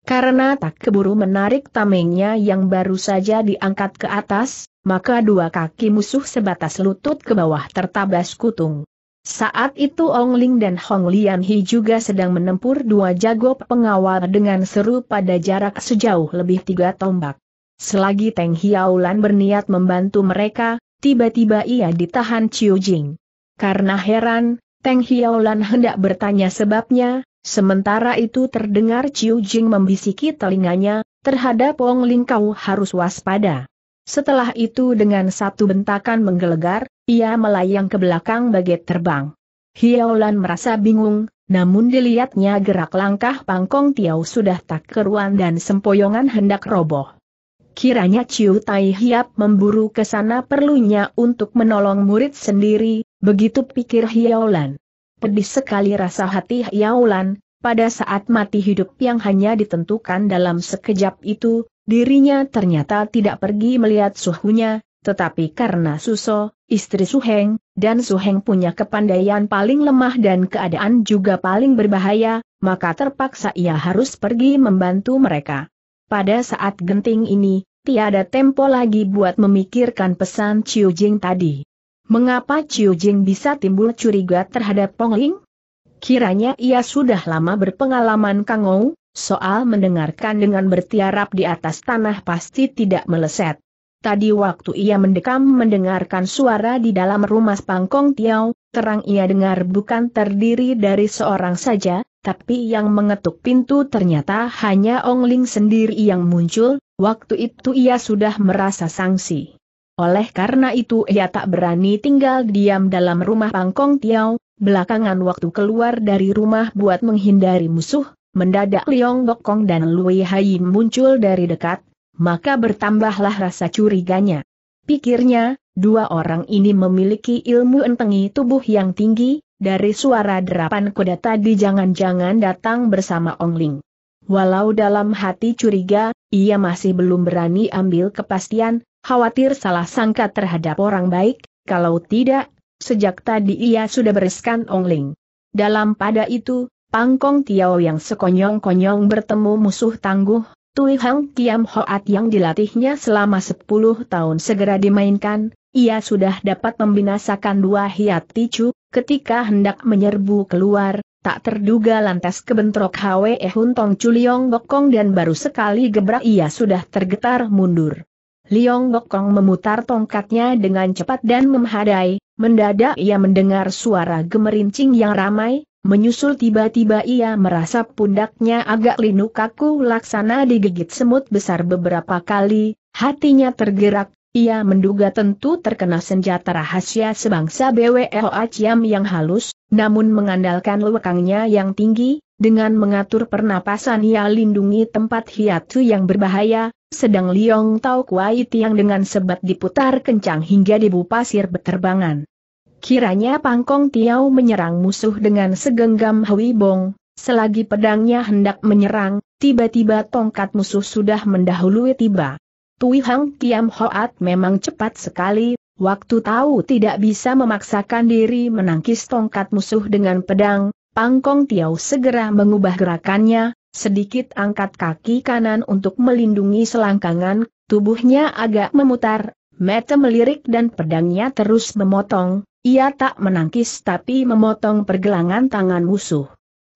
Karena tak keburu menarik tamengnya yang baru saja diangkat ke atas, maka dua kaki musuh sebatas lutut ke bawah tertabas kutung. Saat itu Ong Ling dan Hong Lian Hi juga sedang menempur dua jago pengawal dengan seru pada jarak sejauh lebih tiga tombak. Selagi Teng Hiaulan berniat membantu mereka, tiba-tiba ia ditahan Chiu Jing. Karena heran, Teng Hiaulan hendak bertanya sebabnya, sementara itu terdengar Chiu Jing membisiki telinganya, terhadap Wong Ling kau harus waspada. Setelah itu dengan satu bentakan menggelegar, ia melayang ke belakang bagai terbang. Hiaulan merasa bingung, namun dilihatnya gerak langkah pangkong Tiau sudah tak keruan dan sempoyongan hendak roboh. Kiranya Ciu Tai Hiap memburu ke sana perlunya untuk menolong murid sendiri, begitu pikir Hiaulan. Pedih sekali rasa hati Hiaulan, pada saat mati hidup yang hanya ditentukan dalam sekejap itu, dirinya ternyata tidak pergi melihat suhunya, tetapi karena Suso, istri Suheng, dan Suheng punya kepandaian paling lemah dan keadaan juga paling berbahaya, maka terpaksa ia harus pergi membantu mereka. Pada saat genting ini, tiada tempo lagi buat memikirkan pesan Chiu Jing tadi. Mengapa Chiu Jing bisa timbul curiga terhadap Pong Ling? Kiranya ia sudah lama berpengalaman Ou, soal mendengarkan dengan bertiarap di atas tanah pasti tidak meleset. Tadi waktu ia mendekam mendengarkan suara di dalam rumah Pangkong Tiao, terang ia dengar bukan terdiri dari seorang saja, tapi yang mengetuk pintu ternyata hanya Ong Ling sendiri yang muncul, waktu itu ia sudah merasa sangsi. Oleh karena itu ia tak berani tinggal diam dalam rumah Pangkong Tiao, belakangan waktu keluar dari rumah buat menghindari musuh, mendadak Liong Bokong dan Lui Hai muncul dari dekat, maka bertambahlah rasa curiganya. Pikirnya, dua orang ini memiliki ilmu entengi tubuh yang tinggi, dari suara derapan kuda tadi jangan-jangan datang bersama Ong Ling. Walau dalam hati curiga, ia masih belum berani ambil kepastian, khawatir salah sangka terhadap orang baik, kalau tidak, sejak tadi ia sudah bereskan Ong Ling. Dalam pada itu, Pangkong Tiao yang sekonyong-konyong bertemu musuh tangguh, Tui Hang Kiam Hoat yang dilatihnya selama 10 tahun segera dimainkan, ia sudah dapat membinasakan dua hiat ticu, Ketika hendak menyerbu keluar, tak terduga lantas kebentrok Hwe Hun Tong Chu Liong Bokong dan baru sekali gebrak ia sudah tergetar mundur. Liong Bokong memutar tongkatnya dengan cepat dan memhadai, mendadak ia mendengar suara gemerincing yang ramai, Menyusul tiba-tiba ia merasa pundaknya agak linu kaku laksana digigit semut besar beberapa kali, hatinya tergerak, ia menduga tentu terkena senjata rahasia sebangsa BWLA Aciam yang halus, namun mengandalkan lewekangnya yang tinggi, dengan mengatur pernapasan ia lindungi tempat hiatu yang berbahaya, sedang Liong Tau Kuai Tiang dengan sebat diputar kencang hingga debu pasir beterbangan. Kiranya Pangkong Tiau menyerang musuh dengan segenggam Hui Bong, selagi pedangnya hendak menyerang, tiba-tiba tongkat musuh sudah mendahului tiba. Tui Hang Kiam Hoat memang cepat sekali, waktu tahu tidak bisa memaksakan diri menangkis tongkat musuh dengan pedang, Pangkong Tiau segera mengubah gerakannya, sedikit angkat kaki kanan untuk melindungi selangkangan, tubuhnya agak memutar, mata melirik dan pedangnya terus memotong, ia tak menangkis tapi memotong pergelangan tangan musuh.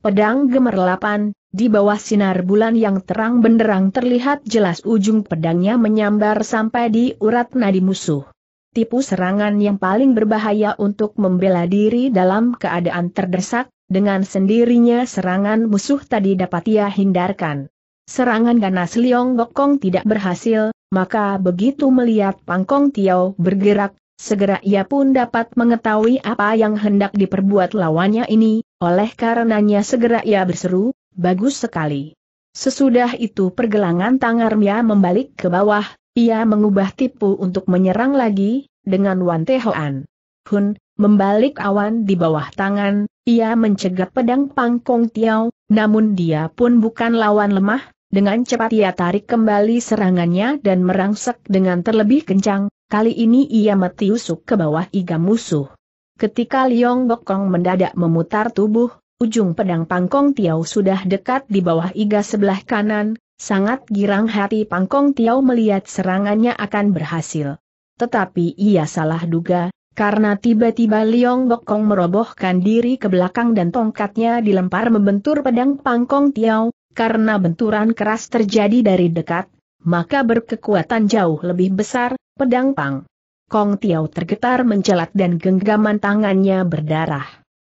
Pedang gemerlapan, di bawah sinar bulan yang terang benderang terlihat jelas ujung pedangnya menyambar sampai di urat nadi musuh. Tipu serangan yang paling berbahaya untuk membela diri dalam keadaan terdesak, dengan sendirinya serangan musuh tadi dapat ia hindarkan. Serangan ganas Liong Gokong tidak berhasil, maka begitu melihat Pangkong Tiao bergerak, Segera ia pun dapat mengetahui apa yang hendak diperbuat lawannya ini, oleh karenanya segera ia berseru, bagus sekali. Sesudah itu pergelangan Mia membalik ke bawah, ia mengubah tipu untuk menyerang lagi, dengan Wan Tehoan. Hun, membalik awan di bawah tangan, ia mencegat pedang pangkong tiao, namun dia pun bukan lawan lemah, dengan cepat ia tarik kembali serangannya dan merangsek dengan terlebih kencang, Kali ini ia mati metiusuk ke bawah iga musuh. Ketika Liong Bokong mendadak memutar tubuh, ujung pedang Pangkong Tiao sudah dekat di bawah iga sebelah kanan, sangat girang hati Pangkong Tiao melihat serangannya akan berhasil. Tetapi ia salah duga, karena tiba-tiba Liong Bokong merobohkan diri ke belakang dan tongkatnya dilempar membentur pedang Pangkong Tiao, karena benturan keras terjadi dari dekat, maka berkekuatan jauh lebih besar, Pedang Pang. Kong Tiao tergetar mencelat dan genggaman tangannya berdarah.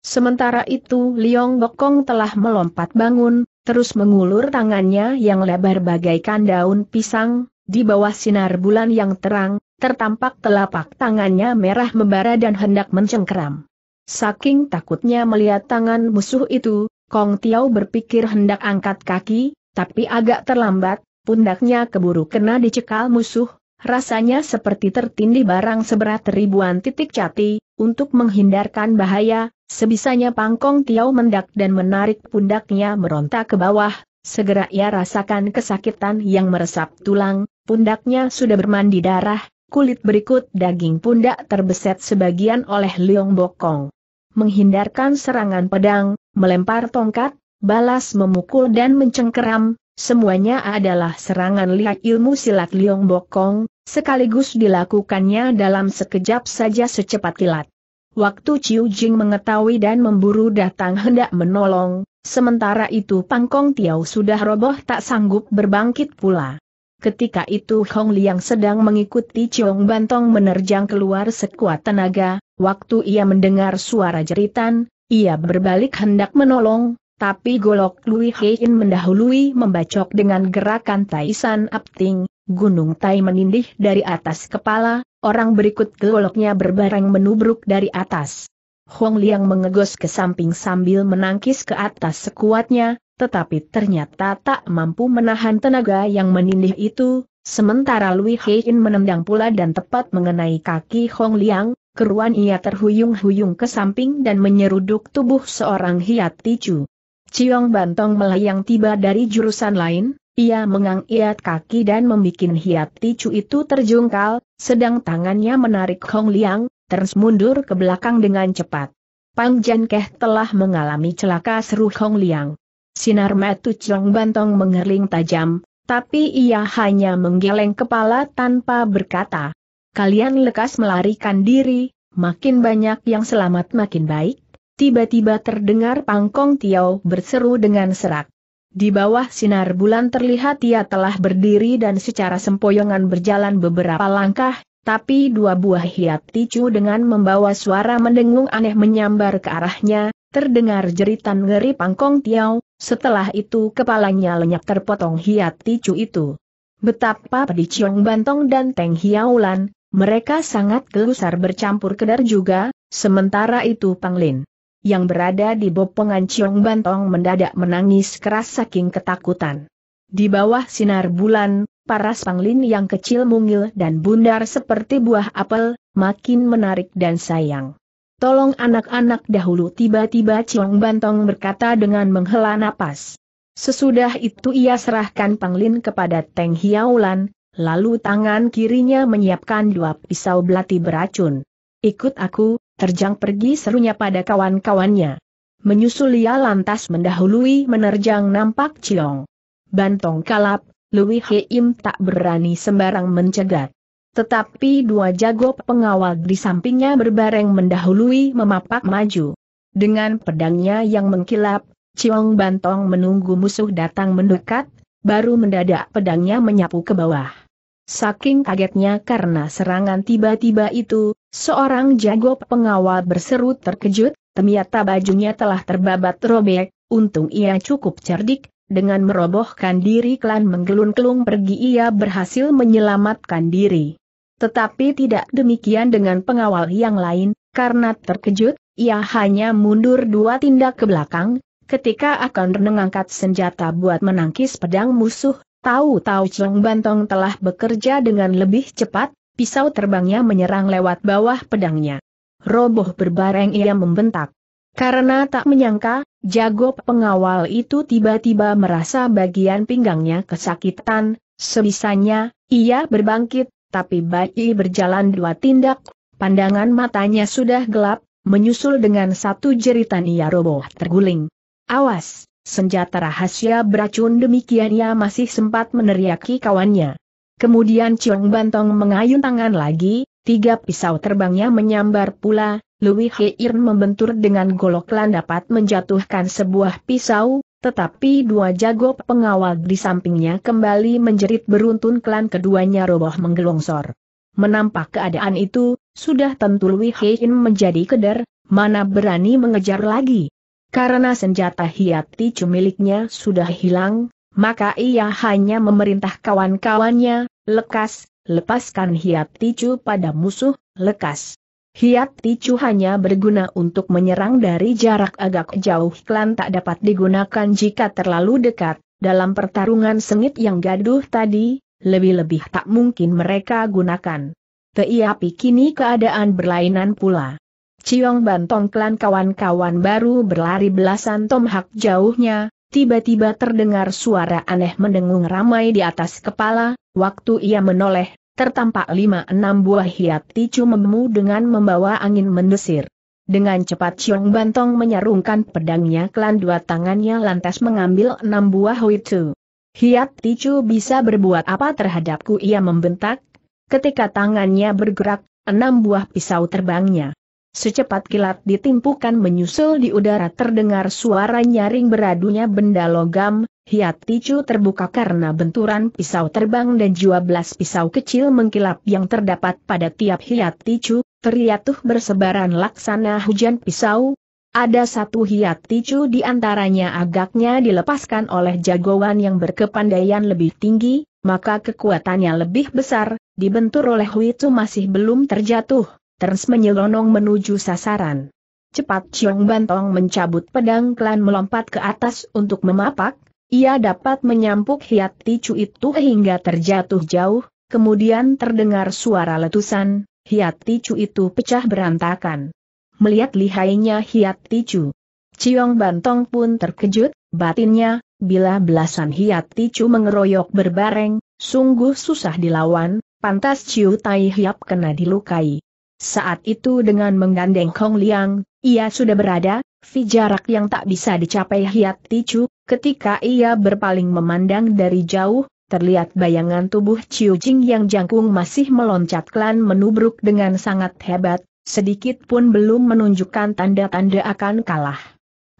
Sementara itu Liong Bokong telah melompat bangun, terus mengulur tangannya yang lebar bagaikan daun pisang, di bawah sinar bulan yang terang, tertampak telapak tangannya merah membara dan hendak mencengkeram. Saking takutnya melihat tangan musuh itu, Kong Tiao berpikir hendak angkat kaki, tapi agak terlambat, pundaknya keburu kena dicekal musuh, rasanya seperti tertindih barang seberat ribuan titik cati, untuk menghindarkan bahaya, sebisanya pangkong Tiau mendak dan menarik pundaknya meronta ke bawah, segera ia rasakan kesakitan yang meresap tulang, pundaknya sudah bermandi darah, kulit berikut daging pundak terbeset sebagian oleh Liong Bokong. Menghindarkan serangan pedang, melempar tongkat, balas memukul dan mencengkeram, Semuanya adalah serangan lihat ilmu silat Liong Bokong, sekaligus dilakukannya dalam sekejap saja secepat kilat. Waktu Chiu Jing mengetahui dan memburu datang hendak menolong, sementara itu Pangkong Tiau sudah roboh tak sanggup berbangkit pula. Ketika itu Hong Liang sedang mengikuti Chong Bantong menerjang keluar sekuat tenaga, waktu ia mendengar suara jeritan, ia berbalik hendak menolong, tapi golok Lui Hein mendahului membacok dengan gerakan Taisan Apting, gunung Tai menindih dari atas kepala, orang berikut goloknya berbareng menubruk dari atas. Hong Liang mengegos ke samping sambil menangkis ke atas sekuatnya, tetapi ternyata tak mampu menahan tenaga yang menindih itu, Sementara Lui Hein menendang pula dan tepat mengenai kaki Hong Liang, keruan ia terhuyung-huyung ke samping dan menyeruduk tubuh seorang hiat ticu. Ciong Bantong melayang tiba dari jurusan lain, ia mengangiat kaki dan membuat hiat ticu itu terjungkal, sedang tangannya menarik Hong Liang, terus mundur ke belakang dengan cepat. Pang Jan Keh telah mengalami celaka seru Hong Liang. Sinar metu Ciong Bantong mengerling tajam, tapi ia hanya menggeleng kepala tanpa berkata. Kalian lekas melarikan diri, makin banyak yang selamat makin baik, Tiba-tiba terdengar Pangkong Tiao berseru dengan serak. Di bawah sinar bulan terlihat ia telah berdiri dan secara sempoyongan berjalan beberapa langkah, tapi dua buah hiat ticu dengan membawa suara mendengung aneh menyambar ke arahnya, terdengar jeritan ngeri Pangkong Tiao. setelah itu kepalanya lenyap terpotong hiat ticu itu. Betapa pedih Ciong Bantong dan Teng Hiaulan, mereka sangat gelusar bercampur kedar juga, sementara itu Panglin yang berada di bopongan Ciong Bantong mendadak menangis keras saking ketakutan. Di bawah sinar bulan, paras panglin yang kecil mungil dan bundar seperti buah apel, makin menarik dan sayang. Tolong anak-anak dahulu tiba-tiba Ciong Bantong berkata dengan menghela napas. Sesudah itu ia serahkan panglin kepada Teng Hiaulan, lalu tangan kirinya menyiapkan dua pisau belati beracun. Ikut aku, Terjang pergi serunya pada kawan-kawannya. Menyusul ia lantas mendahului menerjang nampak Ciong. Bantong kalap, Lui Heim tak berani sembarang mencegat. Tetapi dua jago pengawal di sampingnya berbareng mendahului memapak maju. Dengan pedangnya yang mengkilap, Ciong Bantong menunggu musuh datang mendekat, baru mendadak pedangnya menyapu ke bawah. Saking kagetnya karena serangan tiba-tiba itu, seorang jago pengawal berseru terkejut, ternyata bajunya telah terbabat robek, untung ia cukup cerdik, dengan merobohkan diri klan menggelung kelung pergi ia berhasil menyelamatkan diri. Tetapi tidak demikian dengan pengawal yang lain, karena terkejut, ia hanya mundur dua tindak ke belakang, ketika akan mengangkat senjata buat menangkis pedang musuh, Tahu-tahu Chong Bantong telah bekerja dengan lebih cepat, pisau terbangnya menyerang lewat bawah pedangnya. Roboh berbareng ia membentak. Karena tak menyangka, jago pengawal itu tiba-tiba merasa bagian pinggangnya kesakitan, sebisanya, ia berbangkit, tapi bayi berjalan dua tindak, pandangan matanya sudah gelap, menyusul dengan satu jeritan ia roboh terguling. Awas! senjata rahasia beracun demikian ia masih sempat meneriaki kawannya. Kemudian Ciong Bantong mengayun tangan lagi, tiga pisau terbangnya menyambar pula, Louis Heirn membentur dengan golok lan dapat menjatuhkan sebuah pisau, tetapi dua jago pengawal di sampingnya kembali menjerit beruntun klan keduanya roboh menggelongsor. Menampak keadaan itu, sudah tentu Louis Heirn menjadi keder, mana berani mengejar lagi. Karena senjata hiaticu miliknya sudah hilang, maka ia hanya memerintah kawan-kawannya, lekas, lepaskan ticu pada musuh, lekas. Hiat ticu hanya berguna untuk menyerang dari jarak agak jauh klan tak dapat digunakan jika terlalu dekat, dalam pertarungan sengit yang gaduh tadi, lebih-lebih tak mungkin mereka gunakan. Tetapi kini keadaan berlainan pula. Ciong Bantong klan kawan-kawan baru berlari belasan tomhak jauhnya, tiba-tiba terdengar suara aneh mendengung ramai di atas kepala, waktu ia menoleh, tertampak lima enam buah hiat ticu memu dengan membawa angin mendesir. Dengan cepat Ciong Bantong menyarungkan pedangnya klan dua tangannya lantas mengambil enam buah itu. Hiat ticu bisa berbuat apa terhadapku ia membentak, ketika tangannya bergerak, enam buah pisau terbangnya. Secepat kilat ditimpukan menyusul di udara terdengar suara nyaring beradunya benda logam, hiat ticu terbuka karena benturan pisau terbang dan jua belas pisau kecil mengkilap yang terdapat pada tiap hiat ticu, teriatuh bersebaran laksana hujan pisau, ada satu hiat ticu di antaranya agaknya dilepaskan oleh jagoan yang berkepandaian lebih tinggi, maka kekuatannya lebih besar, dibentur oleh huitu masih belum terjatuh. Terus menyelonong menuju sasaran. Cepat Chiong Bantong mencabut pedang klan melompat ke atas untuk memapak, ia dapat menyampuk hiat ticu itu hingga terjatuh jauh, kemudian terdengar suara letusan, hiat ticu itu pecah berantakan. Melihat lihainya hiat ticu, Chiong Bantong pun terkejut, batinnya, bila belasan hiat ticu mengeroyok berbareng, sungguh susah dilawan, pantas Ciu Tai Hiap kena dilukai. Saat itu dengan menggandeng Kong Liang, ia sudah berada, di jarak yang tak bisa dicapai Hiat Ticu, ketika ia berpaling memandang dari jauh, terlihat bayangan tubuh Ciu Jing yang jangkung masih meloncat klan menubruk dengan sangat hebat, sedikit pun belum menunjukkan tanda-tanda akan kalah.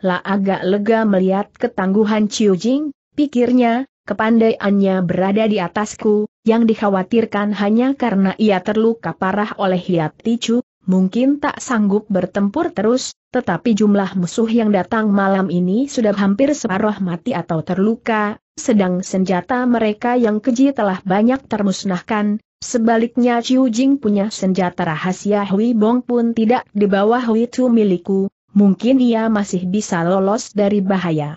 La agak lega melihat ketangguhan Ciu Jing, pikirnya, Kepandaiannya berada di atasku, yang dikhawatirkan hanya karena ia terluka parah oleh hiat ticu, mungkin tak sanggup bertempur terus, tetapi jumlah musuh yang datang malam ini sudah hampir separuh mati atau terluka, sedang senjata mereka yang keji telah banyak termusnahkan, sebaliknya Chiu Jing punya senjata rahasia Hui Bong pun tidak di bawah Hui Tu milikku, mungkin ia masih bisa lolos dari bahaya.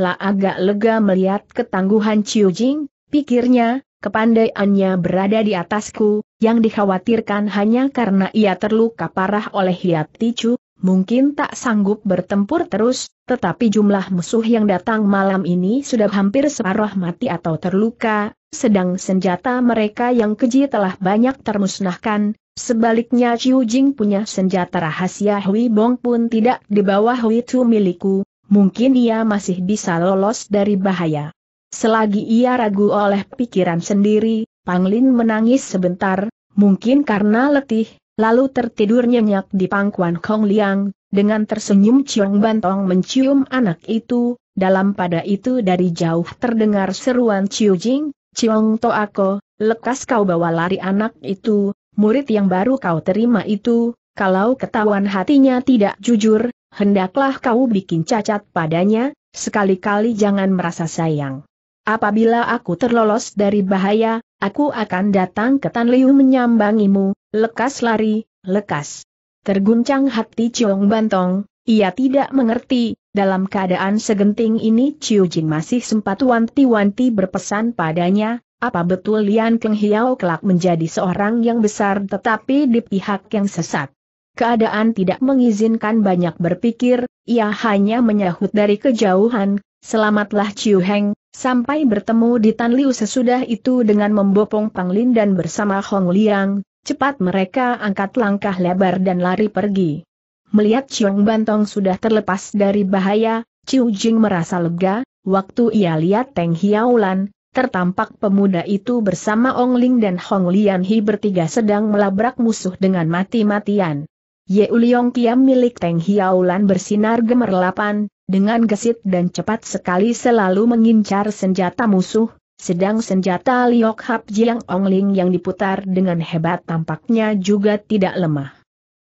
Lah agak lega melihat ketangguhan Chiu Jing, pikirnya, kepandaiannya berada di atasku, yang dikhawatirkan hanya karena ia terluka parah oleh hiat ticu, mungkin tak sanggup bertempur terus, tetapi jumlah musuh yang datang malam ini sudah hampir separuh mati atau terluka, sedang senjata mereka yang keji telah banyak termusnahkan, sebaliknya Chiu Jing punya senjata rahasia Hui Bong pun tidak di bawah Hui Tu milikku, mungkin ia masih bisa lolos dari bahaya. Selagi ia ragu oleh pikiran sendiri, Panglin menangis sebentar, mungkin karena letih, lalu tertidur nyenyak di pangkuan Kong Liang, dengan tersenyum Ciong Bantong mencium anak itu, dalam pada itu dari jauh terdengar seruan Ciu Jing, Ciong Toako, lekas kau bawa lari anak itu, murid yang baru kau terima itu, kalau ketahuan hatinya tidak jujur, hendaklah kau bikin cacat padanya, sekali-kali jangan merasa sayang. Apabila aku terlolos dari bahaya, aku akan datang ke Tan Liu menyambangimu, lekas lari, lekas. Terguncang hati Ciong Bantong, ia tidak mengerti, dalam keadaan segenting ini Ciu Jin masih sempat wanti-wanti berpesan padanya, apa betul Lian Keng Hiao kelak menjadi seorang yang besar tetapi di pihak yang sesat. Keadaan tidak mengizinkan banyak berpikir, ia hanya menyahut dari kejauhan, selamatlah Ciu Heng, sampai bertemu di Tan Liu sesudah itu dengan membopong Panglin dan bersama Hong Liang, cepat mereka angkat langkah lebar dan lari pergi. Melihat Chiong Bantong sudah terlepas dari bahaya, Ciu Jing merasa lega, waktu ia lihat Teng Hiaulan, tertampak pemuda itu bersama Ong Ling dan Hong Lian Hi bertiga sedang melabrak musuh dengan mati-matian. Ye Uliong Kiam milik Teng Hiaulan bersinar gemerlapan, dengan gesit dan cepat sekali selalu mengincar senjata musuh, sedang senjata Liok Hap Jiang Ling yang diputar dengan hebat tampaknya juga tidak lemah.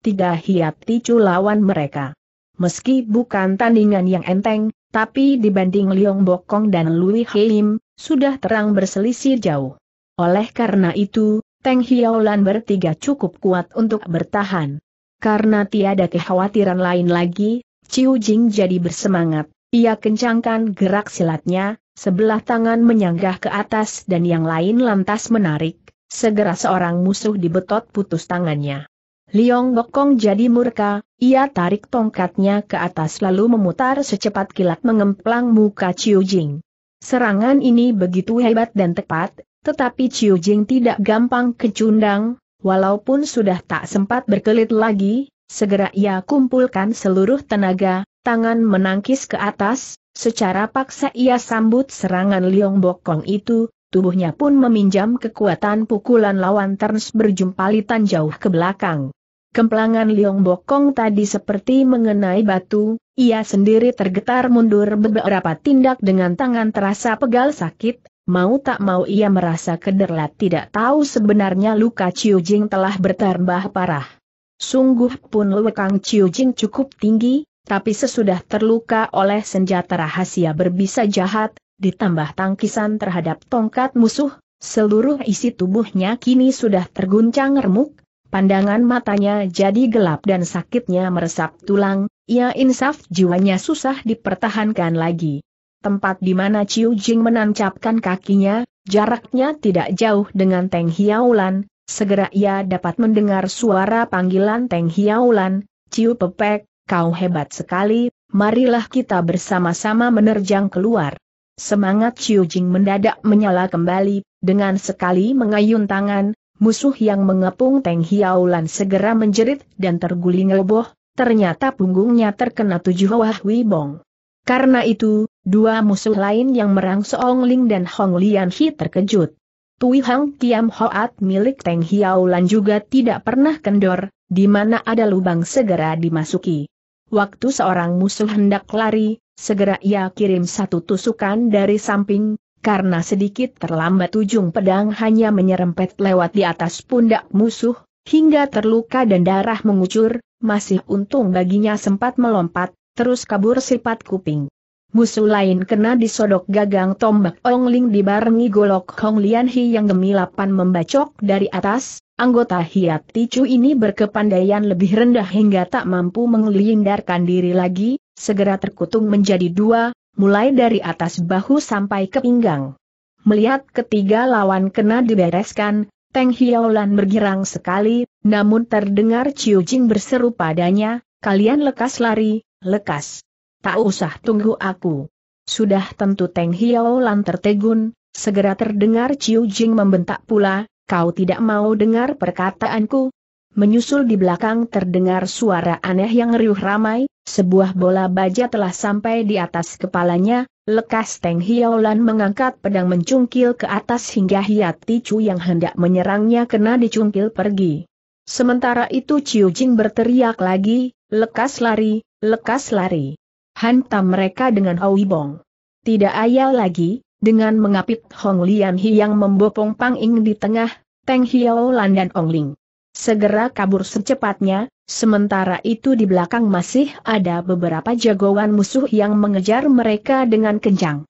Tiga hiat ticu lawan mereka. Meski bukan tandingan yang enteng, tapi dibanding Liong Bokong dan Lui Heim, sudah terang berselisih jauh. Oleh karena itu, Teng Hiaulan bertiga cukup kuat untuk bertahan. Karena tiada kekhawatiran lain lagi, Ciu Jing jadi bersemangat. Ia kencangkan gerak silatnya, sebelah tangan menyanggah ke atas dan yang lain lantas menarik. Segera seorang musuh dibetot putus tangannya. Liong Bokong jadi murka, ia tarik tongkatnya ke atas lalu memutar secepat kilat mengemplang muka Ciu Jing. Serangan ini begitu hebat dan tepat, tetapi Ciu Jing tidak gampang kecundang, Walaupun sudah tak sempat berkelit lagi, segera ia kumpulkan seluruh tenaga, tangan menangkis ke atas, secara paksa ia sambut serangan Liong Bokong itu, tubuhnya pun meminjam kekuatan pukulan lawan Terns berjumpalitan jauh ke belakang. Kemplangan Liong Bokong tadi seperti mengenai batu, ia sendiri tergetar mundur beberapa tindak dengan tangan terasa pegal sakit, Mau tak mau ia merasa kederlat tidak tahu sebenarnya luka Chiu Jing telah bertambah parah. Sungguh pun lekang Chiu Jing cukup tinggi, tapi sesudah terluka oleh senjata rahasia berbisa jahat, ditambah tangkisan terhadap tongkat musuh, seluruh isi tubuhnya kini sudah terguncang remuk, pandangan matanya jadi gelap dan sakitnya meresap tulang, ia insaf jiwanya susah dipertahankan lagi tempat di mana Chiu Jing menancapkan kakinya, jaraknya tidak jauh dengan Teng Hiaulan, segera ia dapat mendengar suara panggilan Teng Hiaulan, Chiu Pepek, kau hebat sekali, marilah kita bersama-sama menerjang keluar. Semangat Chiu Jing mendadak menyala kembali, dengan sekali mengayun tangan, musuh yang mengepung Teng Hiaulan segera menjerit dan terguling roboh, ternyata punggungnya terkena tujuh wah wibong. Karena itu, Dua musuh lain yang merang Ling dan Hong Lian Hi terkejut. Tui Hang Tiam Hoat milik Teng Hiao Lan juga tidak pernah kendor, di mana ada lubang segera dimasuki. Waktu seorang musuh hendak lari, segera ia kirim satu tusukan dari samping, karena sedikit terlambat ujung pedang hanya menyerempet lewat di atas pundak musuh, hingga terluka dan darah mengucur, masih untung baginya sempat melompat, terus kabur sifat kuping. Musuh lain kena disodok gagang tombak Ong Ling dibarengi golok Hong Lian Hi yang gemilapan membacok dari atas, anggota Hiat Ticu ini berkepandaian lebih rendah hingga tak mampu menghindarkan diri lagi, segera terkutung menjadi dua, mulai dari atas bahu sampai ke pinggang. Melihat ketiga lawan kena dibereskan, Teng Hiolan bergirang sekali, namun terdengar Ciu Jing berseru padanya, kalian lekas lari, lekas tak usah tunggu aku. Sudah tentu Teng Hiao Lan tertegun, segera terdengar Ciu Jing membentak pula, kau tidak mau dengar perkataanku? Menyusul di belakang terdengar suara aneh yang riuh ramai, sebuah bola baja telah sampai di atas kepalanya, lekas Teng Hiao Lan mengangkat pedang mencungkil ke atas hingga Hiat Tichu yang hendak menyerangnya kena dicungkil pergi. Sementara itu Ciu Jing berteriak lagi, lekas lari, lekas lari. Hantam mereka dengan Bong. Tidak ayal lagi, dengan mengapit Hong Lian Hi yang membopong Pang Ing di tengah, Teng Hiao Lan dan Ong Ling. Segera kabur secepatnya, sementara itu di belakang masih ada beberapa jagoan musuh yang mengejar mereka dengan kencang.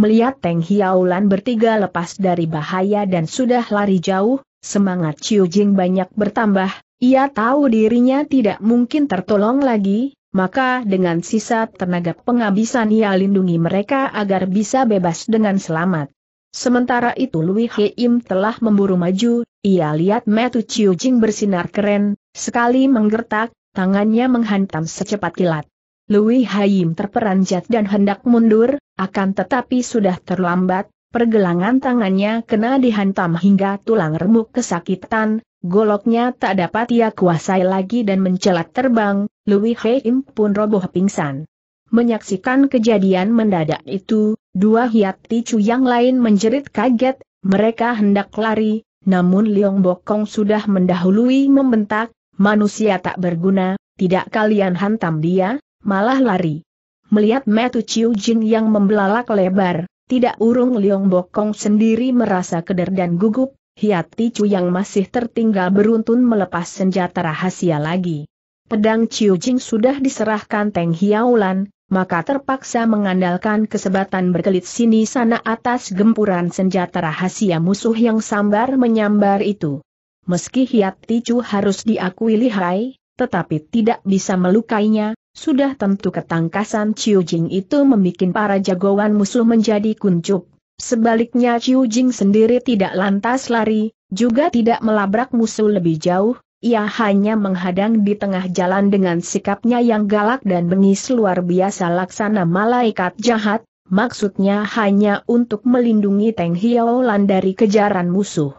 Melihat Teng Hiao Lan bertiga lepas dari bahaya dan sudah lari jauh, semangat Chiu Jing banyak bertambah, ia tahu dirinya tidak mungkin tertolong lagi, maka dengan sisa tenaga penghabisan ia lindungi mereka agar bisa bebas dengan selamat. Sementara itu Lui Heim telah memburu maju, ia lihat Metu Chiu Jing bersinar keren, sekali menggertak, tangannya menghantam secepat kilat. Lui Haim terperanjat dan hendak mundur, akan tetapi sudah terlambat, pergelangan tangannya kena dihantam hingga tulang remuk kesakitan, goloknya tak dapat ia kuasai lagi dan mencelat terbang, Louis Heim pun roboh pingsan. Menyaksikan kejadian mendadak itu, dua hiat ticu yang lain menjerit kaget, mereka hendak lari, namun Liong Bokong sudah mendahului membentak, manusia tak berguna, tidak kalian hantam dia, malah lari. Melihat Metu Chiu Jin yang membelalak lebar, tidak urung Liong Bokong sendiri merasa keder dan gugup, Hiat Ticu yang masih tertinggal beruntun melepas senjata rahasia lagi. Pedang Chiu Jing sudah diserahkan Teng Hiaulan, maka terpaksa mengandalkan kesebatan berkelit sini sana atas gempuran senjata rahasia musuh yang sambar menyambar itu. Meski Hiat Ticu harus diakui lihai, tetapi tidak bisa melukainya, sudah tentu ketangkasan Chiu Jing itu membuat para jagoan musuh menjadi kuncup. Sebaliknya Chiu Jing sendiri tidak lantas lari, juga tidak melabrak musuh lebih jauh, ia hanya menghadang di tengah jalan dengan sikapnya yang galak dan bengis luar biasa laksana malaikat jahat, maksudnya hanya untuk melindungi Teng Hiaolan dari kejaran musuh.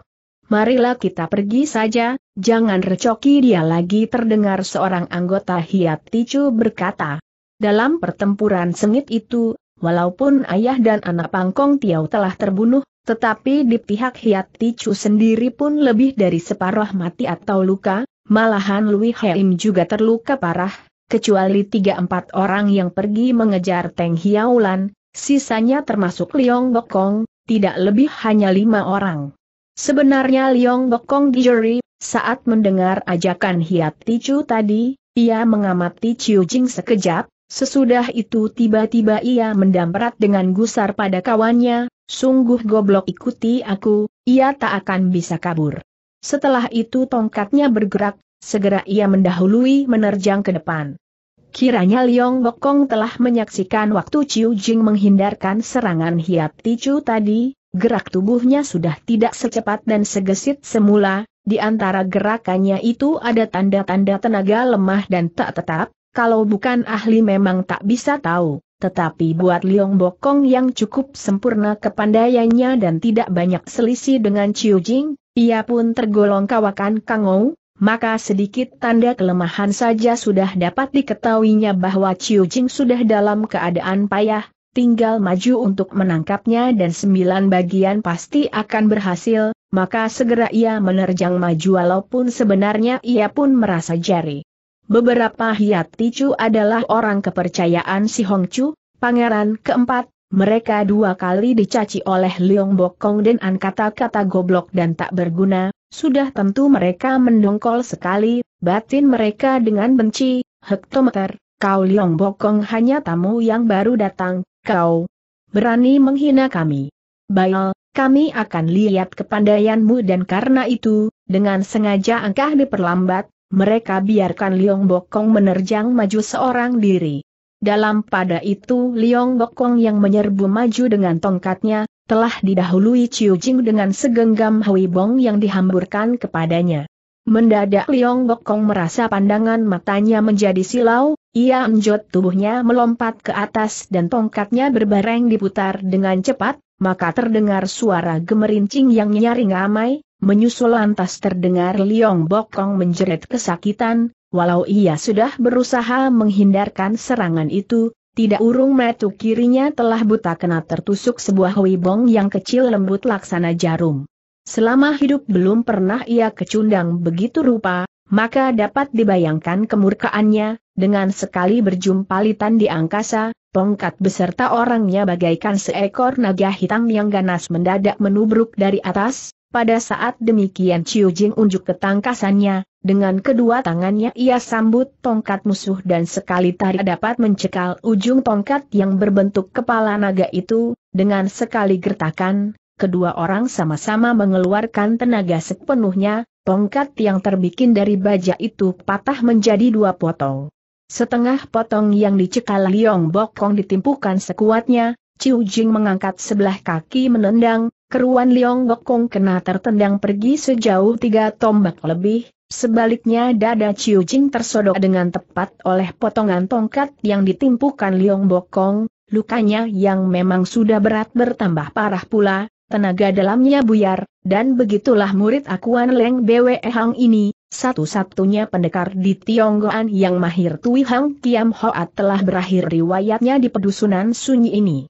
Marilah kita pergi saja, jangan recoki dia lagi terdengar seorang anggota Hiat Ticu berkata. Dalam pertempuran sengit itu, walaupun ayah dan anak Pangkong Tiau telah terbunuh, tetapi di pihak Hiat Ticu sendiri pun lebih dari separuh mati atau luka, malahan Lui Heim juga terluka parah, kecuali tiga empat orang yang pergi mengejar Teng Hiaulan, sisanya termasuk Liong Bokong, tidak lebih hanya lima orang. Sebenarnya Liong Bokong di juri, saat mendengar ajakan Hiat Ticu tadi, ia mengamati Chiu Jing sekejap, sesudah itu tiba-tiba ia mendamprat dengan gusar pada kawannya, Sungguh goblok ikuti aku, ia tak akan bisa kabur. Setelah itu tongkatnya bergerak, segera ia mendahului menerjang ke depan. Kiranya Liong Bokong telah menyaksikan waktu Chiu Jing menghindarkan serangan Hiap Ticu tadi, gerak tubuhnya sudah tidak secepat dan segesit semula, di antara gerakannya itu ada tanda-tanda tenaga lemah dan tak tetap, kalau bukan ahli memang tak bisa tahu. Tetapi buat Liong Bokong yang cukup sempurna kepandaiannya dan tidak banyak selisih dengan Chiu Jing, ia pun tergolong kawakan Kangou, maka sedikit tanda kelemahan saja sudah dapat diketahuinya bahwa Chiu Jing sudah dalam keadaan payah, tinggal maju untuk menangkapnya dan sembilan bagian pasti akan berhasil, maka segera ia menerjang maju walaupun sebenarnya ia pun merasa jari. Beberapa hiat Ticu adalah orang kepercayaan si Hongcu, pangeran keempat, mereka dua kali dicaci oleh Leong Bokong dan kata-kata goblok dan tak berguna, sudah tentu mereka mendongkol sekali, batin mereka dengan benci, hektometer, kau Leong Bokong hanya tamu yang baru datang, kau berani menghina kami. Bayal, kami akan lihat kepandaianmu dan karena itu, dengan sengaja angkah diperlambat, mereka biarkan Liong Bokong menerjang maju seorang diri. Dalam pada itu Liong Bokong yang menyerbu maju dengan tongkatnya, telah didahului Chiu Jing dengan segenggam Hui Bong yang dihamburkan kepadanya. Mendadak Liong Bokong merasa pandangan matanya menjadi silau, ia menjot tubuhnya melompat ke atas dan tongkatnya berbareng diputar dengan cepat, maka terdengar suara gemerincing yang nyaring amai, Menyusul lantas terdengar Liong Bokong menjerit kesakitan, walau ia sudah berusaha menghindarkan serangan itu, tidak urung metu kirinya telah buta kena tertusuk sebuah wibong yang kecil lembut laksana jarum. Selama hidup belum pernah ia kecundang begitu rupa, maka dapat dibayangkan kemurkaannya, dengan sekali berjumpa litan di angkasa, tongkat beserta orangnya bagaikan seekor naga hitam yang ganas mendadak menubruk dari atas, pada saat demikian Chiu Jing unjuk ketangkasannya, dengan kedua tangannya ia sambut tongkat musuh dan sekali tarik dapat mencekal ujung tongkat yang berbentuk kepala naga itu, dengan sekali gertakan, kedua orang sama-sama mengeluarkan tenaga sepenuhnya, tongkat yang terbikin dari baja itu patah menjadi dua potong. Setengah potong yang dicekal Liong Bokong ditimpukan sekuatnya, Ciu Jing mengangkat sebelah kaki menendang, keruan Liong Gokong kena tertendang pergi sejauh tiga tombak lebih, sebaliknya dada Ciu Jing tersodok dengan tepat oleh potongan tongkat yang ditimpukan Liong Bokong, lukanya yang memang sudah berat bertambah parah pula, tenaga dalamnya buyar, dan begitulah murid akuan Leng Bwe Hang ini, satu-satunya pendekar di Tionggoan yang mahir Tui Hang Kiam Hoat telah berakhir riwayatnya di pedusunan sunyi ini.